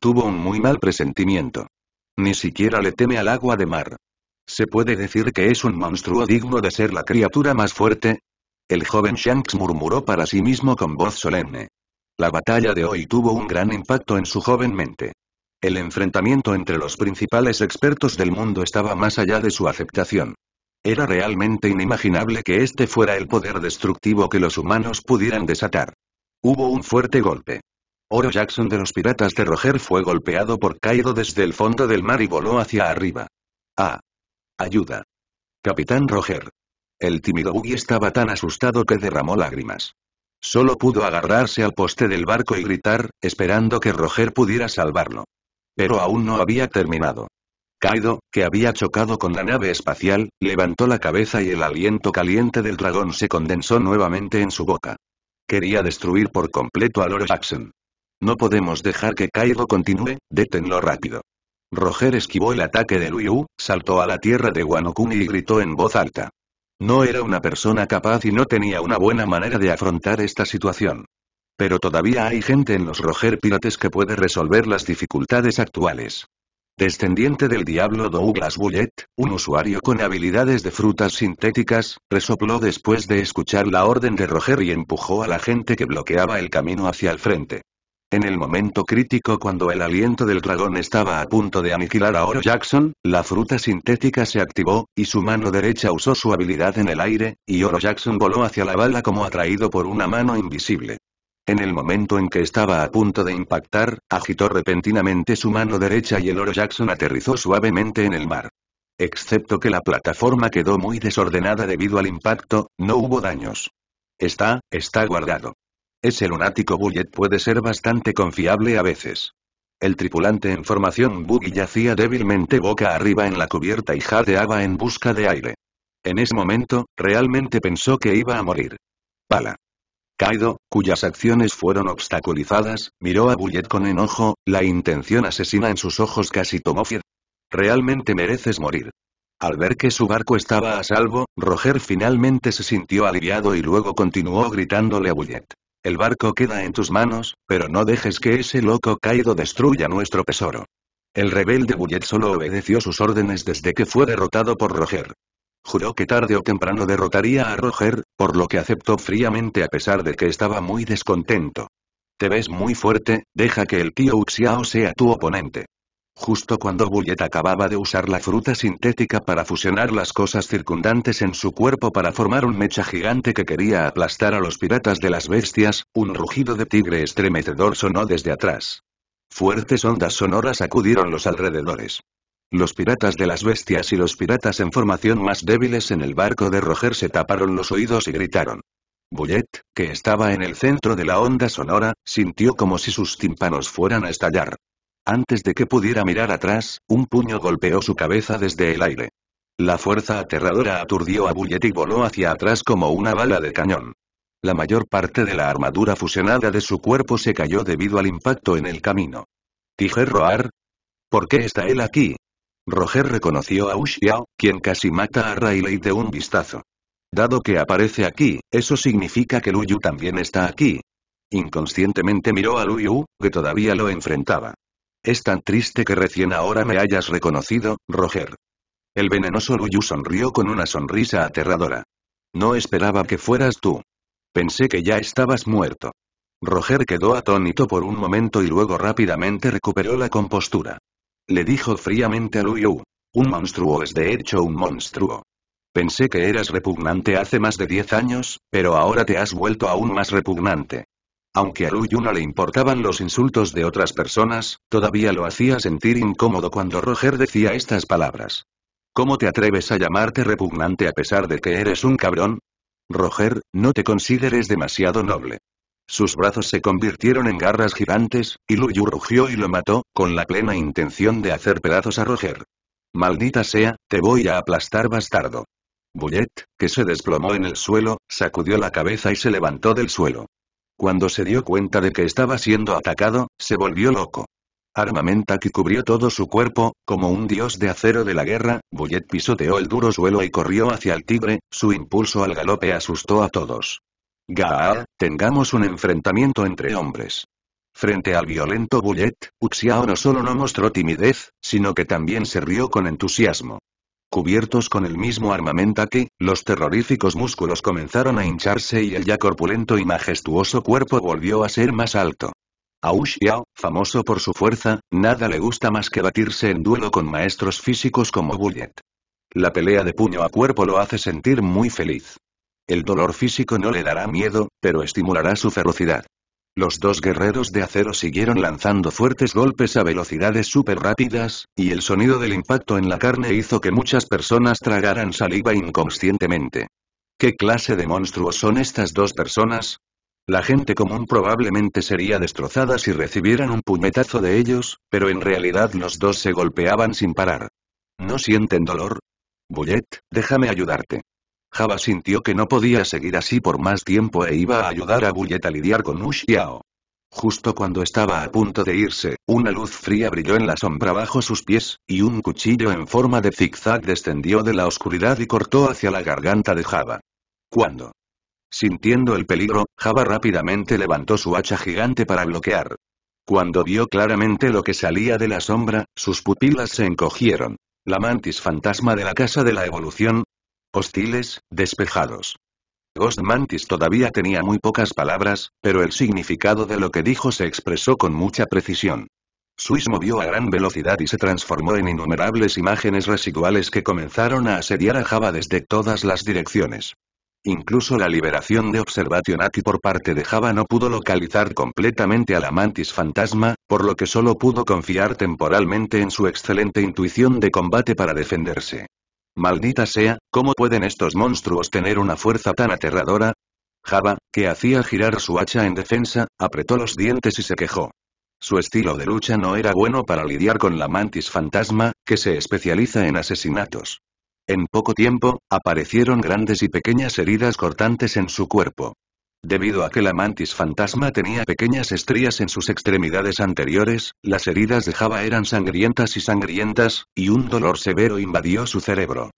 Tuvo un muy mal presentimiento. Ni siquiera le teme al agua de mar. ¿Se puede decir que es un monstruo digno de ser la criatura más fuerte? El joven Shanks murmuró para sí mismo con voz solemne. La batalla de hoy tuvo un gran impacto en su joven mente. El enfrentamiento entre los principales expertos del mundo estaba más allá de su aceptación. Era realmente inimaginable que este fuera el poder destructivo que los humanos pudieran desatar. Hubo un fuerte golpe. Oro Jackson de los Piratas de Roger fue golpeado por Kaido desde el fondo del mar y voló hacia arriba. ¡Ah! ¡Ayuda! Capitán Roger. El tímido Buggy estaba tan asustado que derramó lágrimas. Solo pudo agarrarse al poste del barco y gritar, esperando que Roger pudiera salvarlo. Pero aún no había terminado. Kaido, que había chocado con la nave espacial, levantó la cabeza y el aliento caliente del dragón se condensó nuevamente en su boca. Quería destruir por completo a Lord Jackson. No podemos dejar que Cairo continúe, détenlo rápido. Roger esquivó el ataque de Liu, saltó a la tierra de Wanokuni y gritó en voz alta. No era una persona capaz y no tenía una buena manera de afrontar esta situación. Pero todavía hay gente en los Roger Pirates que puede resolver las dificultades actuales. Descendiente del diablo Douglas Bullet, un usuario con habilidades de frutas sintéticas, resopló después de escuchar la orden de Roger y empujó a la gente que bloqueaba el camino hacia el frente. En el momento crítico cuando el aliento del dragón estaba a punto de aniquilar a Oro Jackson, la fruta sintética se activó, y su mano derecha usó su habilidad en el aire, y Oro Jackson voló hacia la bala como atraído por una mano invisible. En el momento en que estaba a punto de impactar, agitó repentinamente su mano derecha y el oro Jackson aterrizó suavemente en el mar. Excepto que la plataforma quedó muy desordenada debido al impacto, no hubo daños. Está, está guardado. Ese lunático Bullet puede ser bastante confiable a veces. El tripulante en formación Buggy yacía débilmente boca arriba en la cubierta y jadeaba en busca de aire. En ese momento, realmente pensó que iba a morir. Pala. Kaido, cuyas acciones fueron obstaculizadas, miró a Bullet con enojo, la intención asesina en sus ojos casi tomó fiel. Realmente mereces morir. Al ver que su barco estaba a salvo, Roger finalmente se sintió aliviado y luego continuó gritándole a Bullet. El barco queda en tus manos, pero no dejes que ese loco Kaido destruya nuestro tesoro. El rebelde Bullet solo obedeció sus órdenes desde que fue derrotado por Roger. Juró que tarde o temprano derrotaría a Roger, por lo que aceptó fríamente a pesar de que estaba muy descontento. Te ves muy fuerte, deja que el tío Uxiao sea tu oponente. Justo cuando Bullet acababa de usar la fruta sintética para fusionar las cosas circundantes en su cuerpo para formar un mecha gigante que quería aplastar a los piratas de las bestias, un rugido de tigre estremecedor sonó desde atrás. Fuertes ondas sonoras acudieron los alrededores. Los piratas de las bestias y los piratas en formación más débiles en el barco de Roger se taparon los oídos y gritaron. Bullet, que estaba en el centro de la onda sonora, sintió como si sus tímpanos fueran a estallar. Antes de que pudiera mirar atrás, un puño golpeó su cabeza desde el aire. La fuerza aterradora aturdió a Bullet y voló hacia atrás como una bala de cañón. La mayor parte de la armadura fusionada de su cuerpo se cayó debido al impacto en el camino. Tijer Roar. ¿Por qué está él aquí? Roger reconoció a Ushiao, quien casi mata a Riley de un vistazo. Dado que aparece aquí, eso significa que Luyu también está aquí. Inconscientemente miró a Luyu, que todavía lo enfrentaba. Es tan triste que recién ahora me hayas reconocido, Roger. El venenoso Luyu sonrió con una sonrisa aterradora. No esperaba que fueras tú. Pensé que ya estabas muerto. Roger quedó atónito por un momento y luego rápidamente recuperó la compostura. Le dijo fríamente a Ruyu. Un monstruo es de hecho un monstruo. Pensé que eras repugnante hace más de diez años, pero ahora te has vuelto aún más repugnante. Aunque a Luyu no le importaban los insultos de otras personas, todavía lo hacía sentir incómodo cuando Roger decía estas palabras. ¿Cómo te atreves a llamarte repugnante a pesar de que eres un cabrón? Roger, no te consideres demasiado noble. Sus brazos se convirtieron en garras gigantes, y Luyu rugió y lo mató, con la plena intención de hacer pedazos a Roger. Maldita sea, te voy a aplastar bastardo. Bullet, que se desplomó en el suelo, sacudió la cabeza y se levantó del suelo. Cuando se dio cuenta de que estaba siendo atacado, se volvió loco. Armamenta que cubrió todo su cuerpo, como un dios de acero de la guerra, Bullet pisoteó el duro suelo y corrió hacia el tigre, su impulso al galope asustó a todos. Gaal, Tengamos un enfrentamiento entre hombres. Frente al violento Bullet, Uxiao no solo no mostró timidez, sino que también se rió con entusiasmo. Cubiertos con el mismo armamento que, los terroríficos músculos comenzaron a hincharse y el ya corpulento y majestuoso cuerpo volvió a ser más alto. A Uxiao, famoso por su fuerza, nada le gusta más que batirse en duelo con maestros físicos como Bullet. La pelea de puño a cuerpo lo hace sentir muy feliz. El dolor físico no le dará miedo, pero estimulará su ferocidad. Los dos guerreros de acero siguieron lanzando fuertes golpes a velocidades súper rápidas, y el sonido del impacto en la carne hizo que muchas personas tragaran saliva inconscientemente. ¿Qué clase de monstruos son estas dos personas? La gente común probablemente sería destrozada si recibieran un puñetazo de ellos, pero en realidad los dos se golpeaban sin parar. ¿No sienten dolor? Bullet, déjame ayudarte. Java sintió que no podía seguir así por más tiempo e iba a ayudar a Bullet a lidiar con Ushiao. Justo cuando estaba a punto de irse, una luz fría brilló en la sombra bajo sus pies, y un cuchillo en forma de zigzag descendió de la oscuridad y cortó hacia la garganta de Java. Cuando, Sintiendo el peligro, Java rápidamente levantó su hacha gigante para bloquear. Cuando vio claramente lo que salía de la sombra, sus pupilas se encogieron. La mantis fantasma de la casa de la evolución, hostiles, despejados. Ghost Mantis todavía tenía muy pocas palabras, pero el significado de lo que dijo se expresó con mucha precisión. Swiss movió a gran velocidad y se transformó en innumerables imágenes residuales que comenzaron a asediar a Java desde todas las direcciones. Incluso la liberación de Observation por parte de Java no pudo localizar completamente a la mantis fantasma, por lo que solo pudo confiar temporalmente en su excelente intuición de combate para defenderse. Maldita sea, ¿cómo pueden estos monstruos tener una fuerza tan aterradora? Java, que hacía girar su hacha en defensa, apretó los dientes y se quejó. Su estilo de lucha no era bueno para lidiar con la mantis fantasma, que se especializa en asesinatos. En poco tiempo, aparecieron grandes y pequeñas heridas cortantes en su cuerpo. Debido a que la mantis fantasma tenía pequeñas estrías en sus extremidades anteriores, las heridas de Java eran sangrientas y sangrientas, y un dolor severo invadió su cerebro.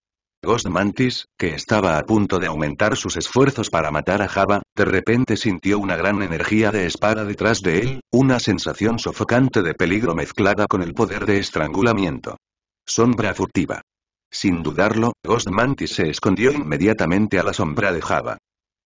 Ghost Mantis, que estaba a punto de aumentar sus esfuerzos para matar a Java, de repente sintió una gran energía de espada detrás de él, una sensación sofocante de peligro mezclada con el poder de estrangulamiento. Sombra furtiva. Sin dudarlo, Ghost Mantis se escondió inmediatamente a la sombra de Java.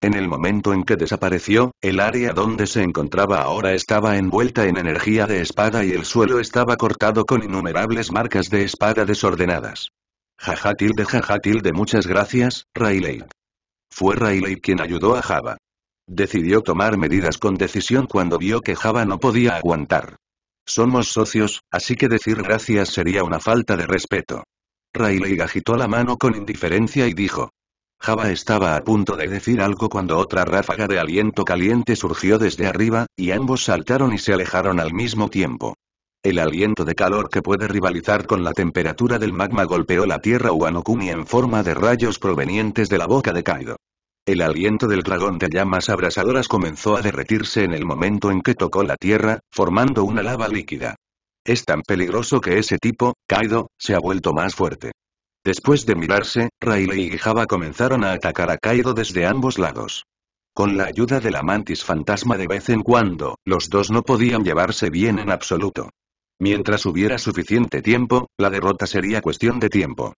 En el momento en que desapareció, el área donde se encontraba ahora estaba envuelta en energía de espada y el suelo estaba cortado con innumerables marcas de espada desordenadas. Jaja de jaja de muchas gracias, Rayleigh. Fue Rayleigh quien ayudó a Java. Decidió tomar medidas con decisión cuando vio que Java no podía aguantar. Somos socios, así que decir gracias sería una falta de respeto. Rayleigh agitó la mano con indiferencia y dijo, Java estaba a punto de decir algo cuando otra ráfaga de aliento caliente surgió desde arriba, y ambos saltaron y se alejaron al mismo tiempo. El aliento de calor que puede rivalizar con la temperatura del magma golpeó la tierra Wanokuni en forma de rayos provenientes de la boca de Kaido. El aliento del dragón de llamas abrasadoras comenzó a derretirse en el momento en que tocó la tierra, formando una lava líquida. Es tan peligroso que ese tipo, Kaido, se ha vuelto más fuerte. Después de mirarse, Riley y Java comenzaron a atacar a Kaido desde ambos lados. Con la ayuda de la mantis fantasma de vez en cuando, los dos no podían llevarse bien en absoluto. Mientras hubiera suficiente tiempo, la derrota sería cuestión de tiempo.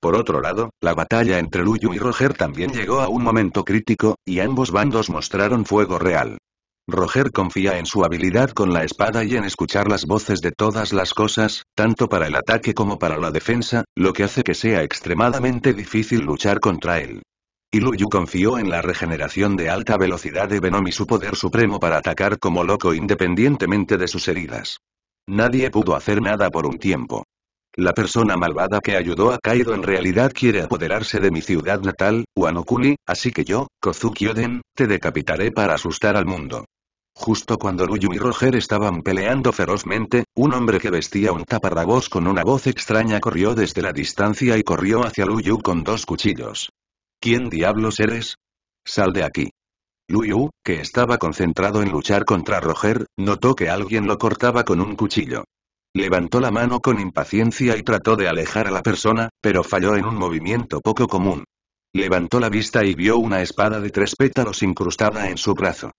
Por otro lado, la batalla entre Luyu y Roger también llegó a un momento crítico, y ambos bandos mostraron fuego real. Roger confía en su habilidad con la espada y en escuchar las voces de todas las cosas, tanto para el ataque como para la defensa, lo que hace que sea extremadamente difícil luchar contra él. Iluyu confió en la regeneración de alta velocidad de Venom y su poder supremo para atacar como loco independientemente de sus heridas. Nadie pudo hacer nada por un tiempo. La persona malvada que ayudó a Kaido en realidad quiere apoderarse de mi ciudad natal, Wanokuni, así que yo, Kozuki Oden, te decapitaré para asustar al mundo. Justo cuando Luyu y Roger estaban peleando ferozmente, un hombre que vestía un taparrabos con una voz extraña corrió desde la distancia y corrió hacia Luyu con dos cuchillos. ¿Quién diablos eres? Sal de aquí. Luyu, que estaba concentrado en luchar contra Roger, notó que alguien lo cortaba con un cuchillo. Levantó la mano con impaciencia y trató de alejar a la persona, pero falló en un movimiento poco común. Levantó la vista y vio una espada de tres pétalos incrustada en su brazo.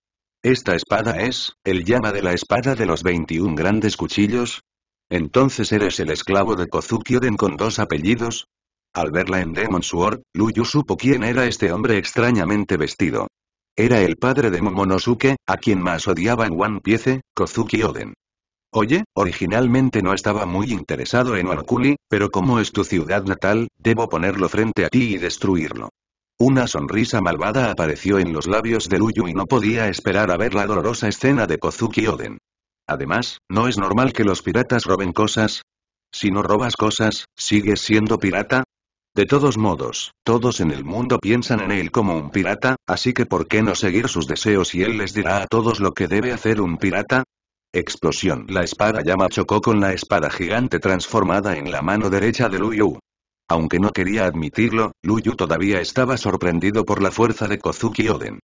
Esta espada es, el llama de la espada de los 21 grandes cuchillos. Entonces eres el esclavo de Kozuki Oden con dos apellidos. Al verla en Demon Sword, Luyu supo quién era este hombre extrañamente vestido. Era el padre de Momonosuke, a quien más odiaba en One Piece, Kozuki Oden. Oye, originalmente no estaba muy interesado en Orkuli, pero como es tu ciudad natal, debo ponerlo frente a ti y destruirlo. Una sonrisa malvada apareció en los labios de Luyu y no podía esperar a ver la dolorosa escena de Kozuki Oden. Además, ¿no es normal que los piratas roben cosas? Si no robas cosas, ¿sigues siendo pirata? De todos modos, todos en el mundo piensan en él como un pirata, así que ¿por qué no seguir sus deseos y él les dirá a todos lo que debe hacer un pirata? Explosión. La espada llama chocó con la espada gigante transformada en la mano derecha de Luyu. Aunque no quería admitirlo, Luyu todavía estaba sorprendido por la fuerza de Kozuki Oden.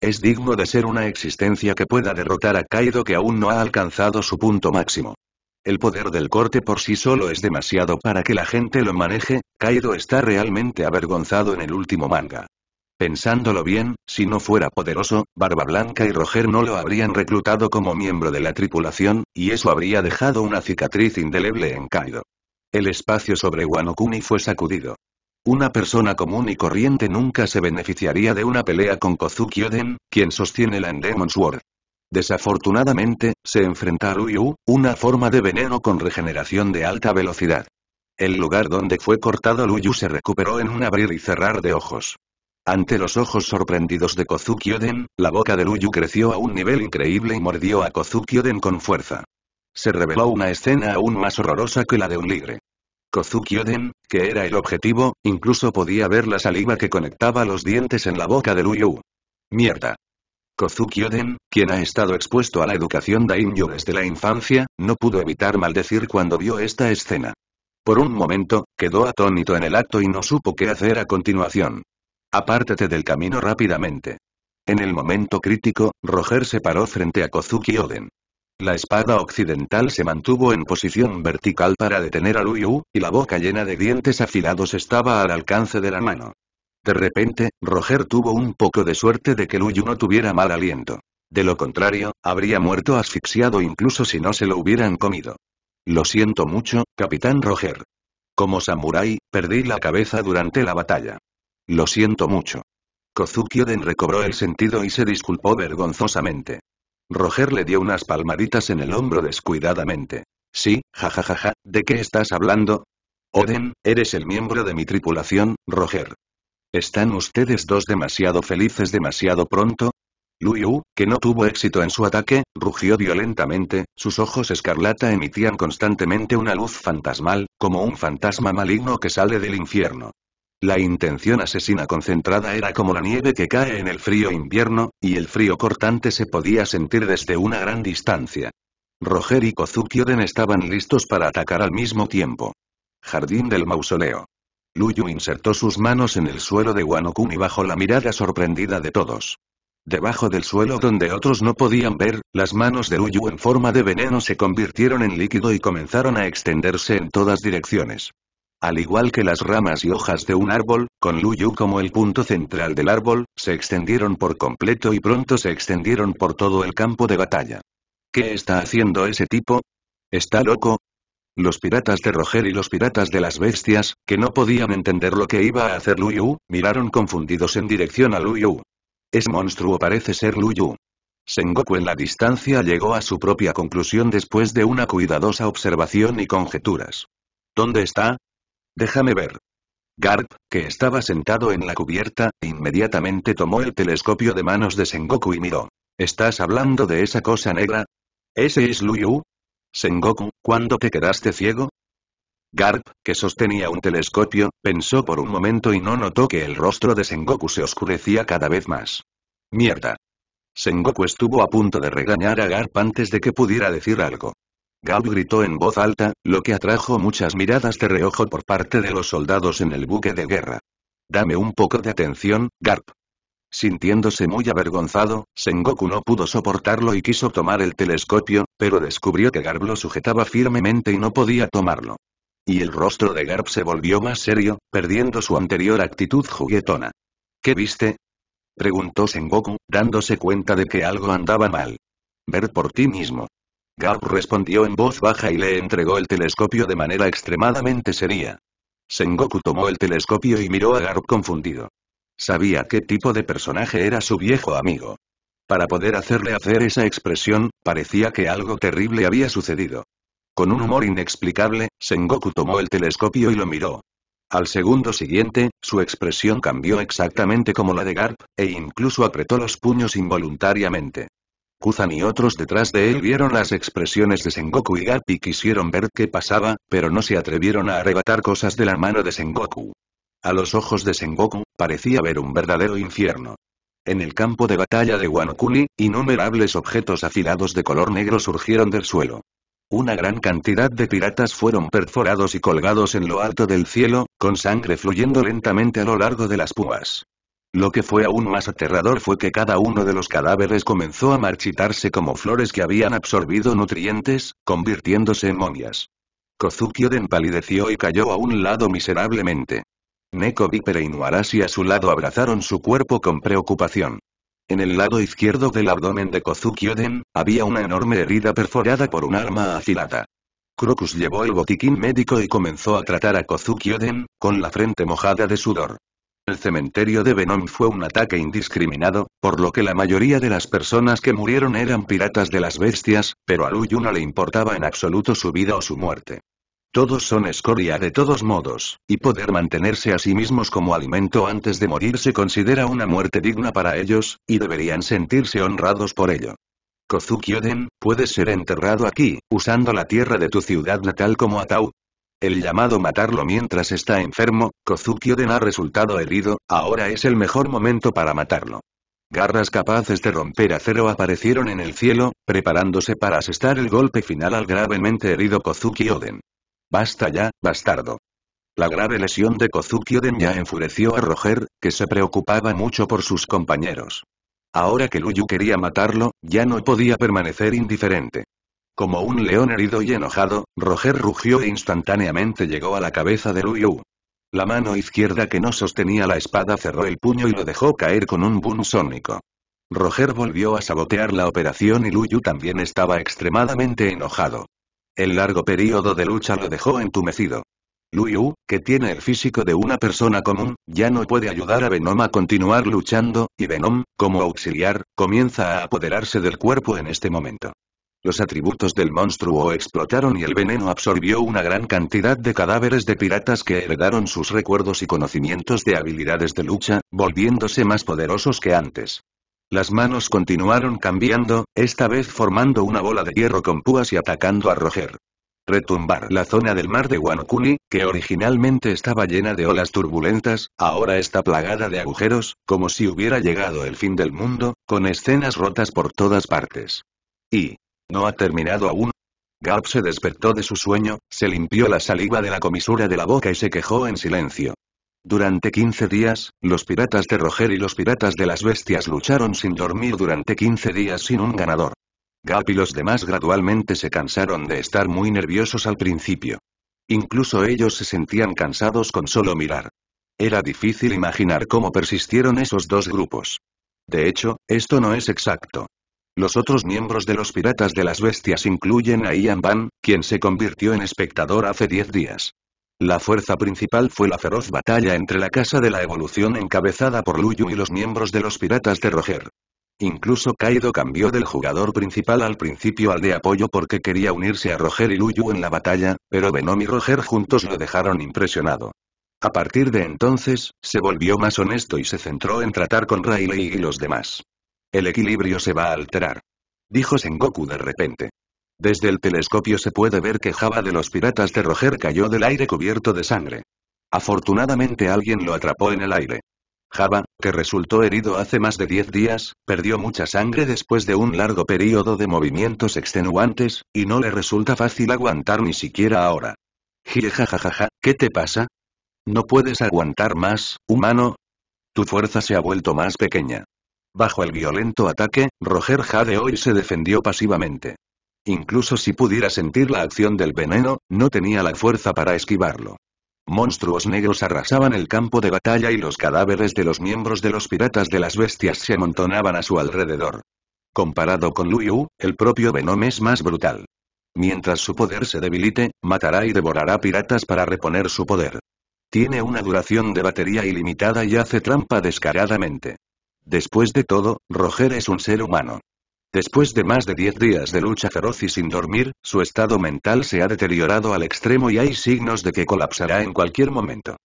Es digno de ser una existencia que pueda derrotar a Kaido que aún no ha alcanzado su punto máximo. El poder del corte por sí solo es demasiado para que la gente lo maneje, Kaido está realmente avergonzado en el último manga. Pensándolo bien, si no fuera poderoso, Barba Blanca y Roger no lo habrían reclutado como miembro de la tripulación, y eso habría dejado una cicatriz indeleble en Kaido. El espacio sobre Wano fue sacudido. Una persona común y corriente nunca se beneficiaría de una pelea con Kozuki Oden, quien sostiene la Endemon Sword. Desafortunadamente, se enfrenta a Luyu, una forma de veneno con regeneración de alta velocidad. El lugar donde fue cortado Luyu se recuperó en un abrir y cerrar de ojos. Ante los ojos sorprendidos de Kozuki Oden, la boca de Luyu creció a un nivel increíble y mordió a Kozuki Oden con fuerza. Se reveló una escena aún más horrorosa que la de un ligre. Kozuki Oden, que era el objetivo, incluso podía ver la saliva que conectaba los dientes en la boca de Luyu. Mierda. Kozuki Oden, quien ha estado expuesto a la educación daimyo desde la infancia, no pudo evitar maldecir cuando vio esta escena. Por un momento, quedó atónito en el acto y no supo qué hacer a continuación. Apártate del camino rápidamente. En el momento crítico, Roger se paró frente a Kozuki Oden. La espada occidental se mantuvo en posición vertical para detener a Luyu, y la boca llena de dientes afilados estaba al alcance de la mano. De repente, Roger tuvo un poco de suerte de que Luyu no tuviera mal aliento. De lo contrario, habría muerto asfixiado incluso si no se lo hubieran comido. Lo siento mucho, Capitán Roger. Como samurái, perdí la cabeza durante la batalla. Lo siento mucho. Kozuki Oden recobró el sentido y se disculpó vergonzosamente. Roger le dio unas palmaditas en el hombro descuidadamente. Sí, jajajaja, ja, ja, ¿de qué estás hablando? Oden, eres el miembro de mi tripulación, Roger. ¿Están ustedes dos demasiado felices demasiado pronto? Liu, que no tuvo éxito en su ataque, rugió violentamente, sus ojos escarlata emitían constantemente una luz fantasmal, como un fantasma maligno que sale del infierno. La intención asesina concentrada era como la nieve que cae en el frío invierno, y el frío cortante se podía sentir desde una gran distancia. Roger y Kozukioden estaban listos para atacar al mismo tiempo. Jardín del mausoleo. Luyu insertó sus manos en el suelo de y bajo la mirada sorprendida de todos. Debajo del suelo donde otros no podían ver, las manos de Luyu en forma de veneno se convirtieron en líquido y comenzaron a extenderse en todas direcciones. Al igual que las ramas y hojas de un árbol, con Luyu como el punto central del árbol, se extendieron por completo y pronto se extendieron por todo el campo de batalla. ¿Qué está haciendo ese tipo? ¿Está loco? Los piratas de Roger y los piratas de las bestias, que no podían entender lo que iba a hacer Luyu, miraron confundidos en dirección a Luyu. Ese monstruo parece ser Luyu. Sengoku en la distancia llegó a su propia conclusión después de una cuidadosa observación y conjeturas. ¿Dónde está? Déjame ver. Garp, que estaba sentado en la cubierta, inmediatamente tomó el telescopio de manos de Sengoku y miró. ¿Estás hablando de esa cosa negra? ¿Ese es Luyu? Sengoku, ¿cuándo te quedaste ciego? Garp, que sostenía un telescopio, pensó por un momento y no notó que el rostro de Sengoku se oscurecía cada vez más. Mierda. Sengoku estuvo a punto de regañar a Garp antes de que pudiera decir algo. Gab gritó en voz alta, lo que atrajo muchas miradas de reojo por parte de los soldados en el buque de guerra. Dame un poco de atención, Garp. Sintiéndose muy avergonzado, Sengoku no pudo soportarlo y quiso tomar el telescopio, pero descubrió que Garp lo sujetaba firmemente y no podía tomarlo. Y el rostro de Garp se volvió más serio, perdiendo su anterior actitud juguetona. ¿Qué viste? preguntó Sengoku, dándose cuenta de que algo andaba mal. Ver por ti mismo. Garp respondió en voz baja y le entregó el telescopio de manera extremadamente seria. Sengoku tomó el telescopio y miró a Garp confundido. Sabía qué tipo de personaje era su viejo amigo. Para poder hacerle hacer esa expresión, parecía que algo terrible había sucedido. Con un humor inexplicable, Sengoku tomó el telescopio y lo miró. Al segundo siguiente, su expresión cambió exactamente como la de Garp, e incluso apretó los puños involuntariamente. Kuzan y otros detrás de él vieron las expresiones de Sengoku y Gap y quisieron ver qué pasaba, pero no se atrevieron a arrebatar cosas de la mano de Sengoku. A los ojos de Sengoku, parecía ver un verdadero infierno. En el campo de batalla de Wanokuni, innumerables objetos afilados de color negro surgieron del suelo. Una gran cantidad de piratas fueron perforados y colgados en lo alto del cielo, con sangre fluyendo lentamente a lo largo de las púas. Lo que fue aún más aterrador fue que cada uno de los cadáveres comenzó a marchitarse como flores que habían absorbido nutrientes, convirtiéndose en momias. Kozuki Oden palideció y cayó a un lado miserablemente. Neko Viper e Inuarashi a su lado abrazaron su cuerpo con preocupación. En el lado izquierdo del abdomen de Kozuki Oden, había una enorme herida perforada por un arma afilada. Crocus llevó el botiquín médico y comenzó a tratar a Kozuki Oden, con la frente mojada de sudor. El cementerio de Venom fue un ataque indiscriminado, por lo que la mayoría de las personas que murieron eran piratas de las bestias, pero a Luyu no le importaba en absoluto su vida o su muerte. Todos son escoria de todos modos, y poder mantenerse a sí mismos como alimento antes de morir se considera una muerte digna para ellos, y deberían sentirse honrados por ello. Kozuki Oden, puede ser enterrado aquí, usando la tierra de tu ciudad natal como ataúd. El llamado matarlo mientras está enfermo, Kozuki Oden ha resultado herido, ahora es el mejor momento para matarlo. Garras capaces de romper acero aparecieron en el cielo, preparándose para asestar el golpe final al gravemente herido Kozuki Oden. Basta ya, bastardo. La grave lesión de Kozuki Oden ya enfureció a Roger, que se preocupaba mucho por sus compañeros. Ahora que Luyu quería matarlo, ya no podía permanecer indiferente. Como un león herido y enojado, Roger rugió e instantáneamente llegó a la cabeza de Luyu. La mano izquierda que no sostenía la espada cerró el puño y lo dejó caer con un boom sónico. Roger volvió a sabotear la operación y Luyu también estaba extremadamente enojado. El largo periodo de lucha lo dejó entumecido. Luyu, que tiene el físico de una persona común, ya no puede ayudar a Venom a continuar luchando, y Venom, como auxiliar, comienza a apoderarse del cuerpo en este momento. Los atributos del monstruo explotaron y el veneno absorbió una gran cantidad de cadáveres de piratas que heredaron sus recuerdos y conocimientos de habilidades de lucha, volviéndose más poderosos que antes. Las manos continuaron cambiando, esta vez formando una bola de hierro con púas y atacando a Roger. Retumbar la zona del mar de Wanokuni, que originalmente estaba llena de olas turbulentas, ahora está plagada de agujeros, como si hubiera llegado el fin del mundo, con escenas rotas por todas partes. Y, ¿No ha terminado aún? Gap se despertó de su sueño, se limpió la saliva de la comisura de la boca y se quejó en silencio. Durante 15 días, los piratas de Roger y los piratas de las bestias lucharon sin dormir durante 15 días sin un ganador. Gap y los demás gradualmente se cansaron de estar muy nerviosos al principio. Incluso ellos se sentían cansados con solo mirar. Era difícil imaginar cómo persistieron esos dos grupos. De hecho, esto no es exacto. Los otros miembros de los Piratas de las Bestias incluyen a Ian Van, quien se convirtió en espectador hace 10 días. La fuerza principal fue la feroz batalla entre la Casa de la Evolución encabezada por Luyu y los miembros de los Piratas de Roger. Incluso Kaido cambió del jugador principal al principio al de apoyo porque quería unirse a Roger y Luyu en la batalla, pero Venom y Roger juntos lo dejaron impresionado. A partir de entonces, se volvió más honesto y se centró en tratar con Riley y los demás. El equilibrio se va a alterar. Dijo Sengoku de repente. Desde el telescopio se puede ver que Java de los piratas de Roger cayó del aire cubierto de sangre. Afortunadamente alguien lo atrapó en el aire. Java, que resultó herido hace más de 10 días, perdió mucha sangre después de un largo periodo de movimientos extenuantes, y no le resulta fácil aguantar ni siquiera ahora. Jijajajaja, ¿qué te pasa? No puedes aguantar más, humano. Tu fuerza se ha vuelto más pequeña. Bajo el violento ataque, Roger Jade hoy se defendió pasivamente. Incluso si pudiera sentir la acción del veneno, no tenía la fuerza para esquivarlo. Monstruos negros arrasaban el campo de batalla y los cadáveres de los miembros de los piratas de las bestias se amontonaban a su alrededor. Comparado con Liu, el propio Venom es más brutal. Mientras su poder se debilite, matará y devorará piratas para reponer su poder. Tiene una duración de batería ilimitada y hace trampa descaradamente. Después de todo, Roger es un ser humano. Después de más de 10 días de lucha feroz y sin dormir, su estado mental se ha deteriorado al extremo y hay signos de que colapsará en cualquier momento.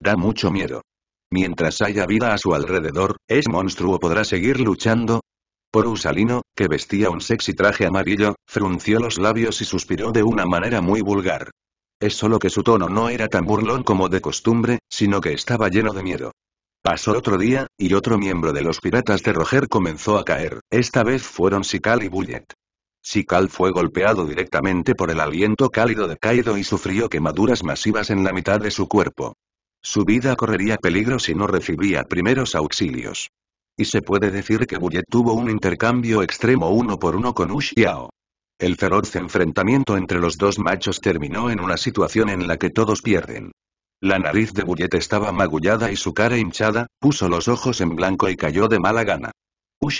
Da mucho miedo. Mientras haya vida a su alrededor, ¿es monstruo podrá seguir luchando? Por Usalino, que vestía un sexy traje amarillo, frunció los labios y suspiró de una manera muy vulgar. Es solo que su tono no era tan burlón como de costumbre, sino que estaba lleno de miedo. Pasó otro día, y otro miembro de los piratas de Roger comenzó a caer, esta vez fueron Sikal y Bullet. Sikal fue golpeado directamente por el aliento cálido de Kaido y sufrió quemaduras masivas en la mitad de su cuerpo. Su vida correría peligro si no recibía primeros auxilios. Y se puede decir que Bullet tuvo un intercambio extremo uno por uno con Ushiao. El feroz enfrentamiento entre los dos machos terminó en una situación en la que todos pierden. La nariz de Bullet estaba magullada y su cara hinchada, puso los ojos en blanco y cayó de mala gana.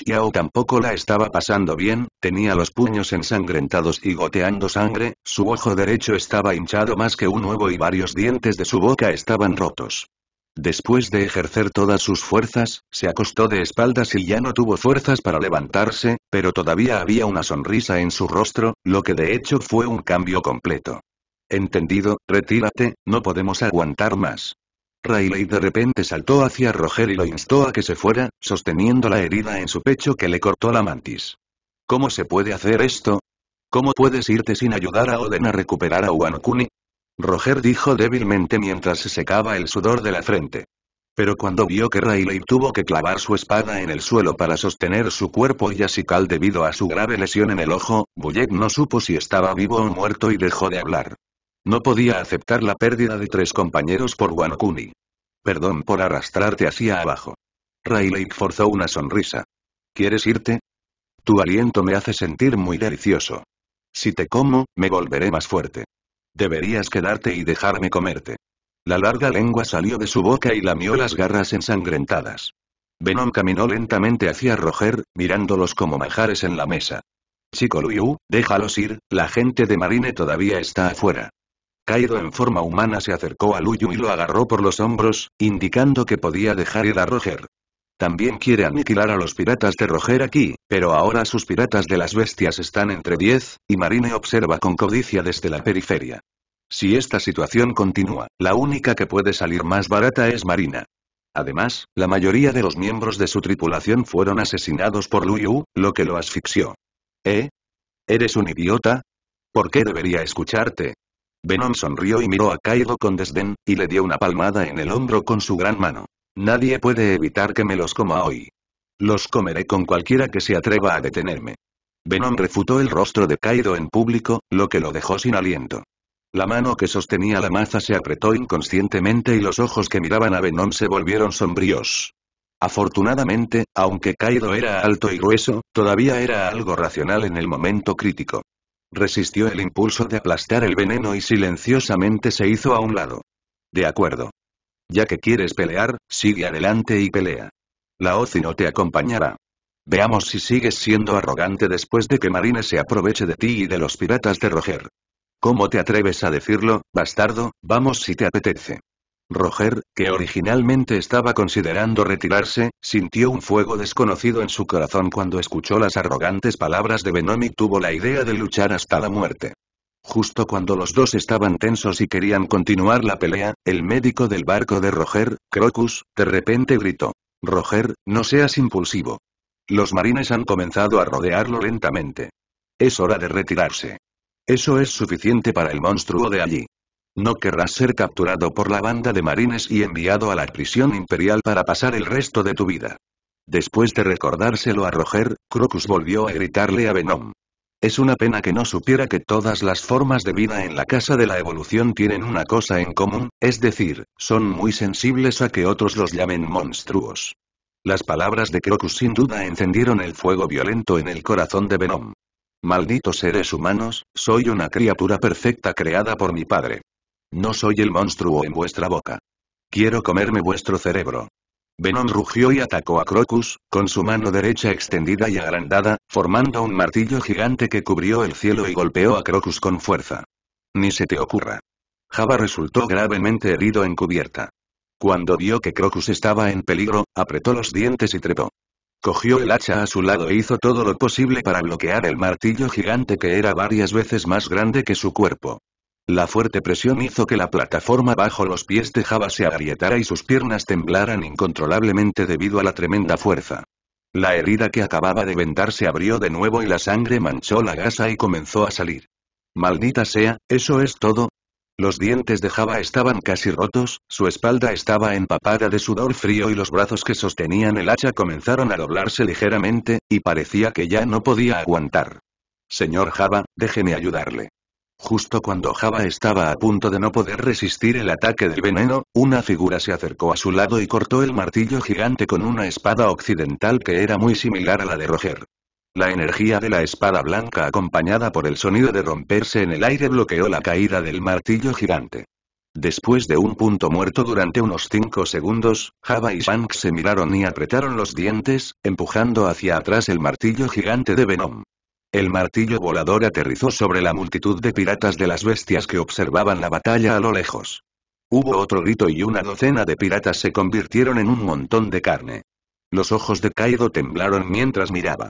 Yao tampoco la estaba pasando bien, tenía los puños ensangrentados y goteando sangre, su ojo derecho estaba hinchado más que un huevo y varios dientes de su boca estaban rotos. Después de ejercer todas sus fuerzas, se acostó de espaldas y ya no tuvo fuerzas para levantarse, pero todavía había una sonrisa en su rostro, lo que de hecho fue un cambio completo. Entendido, retírate, no podemos aguantar más. Rayleigh de repente saltó hacia Roger y lo instó a que se fuera, sosteniendo la herida en su pecho que le cortó la mantis. ¿Cómo se puede hacer esto? ¿Cómo puedes irte sin ayudar a Oden a recuperar a Wano Roger dijo débilmente mientras se secaba el sudor de la frente. Pero cuando vio que Rayleigh tuvo que clavar su espada en el suelo para sostener su cuerpo y asical debido a su grave lesión en el ojo, Bullet no supo si estaba vivo o muerto y dejó de hablar. No podía aceptar la pérdida de tres compañeros por Wanokuni. Perdón por arrastrarte hacia abajo. Rayleigh forzó una sonrisa. ¿Quieres irte? Tu aliento me hace sentir muy delicioso. Si te como, me volveré más fuerte. Deberías quedarte y dejarme comerte. La larga lengua salió de su boca y lamió las garras ensangrentadas. Venom caminó lentamente hacia Roger, mirándolos como majares en la mesa. Chico Liu, déjalos ir, la gente de Marine todavía está afuera. Kaido en forma humana se acercó a Luyu y lo agarró por los hombros, indicando que podía dejar ir a Roger. También quiere aniquilar a los piratas de Roger aquí, pero ahora sus piratas de las bestias están entre 10, y Marine observa con codicia desde la periferia. Si esta situación continúa, la única que puede salir más barata es Marina. Además, la mayoría de los miembros de su tripulación fueron asesinados por Luyu, lo que lo asfixió. ¿Eh? ¿Eres un idiota? ¿Por qué debería escucharte? Venom sonrió y miró a Kaido con desdén, y le dio una palmada en el hombro con su gran mano. Nadie puede evitar que me los coma hoy. Los comeré con cualquiera que se atreva a detenerme. Venom refutó el rostro de Kaido en público, lo que lo dejó sin aliento. La mano que sostenía la maza se apretó inconscientemente y los ojos que miraban a Venom se volvieron sombríos. Afortunadamente, aunque Kaido era alto y grueso, todavía era algo racional en el momento crítico resistió el impulso de aplastar el veneno y silenciosamente se hizo a un lado. De acuerdo. Ya que quieres pelear, sigue adelante y pelea. La no te acompañará. Veamos si sigues siendo arrogante después de que Marine se aproveche de ti y de los piratas de Roger. ¿Cómo te atreves a decirlo, bastardo? Vamos si te apetece. Roger, que originalmente estaba considerando retirarse, sintió un fuego desconocido en su corazón cuando escuchó las arrogantes palabras de Venom y tuvo la idea de luchar hasta la muerte. Justo cuando los dos estaban tensos y querían continuar la pelea, el médico del barco de Roger, Crocus, de repente gritó. Roger, no seas impulsivo. Los marines han comenzado a rodearlo lentamente. Es hora de retirarse. Eso es suficiente para el monstruo de allí. No querrás ser capturado por la banda de marines y enviado a la prisión imperial para pasar el resto de tu vida. Después de recordárselo a Roger, Crocus volvió a gritarle a Venom. Es una pena que no supiera que todas las formas de vida en la Casa de la Evolución tienen una cosa en común, es decir, son muy sensibles a que otros los llamen monstruos. Las palabras de Crocus sin duda encendieron el fuego violento en el corazón de Venom. Malditos seres humanos, soy una criatura perfecta creada por mi padre. No soy el monstruo en vuestra boca. Quiero comerme vuestro cerebro. Venom rugió y atacó a Crocus, con su mano derecha extendida y agrandada, formando un martillo gigante que cubrió el cielo y golpeó a Crocus con fuerza. Ni se te ocurra. Java resultó gravemente herido en cubierta. Cuando vio que Crocus estaba en peligro, apretó los dientes y trepó. Cogió el hacha a su lado e hizo todo lo posible para bloquear el martillo gigante que era varias veces más grande que su cuerpo. La fuerte presión hizo que la plataforma bajo los pies de Java se agrietara y sus piernas temblaran incontrolablemente debido a la tremenda fuerza. La herida que acababa de vendar se abrió de nuevo y la sangre manchó la gasa y comenzó a salir. Maldita sea, ¿eso es todo? Los dientes de Java estaban casi rotos, su espalda estaba empapada de sudor frío y los brazos que sostenían el hacha comenzaron a doblarse ligeramente, y parecía que ya no podía aguantar. Señor Java, déjeme ayudarle. Justo cuando Java estaba a punto de no poder resistir el ataque del veneno, una figura se acercó a su lado y cortó el martillo gigante con una espada occidental que era muy similar a la de Roger. La energía de la espada blanca acompañada por el sonido de romperse en el aire bloqueó la caída del martillo gigante. Después de un punto muerto durante unos 5 segundos, Java y Shank se miraron y apretaron los dientes, empujando hacia atrás el martillo gigante de Venom. El martillo volador aterrizó sobre la multitud de piratas de las bestias que observaban la batalla a lo lejos. Hubo otro grito y una docena de piratas se convirtieron en un montón de carne. Los ojos de Kaido temblaron mientras miraba.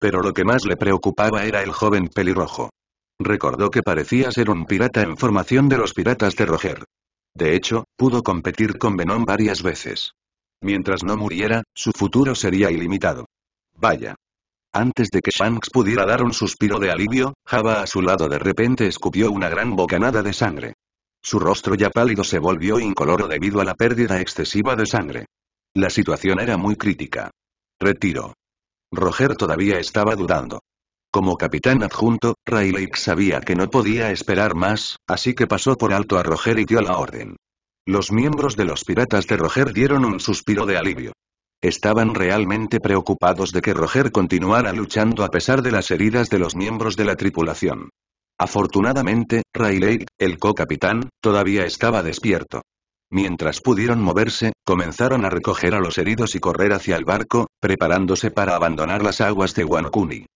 Pero lo que más le preocupaba era el joven pelirrojo. Recordó que parecía ser un pirata en formación de los piratas de Roger. De hecho, pudo competir con Venom varias veces. Mientras no muriera, su futuro sería ilimitado. Vaya. Antes de que Shanks pudiera dar un suspiro de alivio, Java a su lado de repente escupió una gran bocanada de sangre. Su rostro ya pálido se volvió incoloro debido a la pérdida excesiva de sangre. La situación era muy crítica. Retiro. Roger todavía estaba dudando. Como capitán adjunto, Rayleigh sabía que no podía esperar más, así que pasó por alto a Roger y dio la orden. Los miembros de los piratas de Roger dieron un suspiro de alivio. Estaban realmente preocupados de que Roger continuara luchando a pesar de las heridas de los miembros de la tripulación. Afortunadamente, Rayleigh, el co-capitán, todavía estaba despierto. Mientras pudieron moverse, comenzaron a recoger a los heridos y correr hacia el barco, preparándose para abandonar las aguas de Wanokuni.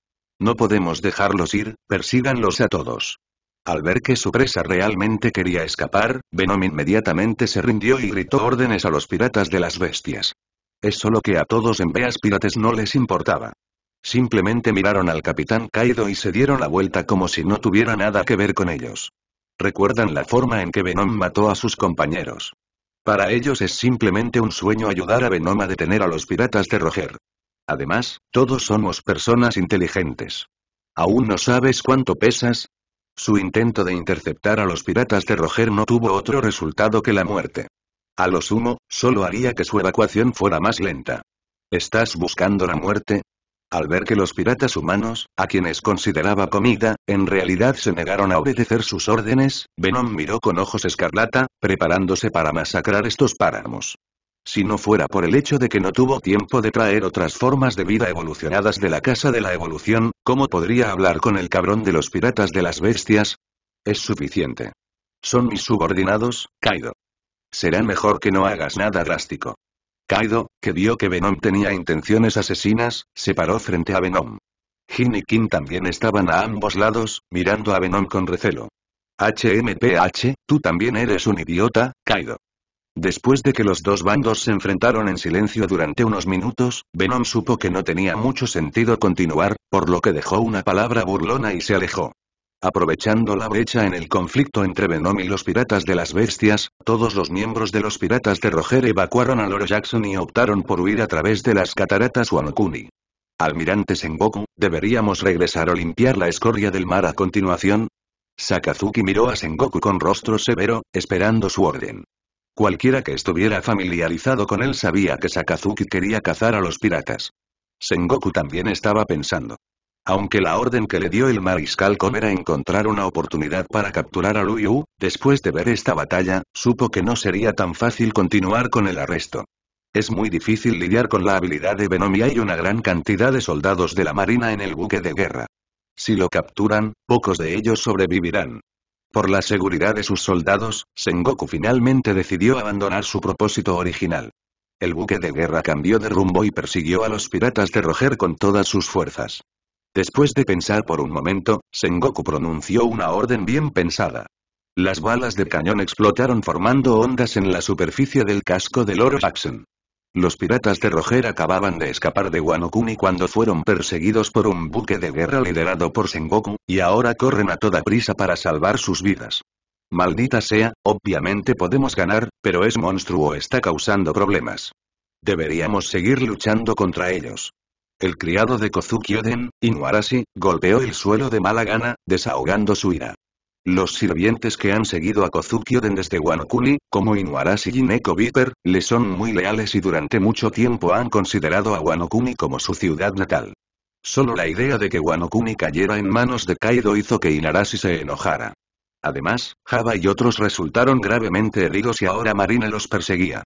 No podemos dejarlos ir, persíganlos a todos. Al ver que su presa realmente quería escapar, Venom inmediatamente se rindió y gritó órdenes a los piratas de las bestias. Es solo que a todos en Beas Pirates no les importaba. Simplemente miraron al capitán Kaido y se dieron la vuelta como si no tuviera nada que ver con ellos. Recuerdan la forma en que Venom mató a sus compañeros. Para ellos es simplemente un sueño ayudar a Venom a detener a los piratas de Roger. Además, todos somos personas inteligentes. ¿Aún no sabes cuánto pesas? Su intento de interceptar a los piratas de Roger no tuvo otro resultado que la muerte. A lo sumo, solo haría que su evacuación fuera más lenta. ¿Estás buscando la muerte? Al ver que los piratas humanos, a quienes consideraba comida, en realidad se negaron a obedecer sus órdenes, Venom miró con ojos escarlata, preparándose para masacrar estos páramos. Si no fuera por el hecho de que no tuvo tiempo de traer otras formas de vida evolucionadas de la Casa de la Evolución, ¿cómo podría hablar con el cabrón de los piratas de las bestias? Es suficiente. Son mis subordinados, Kaido. Será mejor que no hagas nada drástico. Kaido, que vio que Venom tenía intenciones asesinas, se paró frente a Venom. Hin y Kim también estaban a ambos lados, mirando a Venom con recelo. HMPH, tú también eres un idiota, Kaido. Después de que los dos bandos se enfrentaron en silencio durante unos minutos, Venom supo que no tenía mucho sentido continuar, por lo que dejó una palabra burlona y se alejó. Aprovechando la brecha en el conflicto entre Venom y los Piratas de las Bestias, todos los miembros de los Piratas de Roger evacuaron a Loro Jackson y optaron por huir a través de las cataratas Wanokuni. Almirante Sengoku, ¿deberíamos regresar o limpiar la escoria del mar a continuación? Sakazuki miró a Sengoku con rostro severo, esperando su orden. Cualquiera que estuviera familiarizado con él sabía que Sakazuki quería cazar a los piratas. Sengoku también estaba pensando. Aunque la orden que le dio el mariscal con era encontrar una oportunidad para capturar a Lu después de ver esta batalla, supo que no sería tan fácil continuar con el arresto. Es muy difícil lidiar con la habilidad de Venom y hay una gran cantidad de soldados de la marina en el buque de guerra. Si lo capturan, pocos de ellos sobrevivirán. Por la seguridad de sus soldados, Sengoku finalmente decidió abandonar su propósito original. El buque de guerra cambió de rumbo y persiguió a los piratas de Roger con todas sus fuerzas. Después de pensar por un momento, Sengoku pronunció una orden bien pensada. Las balas de cañón explotaron formando ondas en la superficie del casco del oro Jackson. Los piratas de Roger acababan de escapar de Wanokuni cuando fueron perseguidos por un buque de guerra liderado por Sengoku, y ahora corren a toda prisa para salvar sus vidas. Maldita sea, obviamente podemos ganar, pero es monstruo está causando problemas. Deberíamos seguir luchando contra ellos. El criado de Kozuki Oden, Inuarashi, golpeó el suelo de mala gana, desahogando su ira. Los sirvientes que han seguido a Kozuki Oden desde Wanokuni, como Inuarashi y Neko Viper, le son muy leales y durante mucho tiempo han considerado a Wanokuni como su ciudad natal. Solo la idea de que Wanokuni cayera en manos de Kaido hizo que Inuarashi se enojara. Además, Java y otros resultaron gravemente heridos y ahora Marina los perseguía.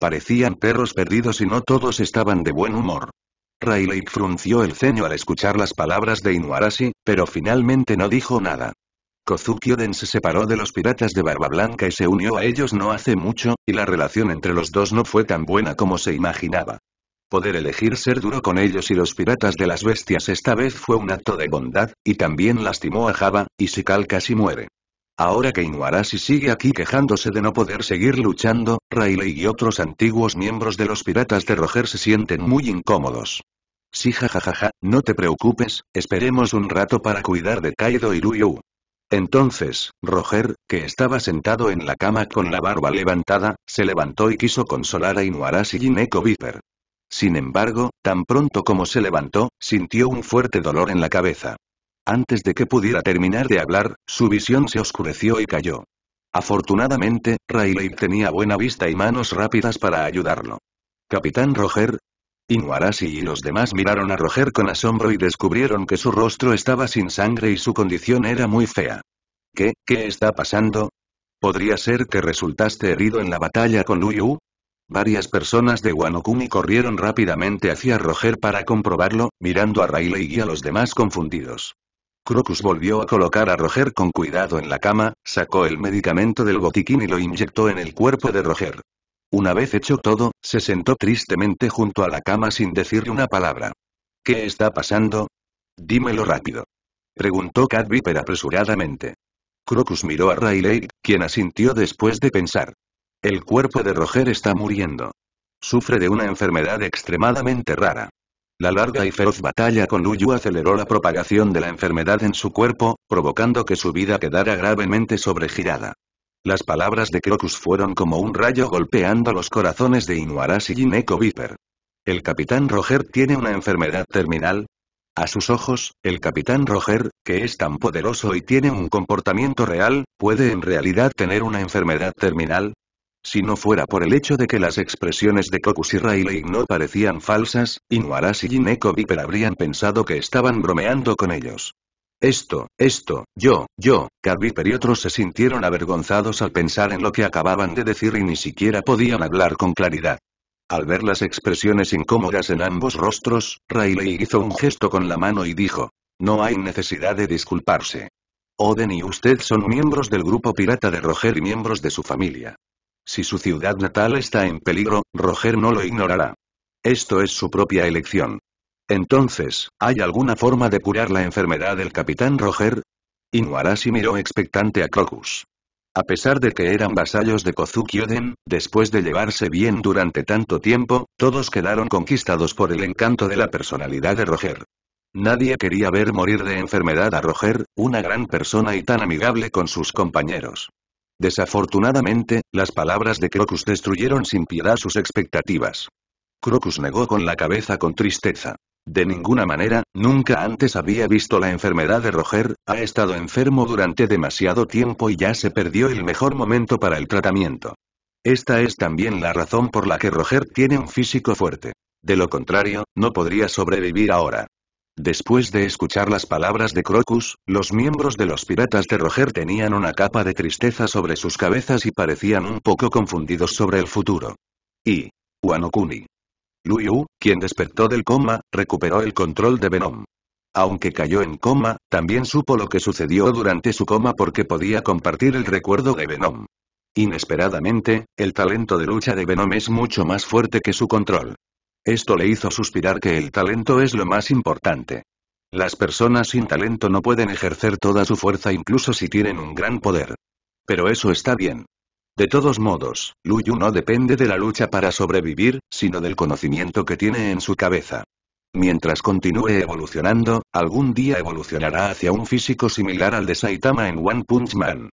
Parecían perros perdidos y no todos estaban de buen humor. Rayleigh frunció el ceño al escuchar las palabras de Inuarashi, pero finalmente no dijo nada. Kozuki Oden se separó de los piratas de Barba Blanca y se unió a ellos no hace mucho, y la relación entre los dos no fue tan buena como se imaginaba. Poder elegir ser duro con ellos y los piratas de las bestias esta vez fue un acto de bondad, y también lastimó a Java, y Sikal casi muere. Ahora que Inuarashi sigue aquí quejándose de no poder seguir luchando, Rayleigh y otros antiguos miembros de los piratas de Roger se sienten muy incómodos. Sí jajajaja, no te preocupes, esperemos un rato para cuidar de Kaido y Ryu. Entonces, Roger, que estaba sentado en la cama con la barba levantada, se levantó y quiso consolar a Inuarashi y Neko Viper. Sin embargo, tan pronto como se levantó, sintió un fuerte dolor en la cabeza. Antes de que pudiera terminar de hablar, su visión se oscureció y cayó. Afortunadamente, Rayleigh tenía buena vista y manos rápidas para ayudarlo. Capitán Roger, Inuarashi y los demás miraron a Roger con asombro y descubrieron que su rostro estaba sin sangre y su condición era muy fea. ¿Qué, qué está pasando? ¿Podría ser que resultaste herido en la batalla con Luyu? Varias personas de Wanokumi corrieron rápidamente hacia Roger para comprobarlo, mirando a Riley y a los demás confundidos. Crocus volvió a colocar a Roger con cuidado en la cama, sacó el medicamento del botiquín y lo inyectó en el cuerpo de Roger. Una vez hecho todo, se sentó tristemente junto a la cama sin decirle una palabra. ¿Qué está pasando? Dímelo rápido. Preguntó Cat Viper apresuradamente. Crocus miró a Riley, quien asintió después de pensar. El cuerpo de Roger está muriendo. Sufre de una enfermedad extremadamente rara. La larga y feroz batalla con Luyu aceleró la propagación de la enfermedad en su cuerpo, provocando que su vida quedara gravemente sobregirada. Las palabras de Crocus fueron como un rayo golpeando los corazones de Inuarashi y Gineco Viper. ¿El capitán Roger tiene una enfermedad terminal? A sus ojos, el capitán Roger, que es tan poderoso y tiene un comportamiento real, puede en realidad tener una enfermedad terminal, si no fuera por el hecho de que las expresiones de Crocus y Rayleigh no parecían falsas, Inuarashi y Gineco Viper habrían pensado que estaban bromeando con ellos. Esto, esto, yo, yo, Carviper y otros se sintieron avergonzados al pensar en lo que acababan de decir y ni siquiera podían hablar con claridad. Al ver las expresiones incómodas en ambos rostros, Riley hizo un gesto con la mano y dijo, no hay necesidad de disculparse. Oden y usted son miembros del grupo pirata de Roger y miembros de su familia. Si su ciudad natal está en peligro, Roger no lo ignorará. Esto es su propia elección. Entonces, ¿hay alguna forma de curar la enfermedad del Capitán Roger? Inuarashi miró expectante a Crocus. A pesar de que eran vasallos de Kozuki Oden, después de llevarse bien durante tanto tiempo, todos quedaron conquistados por el encanto de la personalidad de Roger. Nadie quería ver morir de enfermedad a Roger, una gran persona y tan amigable con sus compañeros. Desafortunadamente, las palabras de Crocus destruyeron sin piedad sus expectativas. Crocus negó con la cabeza con tristeza. De ninguna manera, nunca antes había visto la enfermedad de Roger, ha estado enfermo durante demasiado tiempo y ya se perdió el mejor momento para el tratamiento. Esta es también la razón por la que Roger tiene un físico fuerte. De lo contrario, no podría sobrevivir ahora. Después de escuchar las palabras de Crocus, los miembros de los piratas de Roger tenían una capa de tristeza sobre sus cabezas y parecían un poco confundidos sobre el futuro. Y... Wanokuni. Liu Yu, quien despertó del coma, recuperó el control de Venom. Aunque cayó en coma, también supo lo que sucedió durante su coma porque podía compartir el recuerdo de Venom. Inesperadamente, el talento de lucha de Venom es mucho más fuerte que su control. Esto le hizo suspirar que el talento es lo más importante. Las personas sin talento no pueden ejercer toda su fuerza incluso si tienen un gran poder. Pero eso está bien. De todos modos, Luyu no depende de la lucha para sobrevivir, sino del conocimiento que tiene en su cabeza. Mientras continúe evolucionando, algún día evolucionará hacia un físico similar al de Saitama en One Punch Man.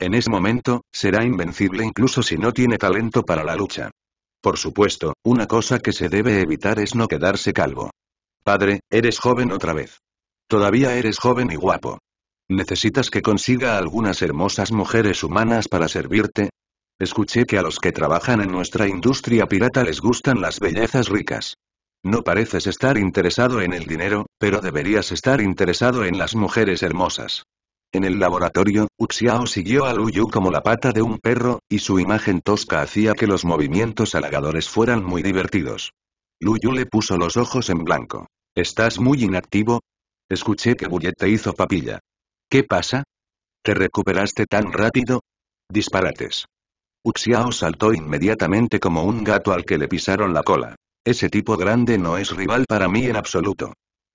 En ese momento, será invencible incluso si no tiene talento para la lucha. Por supuesto, una cosa que se debe evitar es no quedarse calvo. Padre, eres joven otra vez. Todavía eres joven y guapo. ¿Necesitas que consiga algunas hermosas mujeres humanas para servirte? Escuché que a los que trabajan en nuestra industria pirata les gustan las bellezas ricas. No pareces estar interesado en el dinero, pero deberías estar interesado en las mujeres hermosas. En el laboratorio, Uxiao siguió a Luyu como la pata de un perro, y su imagen tosca hacía que los movimientos halagadores fueran muy divertidos. Luyu le puso los ojos en blanco. ¿Estás muy inactivo? Escuché que Bullet te hizo papilla. ¿Qué pasa? ¿Te recuperaste tan rápido? Disparates. Uxiao saltó inmediatamente como un gato al que le pisaron la cola. Ese tipo grande no es rival para mí en absoluto.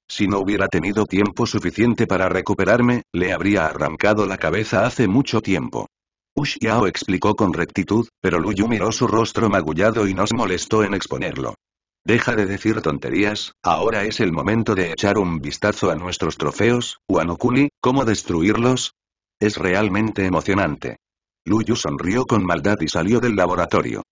Si no hubiera tenido tiempo suficiente para recuperarme, le habría arrancado la cabeza hace mucho tiempo. Uxiao explicó con rectitud, pero Luyu miró su rostro magullado y no se molestó en exponerlo. Deja de decir tonterías, ahora es el momento de echar un vistazo a nuestros trofeos, Wanokuni, ¿cómo destruirlos? Es realmente emocionante. Luyu sonrió con maldad y salió del laboratorio.